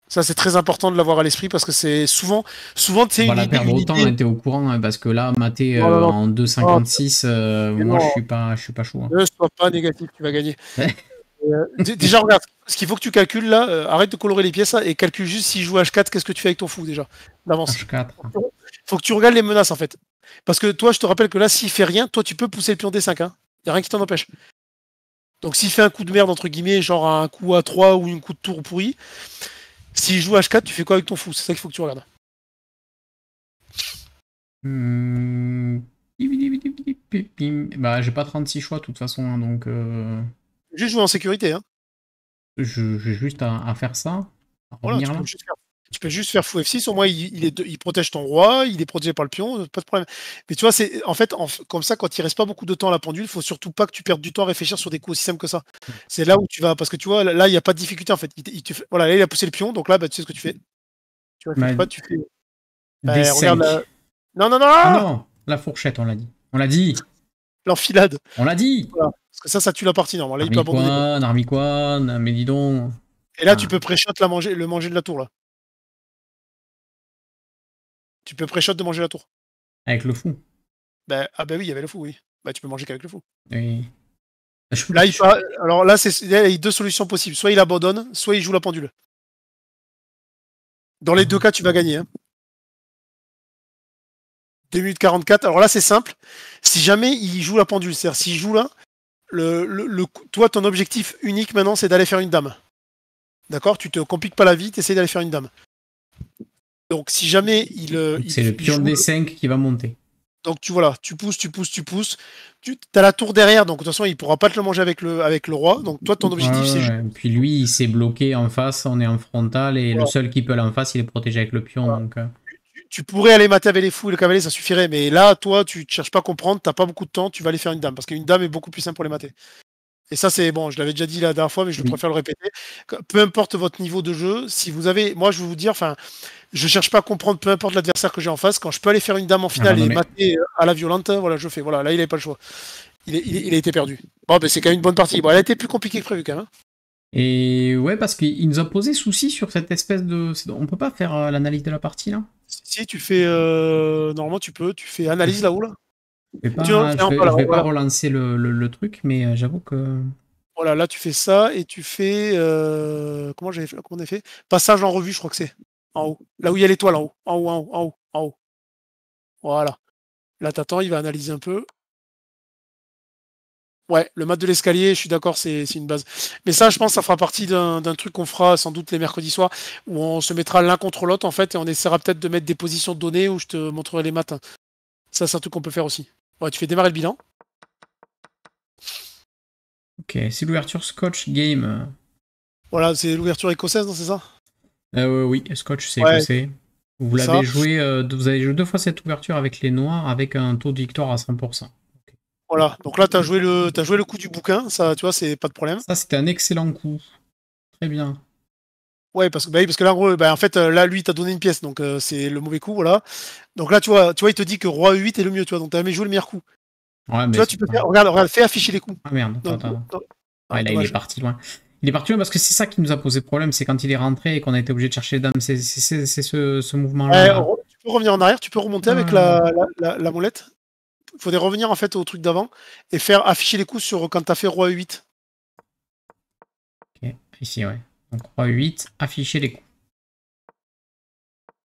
Ça, c'est très important de l'avoir à l'esprit parce que c'est souvent, souvent, tu sais, voilà, était hein, au courant hein, parce que là, maté euh, en 2,56, ah, euh, moi, je suis pas, je suis pas chaud. Hein. sois pas négatif, tu vas gagner. Euh, déjà, regarde, ce qu'il faut que tu calcules là, euh, arrête de colorer les pièces hein, et calcule juste si joue H4, qu'est-ce que tu fais avec ton fou déjà D'avance. H4. Hein. Faut que tu regardes les menaces en fait. Parce que toi, je te rappelle que là, s'il fait rien, toi tu peux pousser le pion D5. Hein. Y a rien qui t'en empêche. Donc s'il fait un coup de merde entre guillemets, genre un coup à 3 ou une coup de tour pourri, s'il joue H4, tu fais quoi avec ton fou C'est ça qu'il faut que tu regardes. Hmm. Bah j'ai pas 36 choix de toute façon, hein, donc. Euh... Juste jouer en sécurité, hein juste à, faire ça. tu, peux Juste faire, fou F6, au moins il, est, il, protège ton roi, il est protégé par le pion, pas de problème. Mais tu vois, c'est en fait comme ça, quand il reste pas beaucoup de temps à la pendule, il faut surtout pas que tu perdes du temps à réfléchir sur des coups aussi simples que ça. Mm. C'est là où tu vas, parce que tu vois, là, il n'y a pas de difficulté en fait. Il, voilà, là, il a poussé le pion, donc là, bah, tu sais ce que tu fais. Tu la... Non, non, non la fourchette, on l'a dit. On l'a dit. L'enfilade. On l'a dit. Parce que ça, ça tue la partie normalement. Là, il peut abandonner. Ah, mais dis donc. Et là, tu ah. peux pré-shot le manger de la tour là. Tu peux pré de manger la tour. Avec le fou. Bah, ah bah oui, il y avait le fou, oui. Bah tu peux manger qu'avec le fou. Oui. Ah, là, il Alors là, c'est il y a deux solutions possibles. Soit il abandonne, soit il joue la pendule. Dans les deux cas, tu vas gagner. 2 hein. minutes 44. Alors là, c'est simple. Si jamais il joue la pendule, c'est-à-dire s'il joue là, le, toi, ton objectif unique maintenant, c'est d'aller faire une dame. D'accord Tu te compliques pas la vie, tu essaies d'aller faire une dame. Donc, si jamais il. Euh, c'est le pion des 5 qui va monter. Donc, tu voilà, tu pousses, tu pousses, tu pousses. Tu as la tour derrière, donc de toute façon, il pourra pas te le manger avec le, avec le roi. Donc, toi, ton objectif, c'est. Puis lui, il s'est bloqué en face, on est en frontal, et le seul qui peut l'en en face, il est protégé avec le pion. Donc... Euh tu pourrais aller mater avec les fous et le cavalier, ça suffirait. Mais là, toi, tu ne cherches pas à comprendre, tu n'as pas beaucoup de temps, tu vas aller faire une dame. Parce qu'une dame est beaucoup plus simple pour les mater. Et ça, c'est bon, je l'avais déjà dit la dernière fois, mais je préfère le répéter. Peu importe votre niveau de jeu, si vous avez. Moi, je veux vous dire, enfin, je cherche pas à comprendre, peu importe l'adversaire que j'ai en face, quand je peux aller faire une dame en finale et mater euh, à la violente, voilà, je fais. Voilà, là, il n'avait pas le choix. Il, a été perdu. Bon, ben, c'est quand même une bonne partie. Bon, elle a été plus compliquée que prévu, quand même. Hein. Et ouais, parce qu'il nous a posé souci sur cette espèce de. On peut pas faire euh, l'analyse de la partie là Si, tu fais. Euh, normalement, tu peux. Tu fais analyse là-haut là. Je vais pas, relancer le, truc, mais euh, j'avoue que. Voilà, là, tu fais ça et tu fais. Comment j'avais fait on fait Passage en revue, je crois que c'est. En haut. Là où il y a l'étoile en haut. En haut, en haut, en haut, en haut. Voilà. Là, t'attends, il va analyser un peu. Ouais, le mat de l'escalier, je suis d'accord, c'est une base. Mais ça, je pense, ça fera partie d'un truc qu'on fera sans doute les mercredis soirs, où on se mettra l'un contre l'autre, en fait, et on essaiera peut-être de mettre des positions données où je te montrerai les matins. Ça, c'est un truc qu'on peut faire aussi. Ouais, tu fais démarrer le bilan. Ok, c'est l'ouverture Scotch Game. Voilà, c'est l'ouverture écossaise, non, c'est ça euh, Oui, Scotch, c'est écossais. Vous l'avez joué, euh, vous avez joué deux fois cette ouverture avec les noirs, avec un taux de victoire à 100%. Voilà, donc là, tu as, joué le... as joué le coup du bouquin, ça, tu vois, c'est pas de problème. Ça, c'était un excellent coup. Très bien. Ouais, parce que, bah parce que là, en bah, fait, euh, là, lui, t'a donné une pièce, donc euh, c'est le mauvais coup, voilà. Donc là, tu vois, tu vois, il te dit que roi 8 est le mieux, tu vois, donc t'as jamais joué le meilleur coup. tu vois, tu peux faire, regarde, fais afficher les coups. Ah merde, attends, là, il est parti loin. Il est parti loin parce que c'est ça qui nous a posé problème, c'est quand il est rentré et qu'on a été obligé de chercher les dames, c'est ce, mouvement-là. Eh, tu peux revenir en arrière, tu peux remonter avec la, la, molette, il faudrait revenir en fait au truc d'avant et faire afficher les coups sur quand t'as fait roi 8. Ok, ici, ouais. Donc roi 8, afficher les coups.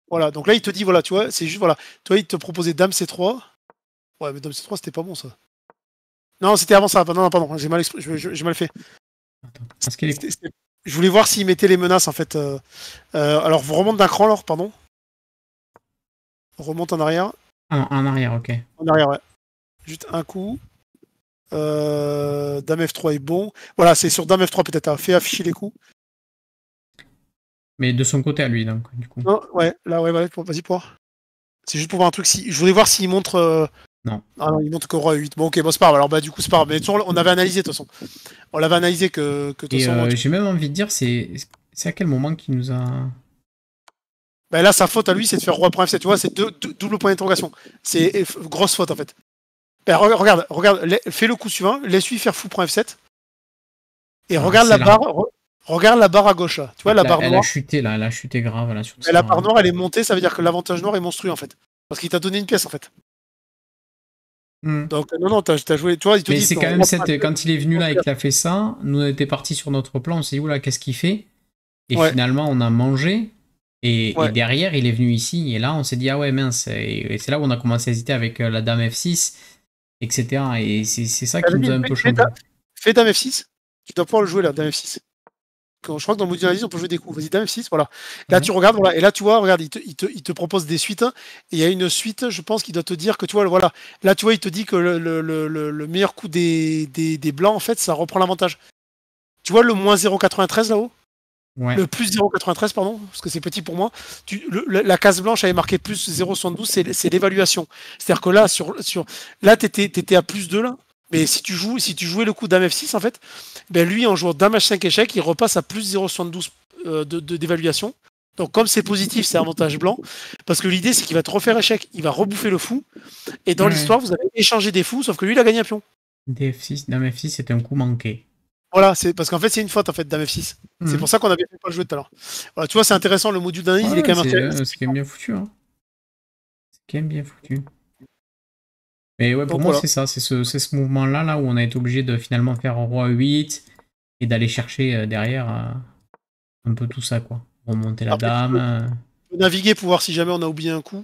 Voilà, donc là il te dit, voilà, tu vois, c'est juste, voilà. Toi, il te proposait dame c3. Ouais, mais dame c3, c'était pas bon ça. Non, c'était avant ça. Non, pardon, j'ai mal, fait. Je voulais voir s'il mettait les menaces en fait. Euh, euh, alors, vous remontez d'un cran alors, pardon. remonte en arrière. En, arrière, ok. En arrière, ouais. Juste un coup. Euh, Dame F3 est bon. Voilà, c'est sur Dame F3 peut-être. Hein. Fais afficher les coups. Mais de son côté à lui, donc, du coup. Non, ouais, là, ouais, vas-y, pour C'est juste pour voir un truc. Si... Je voulais voir s'il montre. Euh, non. Ah il montre que roi 8. Bon, ok, bon, c'est pas Alors, bah, du coup, c'est pas Mais on avait analysé, de toute façon. On l'avait analysé que. Euh, j'ai même envie de dire, c'est à quel moment qu'il nous a. Bah, là, sa faute à lui, c'est de faire F7. tu vois, c'est double point d'interrogation. C'est grosse faute en fait. Bah, regarde, regarde, fais le coup suivant, laisse-lui faire f 7 Et ah, regarde la barre. regarde la barre à gauche Tu vois, la, barre noire. Elle a chuté grave. la barre hein. noire, elle est montée, ça veut dire que l'avantage noir est monstrueux en fait. Parce qu'il t'a donné une pièce en fait. Hmm. Donc non, non, t'as joué. Tu vois, il te mais c'est quand même cette... quand il est venu là et qu'il a fait ça, nous on était partis sur notre plan, on s'est dit, oula, qu'est-ce qu'il fait Et finalement, on a mangé. Et, derrière, il est venu ici, et là, on s'est dit, ah ouais, mince, et, c'est là où on a commencé à hésiter avec euh, la dame F6, etc. Et c'est ça qui nous a un peu changé. Fais dame F6, tu dois pouvoir le jouer la dame F6. Quand, je crois que dans le on peut jouer des coups. Vas-y, dame F6, voilà. Là, tu regardes, voilà, et là, tu vois, regarde, il te, propose des suites, hein, et il y a une suite, je pense, qui doit te dire que, tu vois, voilà, là, tu vois, il te dit que le, meilleur coup des, des, des blancs, en fait, ça reprend l'avantage. Tu vois le moins 0,93 là-haut le plus 0,93, pardon, parce que c'est petit pour moi. la, case blanche avait marqué plus 0,72, c'est l'évaluation. C'est-à-dire que là, sur, sur, là tu étais, à plus 2 là. Mais si tu, joues, si tu jouais le coup dame F6, en fait, ben lui, en jouant dame 5 échec, il repasse à plus 0,72 euh, de d'évaluation. donc comme c'est positif, c'est avantage blanc, parce que l'idée c'est qu'il va te refaire échec, il va rebouffer le fou, et dans l'histoire vous avez échangé des fous, sauf que lui il a gagné un pion. DF6, Dame 6 c'est un coup manqué. Voilà, c'est parce qu'en fait, c'est une faute en fait dame F6. C'est mhm. pour ça qu'on a bien fait pas le jeu tout à l'heure. Voilà, tu vois, c'est intéressant, le module d'analyse, il est quand même intéressant. C'est quand même bien foutu. Hein. C'est quand même bien foutu. Mais ouais, pour moi, c'est ça, c'est ce, mouvement-là là, où on a été obligé de finalement faire un roi 8 et d'aller chercher euh, derrière euh, un peu tout ça, quoi. Remonter la dame. Euh. naviguer pour voir si jamais on a oublié un coup.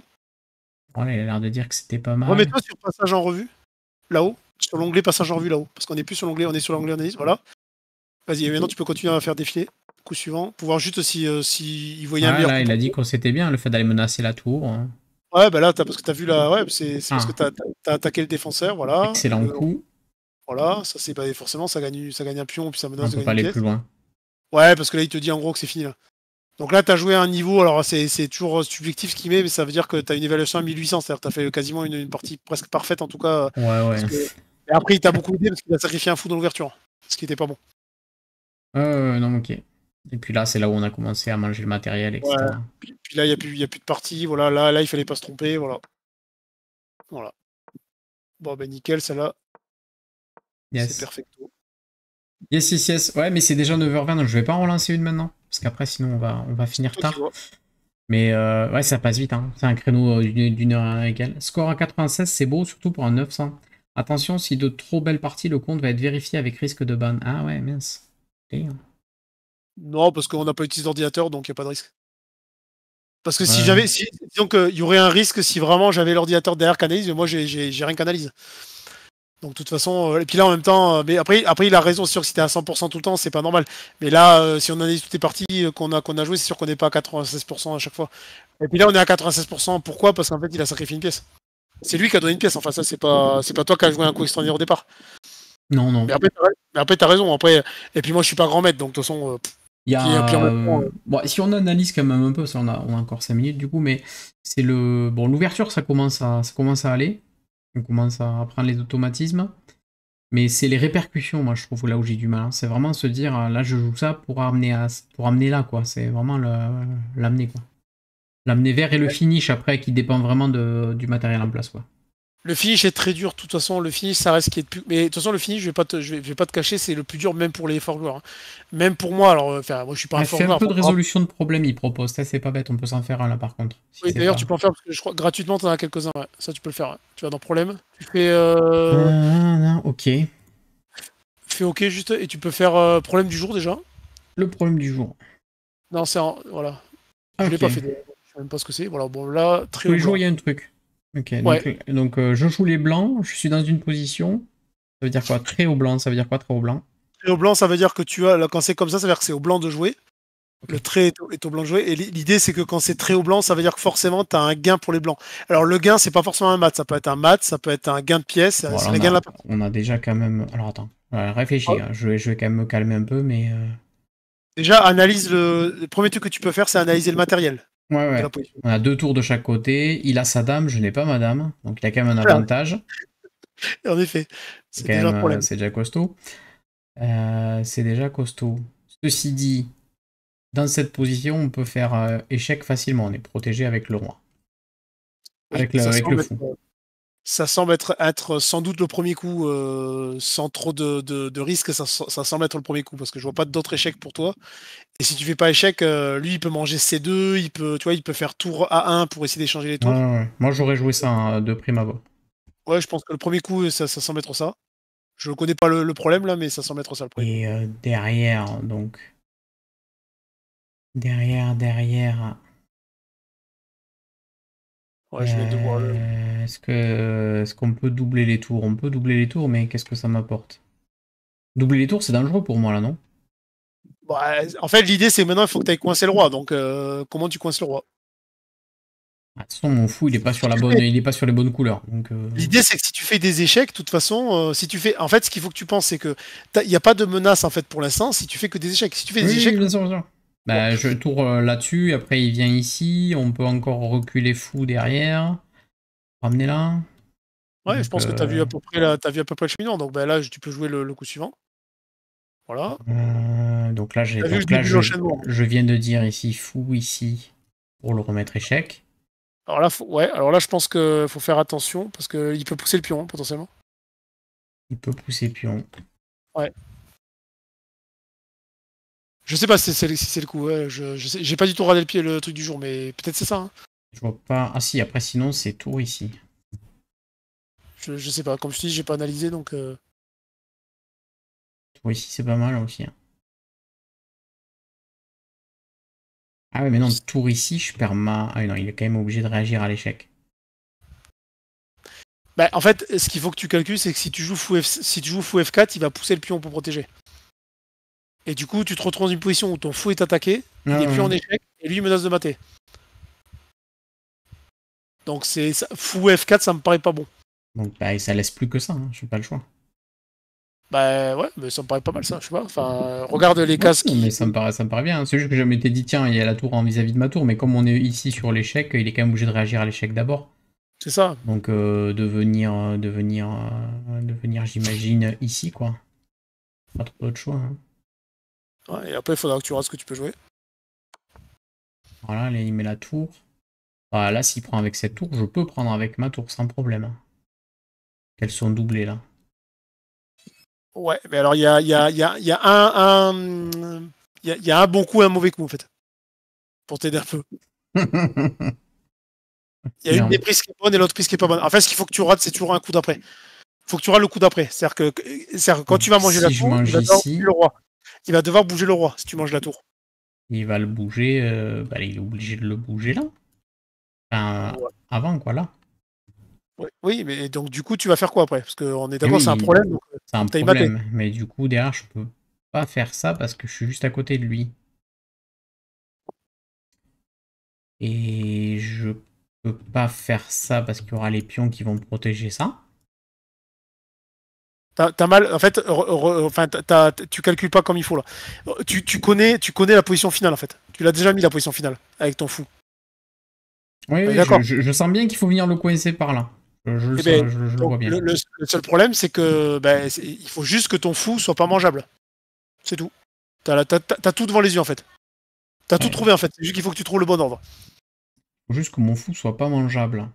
Voilà, il a l'air de dire que c'était pas mal. Remets-toi sur passage en revue, là-haut, sur l'onglet passage en revue là-haut, parce qu'on est plus sur l'onglet, on est sur l'onglet analyse, voilà. Vas-y, maintenant tu peux continuer à faire défiler. Coup suivant, pour voir juste si, euh, si il voyait un ah, Là, il a dit qu'on s'était bien, le fait d'aller menacer la tour. Hein. Ouais, bah là, parce que t'as vu la. Ouais, c'est parce ah. que t'as as, attaqué le défenseur, voilà. Excellent euh, coup. Voilà, ça c'est pas forcément, ça gagne, ça gagne un pion, puis ça menace On peut pas aller plus loin. Ouais, parce que là, il te dit en gros que c'est fini. Là. Donc là, t'as joué à un niveau, alors c'est toujours euh, subjectif ce qu'il met, mais ça veut dire que t'as une évaluation à 1800, c'est-à-dire que t'as fait quasiment une, partie presque parfaite en tout cas. Ouais, ouais. Et après, il t'a beaucoup aidé parce qu'il a sacrifié un fou dans l'ouverture, ce qui était pas bon. Euh, non, ok. Et puis là, c'est là où on a commencé à manger le matériel, etc. Et Puis, là, il n'y a, plus, y a plus de parties, Voilà, là, là, il fallait pas se tromper. Voilà. Voilà. Bon, ben nickel, celle-là. Yes. C'est perfecto. Yes, yes, yes. Ouais, mais c'est déjà 9h20, donc je vais pas en relancer une maintenant. Parce qu'après, sinon, on va, finir tard. Mais euh, ouais, ça passe vite. Hein. C'est un créneau euh, d'une heure à égale. Score à 96, c'est beau, surtout pour un 900. Attention, si de trop belles parties, le compte va être vérifié avec risque de ban. Ah ouais, mince. Hein. Non, parce qu'on n'a pas utilisé d'ordinateur, donc il n'y a pas de risque. Parce que si j'avais. donc, il y aurait un risque si vraiment j'avais l'ordinateur derrière qu'analyse, mais moi, j'ai rien qu'analyse. Donc, de toute façon. Euh, et puis là, en même temps. Euh, mais après, après, il a raison, c'est sûr que si t'es à 100% tout le temps, c'est pas normal. Mais là, euh, si on analyse toutes les parties qu'on a, qu'on a jouées, c'est sûr qu'on n'est pas à 96% à chaque fois. Et puis là, on est à 96%. Pourquoi Parce qu'en fait, il a sacrifié une pièce. C'est lui qui a donné une pièce. Enfin, ça, c'est pas, pas toi qui as joué un coup extraordinaire au départ. Non, non. Mais après, t'as, raison. Après, et puis moi, je suis pas grand maître, donc de toute façon. Euh, Il y a, euh, euh. si on analyse quand même un peu, on a, encore 5 minutes du coup, mais c'est le bon l'ouverture, ça commence à, ça commence à aller. On commence à apprendre les automatismes. Mais c'est les répercussions, moi, je trouve, là où j'ai du mal. Hein. C'est vraiment se dire, là, je joue ça pour amener, à, pour amener là, quoi. C'est vraiment l'amener, quoi. L'amener vers et le finish, après, qui dépend vraiment de, du matériel en place, quoi. Le finish est très dur. De toute façon, le finish, ça reste qui est plus. Mais de toute façon, le finish, je vais pas je vais, pas te cacher, c'est le plus dur, même pour les forgleurs. Hein. Même pour moi. Alors, euh, enfin, moi, je suis pas un forgler. un peu de hein. résolution de problème, il propose. Ça, c'est pas bête. On peut s'en faire un là, par contre. oui, d'ailleurs, tu peux en faire parce que je crois gratuitement, en as quelques-uns. Ça, tu peux le faire. Tu vas dans problème. Tu fais. Euh... Ah, ah, ok. Fais ok juste et tu peux faire euh, problème du jour déjà. Le problème du jour. Non, c'est un... voilà. Je l'ai pas fait. Je sais même pas ce que c'est. Voilà. Bon là, très. Tous les il y a un truc. Ok, donc, euh, je joue les blancs, je suis dans une position. Ça veut dire quoi Très haut blanc, ça veut dire quoi très haut blanc Très blanc, ça veut dire que tu as. quand c'est comme ça, ça veut dire que c'est au blanc de jouer. Le trait est au, blanc de jouer. Et l'idée, c'est que quand c'est très haut blanc, ça veut dire que forcément, tu as un gain pour les blancs. Alors, le gain, c'est pas forcément un mat. Ça peut être un mat, ça peut être un gain de pièce. on, a, la... on, a, déjà quand même. Alors, attends, réfléchis. Ah. Hein. Je, vais, je, vais, quand même me calmer un peu, mais. Euh, déjà, analyse le... le premier truc que tu peux faire, c'est analyser le matériel. Ouais, On a deux tours de chaque côté. Il a sa dame, je n'ai pas ma dame. Donc il a quand même un avantage. en effet, c'est euh, déjà, costaud. Euh, c'est déjà costaud. Ceci dit, dans cette position, on peut faire euh, échec facilement. On est protégé avec le roi. Avec, le, avec le, fou ça semble être, sans doute le premier coup, euh, sans trop de, de, risques, ça, semble être le premier coup, parce que je vois pas d'autres échecs pour toi. Et si tu fais pas échec, euh, lui, il peut manger C2, il peut, tu il peut faire tour A1 pour essayer d'échanger les tours. Moi, j'aurais joué ça hein, de prime abord. Ouais, je pense que le premier coup, ça, semble être ça. Je connais pas le, problème là, mais ça semble être ça le premier. Et euh, derrière, donc. Derrière, derrière. Ouais, je vais devoir euh, Est-ce que qu'on peut doubler les tours On peut doubler les tours, mais qu'est-ce que ça m'apporte Doubler les tours, c'est dangereux pour moi là, non bah, En fait, l'idée c'est maintenant il faut que tu ailles coincer le roi. Donc euh, comment tu coinces le roi bah, de toute façon, mon fou, il est pas sur la bonne, il est pas sur les bonnes couleurs. Euh, l'idée, c'est que si tu fais des échecs, de toute façon, si tu fais, en fait, ce qu'il faut que tu penses, c'est que il n'y a pas de menace en fait pour l'instant si tu fais que des échecs. Si tu fais des échecs, bah, je tourne euh, là-dessus, après il vient ici, on peut encore reculer fou derrière, ramener là. Ouais, je pense que tu as, euh, vu à peu près à peu près le cheminant, donc bah là tu peux jouer le, coup suivant. Voilà. Euh, donc là, j'ai, je, je, viens de dire ici fou, ici, pour le remettre échec. Alors là, ouais, alors là je pense qu'il faut faire attention, parce qu'il peut pousser le pion, hein, potentiellement. Il peut pousser pion. Ouais, je sais pas si c'est le coup. Je j'ai pas du tout regardé le, pied, le truc du jour, mais peut-être c'est ça. Hein. Je vois pas. Ah si, après sinon c'est tour ici. Je, sais pas. Comme je te dis, j'ai pas analysé donc. Euh. Tour ici c'est pas mal aussi. Hein. Ah oui, mais non, tour ici, je perds ma. Ah non, il est quand même obligé de réagir à l'échec. Bah, en fait, ce qu'il faut que tu calcules, c'est que si tu joues fou si tu joues fou F4, il va pousser le pion pour protéger. Et du coup, tu te retrouves dans une position où ton fou est attaqué, et il est plus en échec, et lui menace de mater. Donc c'est fou F4, ça me paraît pas bon. Donc bah, ça laisse plus que ça, hein, je n'ai pas le choix. Bah ouais, mais ça me paraît pas mal ça, je sais pas. Enfin, regarde les casques. mais ça me paraît, ça me bien. C'est juste que je m'étais dit, tiens, il y a la tour en vis-à-vis de ma tour, mais comme on est ici sur l'échec, il est quand même obligé de réagir à l'échec d'abord. C'est ça. Donc euh, de venir, euh, euh, devenir, j'imagine, ici, quoi. Pas trop d'autre choix. Hein et après, il faudra que tu vois ce que tu peux jouer. Voilà, il met la tour. Voilà, là, s'il prend avec cette tour, je peux prendre avec ma tour sans problème. Qu'elles sont doublées là. Ouais, mais alors il y a, y, y, a, y un, Y un bon coup et un mauvais coup en fait. Pour t'aider un peu. Il y a une des prises qui est bonne et l'autre prise qui est pas bonne. En fait, ce qu'il faut que tu rates, c'est toujours un coup d'après. Il faut que tu rates le coup d'après. C'est-à-dire que, quand tu vas manger la tour, tu vas le roi. Il va devoir bouger le roi si tu manges la tour. Il va le bouger. Euh, bah, il est obligé de le bouger là. Enfin, Avant quoi là. Oui, mais donc du coup, tu vas faire quoi après Parce on est d'accord, c'est un problème. C'est un problème. Mais du coup, derrière, je peux pas faire ça parce que je suis juste à côté de lui. Et je peux pas faire ça parce qu'il y aura les pions qui vont protéger ça. T'as mal, en fait, enfin, tu calcules pas comme il faut là. Tu, connais, tu connais la position finale en fait. Tu l'as déjà mis la position finale avec ton fou. Oui, d'accord. Je, sens bien qu'il faut venir le coincer par là. Je, le, Le, seul problème, c'est que ben, il faut juste que ton fou soit pas mangeable. C'est tout. T'as as, tout devant les yeux en fait. T'as tout trouvé en fait. C'est juste qu'il faut que tu trouves le bon ordre. juste que mon fou soit pas mangeable.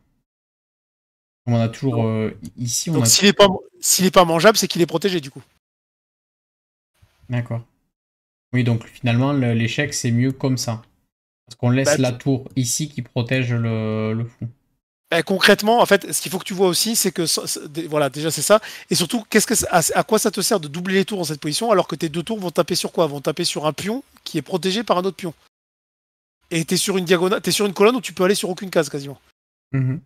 On a toujours euh, ici. Donc s'il n'est pas, mangeable, c'est qu'il est protégé du coup. D'accord. Oui, donc finalement, l'échec, c'est mieux comme ça. Parce qu'on laisse bah, la tour ici qui protège le, le fou. Bah, concrètement, en fait, ce qu'il faut que tu vois aussi, c'est que voilà, déjà c'est ça. Et surtout, qu'est-ce que à, quoi ça te sert de doubler les tours dans cette position alors que tes deux tours vont taper sur quoi Vont taper sur un pion qui est protégé par un autre pion. Et t'es sur une diagonale, t'es sur une colonne où tu peux aller sur aucune case quasiment. Mmh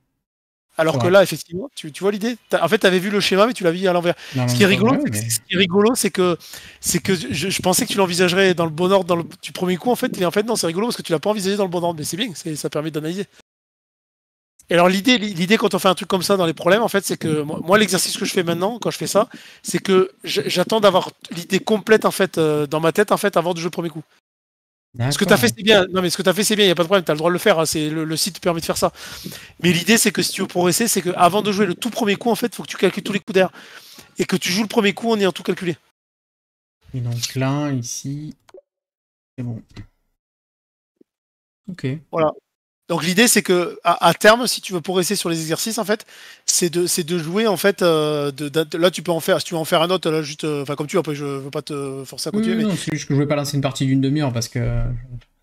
alors que là, effectivement, tu, vois l'idée En fait, tu avais vu le schéma, mais tu l'as vu à l'envers. Ce qui est rigolo, c'est que, c'est que je, pensais que tu l'envisagerais dans le bon ordre dans le, du premier coup, en fait. Et en fait, non, c'est rigolo parce que tu l'as pas envisagé dans le bon ordre, mais c'est bien, ça permet d'analyser. Et alors l'idée, l'idée quand on fait un truc comme ça dans les problèmes, en fait, c'est que moi, l'exercice que je fais maintenant, quand je fais ça, c'est que j'attends d'avoir l'idée complète en fait euh, dans ma tête en fait avant de jouer le premier coup. Ce que tu as fait, c'est bien. Non, mais ce que tu as fait, c'est bien. Il n'y a pas de problème. Tu as le droit de le faire. Hein, le, site te permet de faire ça. Mais l'idée, c'est que si tu veux progresser, c'est qu'avant de jouer le tout premier coup, en fait, il faut que tu calcules tous les coups d'air. Et que tu joues le premier coup en ayant tout calculé. Et donc là, ici, c'est bon. Ok. Voilà. Donc l'idée c'est que à, terme, si tu veux progresser sur les exercices, en fait, c'est de jouer en fait. Euh, de, là, tu peux en faire, si tu veux en faire un autre, là juste, euh, enfin comme tu veux. Après, je veux pas te forcer à continuer. Non, c'est juste que je veux pas lancer une partie d'une demi-heure parce que.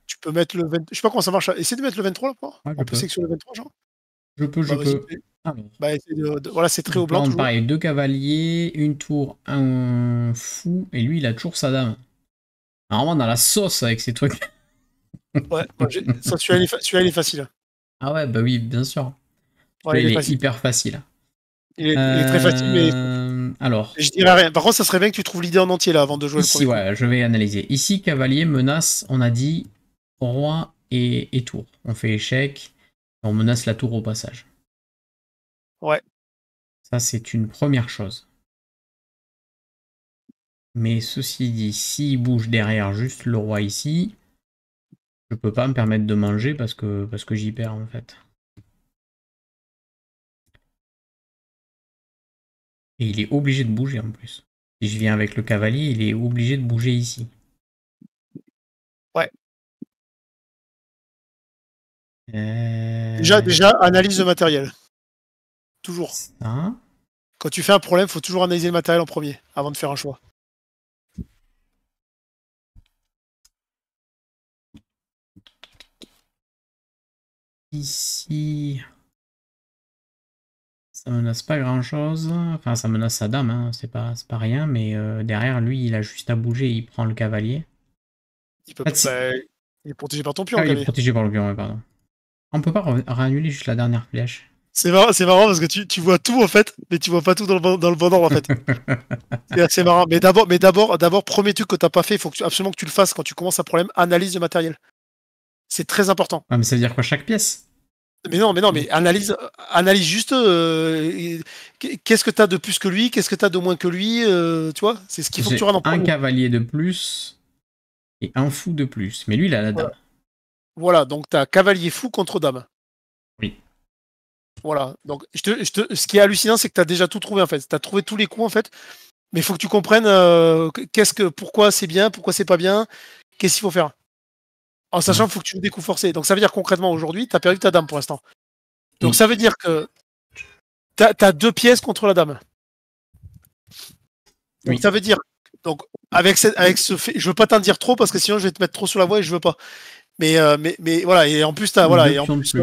Tu peux mettre le 20... Je sais pas comment ça marche. Essaye de mettre le 23 là, on peut sur le 23, genre. Je peux, je bah, peux. Ah, bah, voilà, c'est très au blanc. Toujours. Pareil, deux cavaliers, une tour, un fou, et lui, il a toujours sa dame. Normalement, on a la sauce avec ces trucs. Ouais, celui-là, il, est facile. Ah ouais, bah oui, bien sûr. il, est, hyper facile. Il est, très facile, mais. Euh, alors. Je dirais rien. Par contre, ça serait bien que tu trouves l'idée en entier là avant de jouer le le Ouais, je vais analyser. Ici, cavalier menace, on a dit roi et, et tour. On fait échec, on menace la tour au passage. Ouais. Ça, c'est une première chose. Mais ceci dit, s'il bouge derrière juste le roi ici, je peux pas me permettre de manger parce que, parce que j'y perds en fait. Et il est obligé de bouger en plus. Si je viens avec le cavalier, il est obligé de bouger ici. Ouais. Euh, déjà, analyse de matériel. Toujours. Quand tu fais un problème, faut toujours analyser le matériel en premier, avant de faire un choix. Ici, ça menace pas grand-chose. Enfin, ça menace sa dame, hein. c'est pas, pas rien, mais euh, derrière, lui, il a juste à bouger, il prend le cavalier. Il, ah, bah, est protégé par ton pion. Ah, il est protégé par le pion, oui, pardon. On peut pas réannuler juste la dernière flèche. C'est marrant, marrant, parce que tu, tu, vois tout en fait, mais tu vois pas tout dans le, dans le bon ordre en fait. c'est marrant. Mais d'abord, mais d'abord, d'abord, premier truc que t'as pas fait, il faut absolument que tu le fasses quand tu commences un problème, analyse de matériel. C'est très important. Ah, mais ça veut dire quoi chaque pièce mais non, mais non, mais analyse, analyse juste. Euh, qu'est-ce que tu as de plus que lui Qu'est-ce que tu as de moins que lui euh, Tu vois, c'est ce qu'il faut que tu Un cavalier de plus et un fou de plus. Mais lui, il a la dame. Voilà, donc donc as cavalier fou contre dame. Oui. Voilà. Donc, je te, te, ce qui est hallucinant, c'est que tu as déjà tout trouvé en fait. as trouvé tous les coups en fait. Mais il faut que tu comprennes euh, qu'est-ce que, pourquoi c'est bien, pourquoi c'est pas bien, qu'est-ce qu'il faut faire. En mmh. sachant qu'il faut que tu le des Donc ça veut dire concrètement aujourd'hui, tu as perdu ta dame pour l'instant. Donc mmh. ça veut dire que tu as, deux pièces contre la dame. Ça veut dire. Donc avec, cette, avec ce fait, je veux pas t'en dire trop parce que sinon je vais te mettre trop sur la voie et je veux pas. Mais, euh, mais, mais voilà, et en plus, tu as. Euh, voilà, et en plus,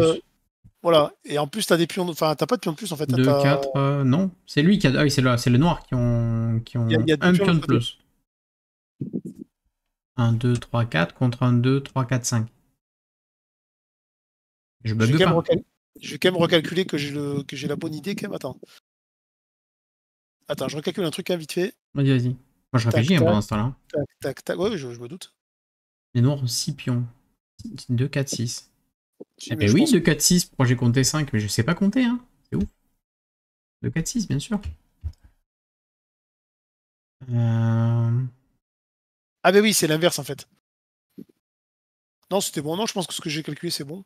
voilà, et en plus, tu as des pions. De... Enfin, t'as pas de pions de plus en fait. Euh, non. C'est lui qui a. Ah oui, c'est le, le noir qui ont, qui ont un pion de plus. 1, 2, 3, 4 contre 1, 2, 3, 4, 5. Je bug pas. Je vais quand même recalculer que j'ai la bonne idée quand même. Attends. Attends, je recalcule un truc vite fait. Vas-y, vas-y. Moi je réfléchis pendant ce temps-là. Tac, tac, tac. Ouais, je, me doute. Les noirs 6 pions. 2, 4, 6. Eh ben oui, 2, 4, 6. Pourquoi j'ai compté 5 Mais je sais pas compter, hein. C'est ouf. 2, 4, 6, bien sûr. Euh... Ah, ben oui, c'est l'inverse en fait. Non, c'était bon. Non, je pense que ce que j'ai calculé, c'est bon.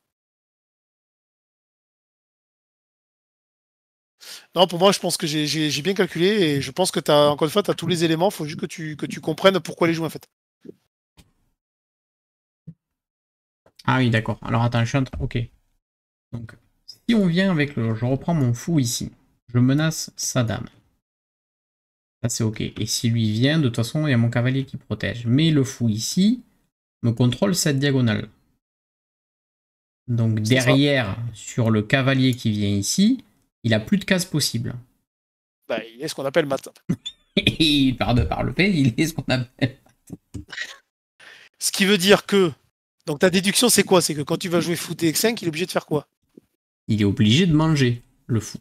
Non, pour moi, je pense que j'ai bien calculé et je pense que, as, encore une fois, tu as tous les éléments. Il faut juste que tu, que tu comprennes pourquoi les joues, en fait. Ah oui, d'accord. Alors attends, je Ok. Donc, si on vient avec le. Je reprends mon fou ici. Je menace sa dame. Ah, c'est OK. Et si lui vient, de toute façon, il y a mon cavalier qui protège. Mais le fou ici me contrôle cette diagonale. Donc derrière, sur le cavalier qui vient ici, il a plus de cases possibles. Bah, il est ce qu'on appelle mat. il part de par le P, il est ce qu'on appelle Ce qui veut dire que. Donc ta déduction, c'est quoi C'est que quand tu vas jouer fou x 5 il est obligé de faire quoi Il est obligé de manger, le fou.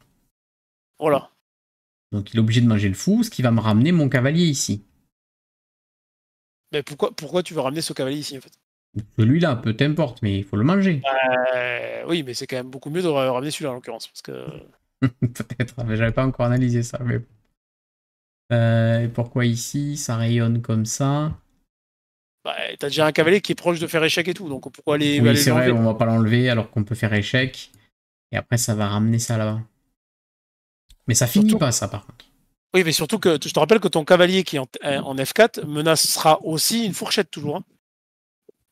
Voilà. Donc il est obligé de manger le fou, ce qui va me ramener mon cavalier ici. Mais pourquoi, pourquoi tu veux ramener ce cavalier ici en fait Celui-là, peu t'importe, mais il faut le manger. Euh, oui, mais c'est quand même beaucoup mieux de ramener celui-là en l'occurrence. Parce que... Peut-être, mais j'avais pas encore analysé ça. Mais... Euh, pourquoi ici Ça rayonne comme ça bah, T'as déjà un cavalier qui est proche de faire échec et tout, donc pourquoi aller. Oui, c'est vrai, on va pas l'enlever alors qu'on peut faire échec. Et après, ça va ramener ça là-bas. Mais ça finit pas, ça, par contre. Oui, mais surtout que je te rappelle que ton cavalier qui est en, euh, F4 menacera aussi une fourchette, toujours. Hein.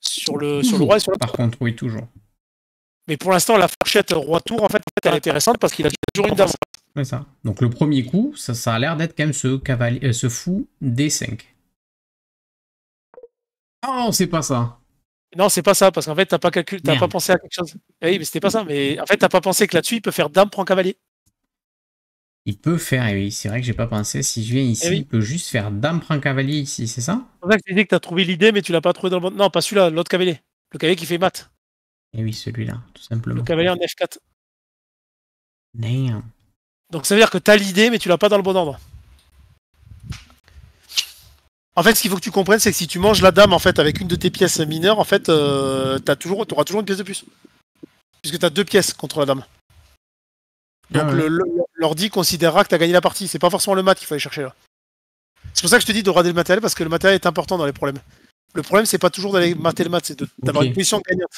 Sur, le, sur le roi et sur le Par contre, oui, toujours. Mais pour l'instant, la fourchette roi-tour, en fait, elle est intéressante parce qu'il a toujours une dame. C'est ça. Donc le premier coup, ça, a l'air d'être quand même ce, cavalier, euh, ce fou D5. Oh, ah, c'est pas ça. Non, c'est pas ça, parce qu'en fait, t'as pas, pas pensé à quelque chose. Eh oui, mais c'était pas ça. Mais en fait, t'as pas pensé que là-dessus, il peut faire dame, prend cavalier. Il peut faire, et eh oui, c'est vrai que j'ai pas pensé. Si je viens ici, eh il peut juste faire dame prend cavalier ici, c'est ça C'est vrai que tu dit que t'as trouvé l'idée, mais tu l'as pas trouvé dans le bon. Non, pas celui-là, l'autre cavalier. Le cavalier qui fait mat. Et eh oui, celui-là, tout simplement. Le cavalier en F4. Damn. Donc ça veut dire que t'as l'idée, mais tu l'as pas dans le bon ordre. En fait, ce qu'il faut que tu comprennes, c'est que si tu manges la dame en fait avec une de tes pièces mineures, en fait, euh, t'as toujours, t'auras toujours une pièce de plus, puisque t'as deux pièces contre la dame. Donc ah, l'ordi considérera que tu as gagné la partie. C'est pas forcément le mat qu'il fallait chercher là. C'est pour ça que je te dis de regarder le matériel parce que le matériel est important dans les problèmes. Le problème, c'est pas toujours d'aller mater le mat, c'est d'avoir une position gagnante.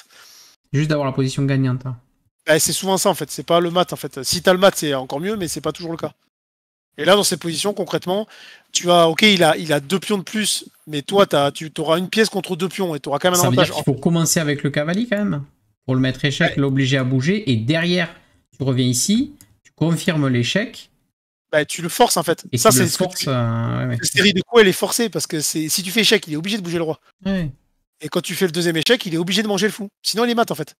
Juste d'avoir la position gagnante. Hein. Bah, c'est souvent ça en fait, c'est pas le mat en fait. Si t'as le mat, c'est encore mieux, mais c'est pas toujours le cas. Et là, dans cette position, concrètement, tu as, ok, il a, il a deux pions de plus, mais toi, as, tu auras une pièce contre deux pions et tu auras quand même un avantage. il faut commencer avec le cavalier quand même, pour le mettre échec, l'obliger à bouger, et derrière, tu reviens ici, Confirme l'échec. Bah, tu le forces en fait. Et ça, c'est le La euh, série de coups, elle est forcée parce que si tu fais échec, il est obligé de bouger le roi. Ouais. Et quand tu fais le deuxième échec, il est obligé de manger le fou. Sinon, il est mat en fait.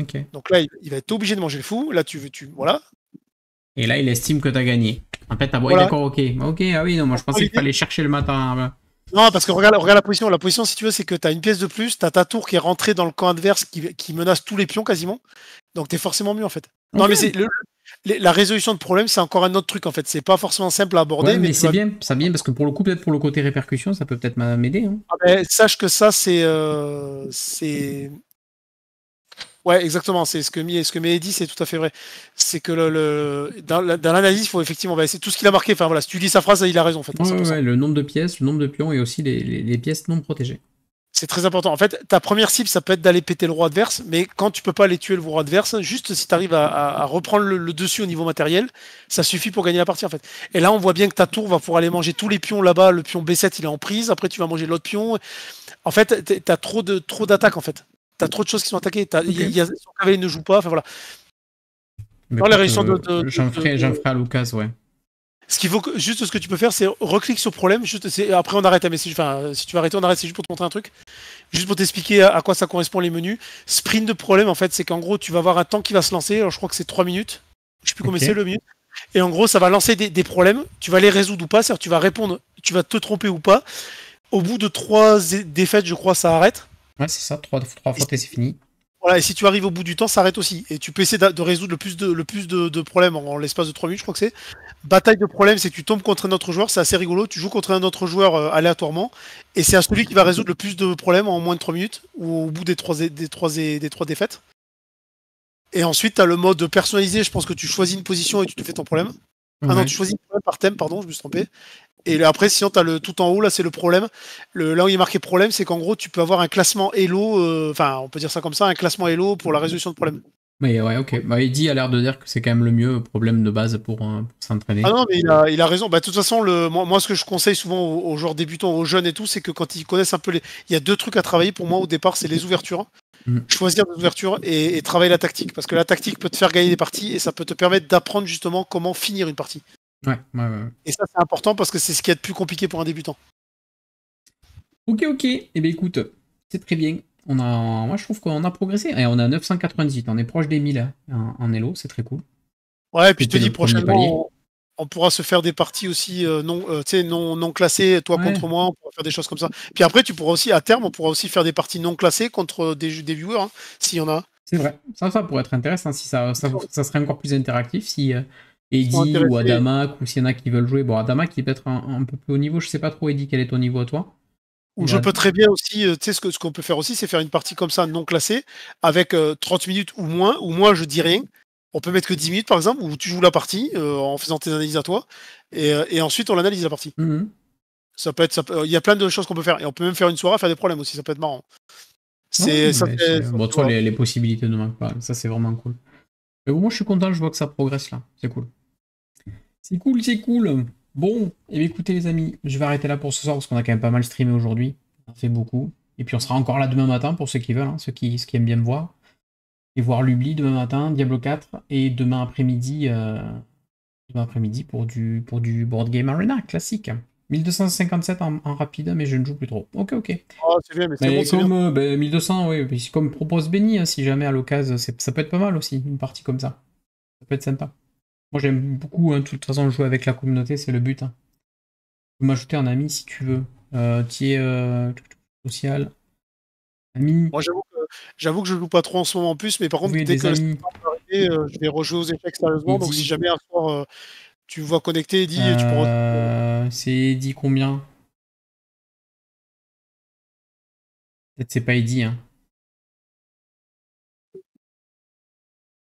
Ok. Donc là, il va être obligé de manger le fou. Là, tu tu voilà. Et là, il estime que tu as gagné. En fait, t'as voilà. d'accord, ok. Ok, ah oui, non, moi je pensais qu'il fallait chercher le matin. Hein, bah. Non, parce que regarde, la position. La position, si tu veux, c'est que tu as une pièce de plus, tu as ta tour qui est rentrée dans le camp adverse qui, menace tous les pions quasiment. Donc tu es forcément mieux en fait. Non, mais la résolution de problème, c'est encore un autre truc en fait. C'est pas forcément simple à aborder. mais, c'est bien, ça bien parce que pour le coup, peut-être pour le côté répercussion, ça peut peut-être m'aider. Hein. Ah ben, sache que ça, c'est. Euh, c'est Ouais, exactement. C'est ce que Mie, ce que dit, c'est tout à fait vrai. C'est que le, dans, l'analyse, il faut effectivement, bah, c'est tout ce qu'il a marqué. Enfin voilà, si tu lis sa phrase, il a raison en fait. le nombre de pièces, le nombre de pions et aussi les, pièces non protégées. C'est très important. En fait, ta première cible, ça peut être d'aller péter le roi adverse, mais quand tu peux pas aller tuer le roi adverse, juste si tu arrives à, reprendre le, dessus au niveau matériel, ça suffit pour gagner la partie en fait. Et là, on voit bien que ta tour va pouvoir aller manger tous les pions là-bas. Le pion B7, il est en prise. Après, tu vas manger l'autre pion. En fait, tu as trop de trop d'attaques en fait t'as trop de choses qui sont attaquées. Il Y a, son cavalier ne joue pas. Enfin voilà. de. J'en ferai, à Lucas, ouais. Ce qu'il faut que, juste ce que tu peux faire, c'est recliquer sur problème. Juste, après, on arrête à message. Enfin, si tu vas arrêter, on arrête. C'est juste pour te montrer un truc. Juste pour t'expliquer à, quoi ça correspond les menus. Sprint de problème, en fait, c'est qu'en gros, tu vas avoir un temps qui va se lancer. je crois que c'est 3 minutes. Je sais plus combien c'est le mieux. Et en gros, ça va lancer des, problèmes. Tu vas les résoudre ou pas. C'est-à-dire, tu vas répondre, tu vas te tromper ou pas. Au bout de 3 défaites, je crois, ça arrête. Ouais, c'est ça, 3, fois et c'est fini. Voilà, et si tu arrives au bout du temps, ça arrête aussi. Et tu peux essayer de résoudre le plus de, le plus de, problèmes en, l'espace de 3 minutes, je crois que c'est. Bataille de problèmes, c'est que tu tombes contre un autre joueur, c'est assez rigolo. Tu joues contre un autre joueur euh, aléatoirement, et c'est à celui qui va résoudre le plus de problèmes en moins de 3 minutes, ou au bout des 3, des des défaites. Et ensuite, tu as le mode personnalisé, je pense que tu choisis une position et tu te fais ton problème. Ah non, tu choisis par thème, pardon, je me suis trompé. Et après, sinon, tu as le tout en haut, là, c'est le problème. là où il est marqué problème, c'est qu'en gros, tu peux avoir un classement Elo, euh, enfin, on peut dire ça comme ça, un classement Elo pour la résolution de problèmes. Mais ouais, ok. Bah, dit a l'air de dire que c'est quand même le mieux problème de base pour, euh, s'entraîner. Ah non, mais il a, raison. Bah, de toute façon, le, moi, ce que je conseille souvent aux, joueurs débutants, aux jeunes et tout, c'est que quand ils connaissent un peu les. Il y a deux trucs à travailler pour moi au départ c'est les ouvertures. Mm. Choisir les ouvertures et travailler la tactique. Parce que la tactique peut te faire gagner des parties et ça peut te permettre d'apprendre justement comment finir une partie. Et ça, c'est important parce que c'est ce qui est le plus compliqué pour un débutant. Ok, ok. Eh bien, écoute, c'est très bien. On a, moi, je trouve qu'on a progressé. Et on a 998. On est proche des 1000 hein, en, en Elo. C'est très cool. Ouais, et puis je te dis, prochainement, on, pourra se faire des parties aussi euh, non, euh, non, non classées, toi contre moi. On pourra faire des choses comme ça. Puis après, tu pourras aussi, à terme, on pourra aussi faire des parties non classées contre euh, des, viewers, hein, s'il y en a. C'est vrai. Ça, pourrait être intéressant. Si ça, ça, serait encore plus interactif. Si. Eddy ou Adama ou s'il y en a qui veulent jouer. Bon, Adama qui peut-être un, peu plus haut niveau. Je sais pas trop, Eddy, quel est ton niveau à toi ou je peux très bien aussi, euh, tu sais, ce qu'on peut faire aussi, c'est faire une partie comme ça non classée, avec 30 euh, minutes ou moins, ou moi je dis rien. On peut mettre que 10 minutes par exemple, où tu joues la partie euh, en faisant tes analyses à toi, et, ensuite on analyse la partie. Mm-hmm. Ça peut être, il y a plein de choses qu'on peut faire, et on peut même faire une soirée faire des problèmes aussi, ça peut être marrant. C'est, oui, bon, toi, les, possibilités ne manquent pas, ça c'est vraiment cool. Mais moi je suis content, je vois que ça progresse là, c'est cool. C'est cool, c'est cool. Bon, eh écoutez les amis, je vais arrêter là pour ce soir parce qu'on a quand même pas mal streamé aujourd'hui. C'est beaucoup. Et puis on sera encore là demain matin pour ceux qui veulent, hein, ceux, qui, qui, aiment bien me voir. Et voir Lubli demain matin, Diablo 4, et demain après-midi euh, demain après-midi pour du, pour du Board Game Arena classique. 1257 en, rapide, mais je ne joue plus trop. Ok, ok. Ah, comme 1200, euh, ben, oui, comme propose Benny, hein, si jamais à l'occasion, ça peut être pas mal aussi, une partie comme ça. Ça peut être sympa. Moi j'aime beaucoup, hein, de toute façon, jouer avec la communauté, c'est le but. Hein. Tu peux m'ajouter un ami si tu veux. Euh, tu es euh, social. Ami. Moi j'avoue que, j'avoue que je joue pas trop en ce moment en plus, mais par contre, dès que amis. je, euh, je vais rejouer aux échecs sérieusement. Donc si jamais un soir euh, tu vois connecté Eddie, tu pourras. Euh, c'est Eddy combien Peut-être c'est pas Eddy, Hein.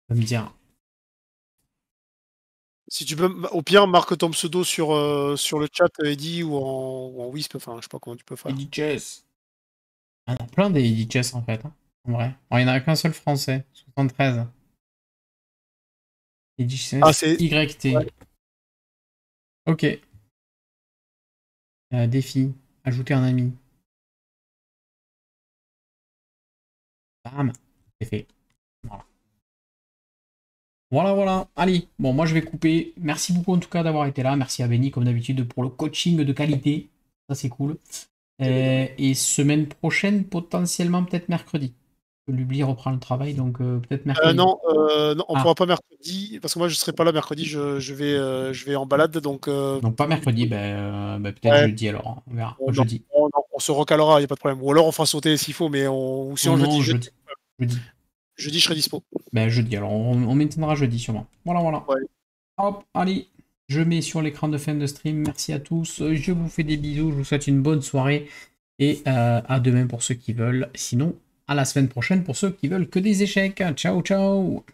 Ça me dire. Si tu peux, au pire, marque ton pseudo sur, euh, sur le chat, euh, Eddy, ou en, en Wisp, enfin, je sais pas comment tu peux faire. Eddie Chess. Ah, il a plein des Chess, en fait, hein, en vrai. il n'y en a qu'un seul français, 73. Eddie Chess, ah, YT. Ok. Euh, défi, ajouter un ami. Bam, c'est fait. Voilà, voilà. Allez, bon, moi je vais couper. Merci beaucoup en tout cas d'avoir été là. Merci à Benny, comme d'habitude, pour le coaching de qualité. Ça, c'est cool. Euh, et semaine prochaine, potentiellement, peut-être mercredi. L'oubli reprend le travail, donc euh, peut-être euh, mercredi. non, on ne ah. pourra pas mercredi, parce que moi je ne serai pas là mercredi, je, vais, je vais en balade. Donc, donc pas mercredi, ben, ben peut-être jeudi alors. On verra. on se recalera, il n'y a pas de problème. Ou alors on fera sauter s'il faut, mais on, ou si on jeudi. jeudi. Jeudi, je serai dispo. Ben, jeudi, alors on, m'éteindra maintiendra jeudi sûrement. Voilà, voilà. Hop, allez, je mets sur l'écran de fin de stream. Merci à tous. Je vous fais des bisous. Je vous souhaite une bonne soirée. Et euh, à demain pour ceux qui veulent. Sinon, à la semaine prochaine pour ceux qui veulent que des échecs. Ciao, ciao.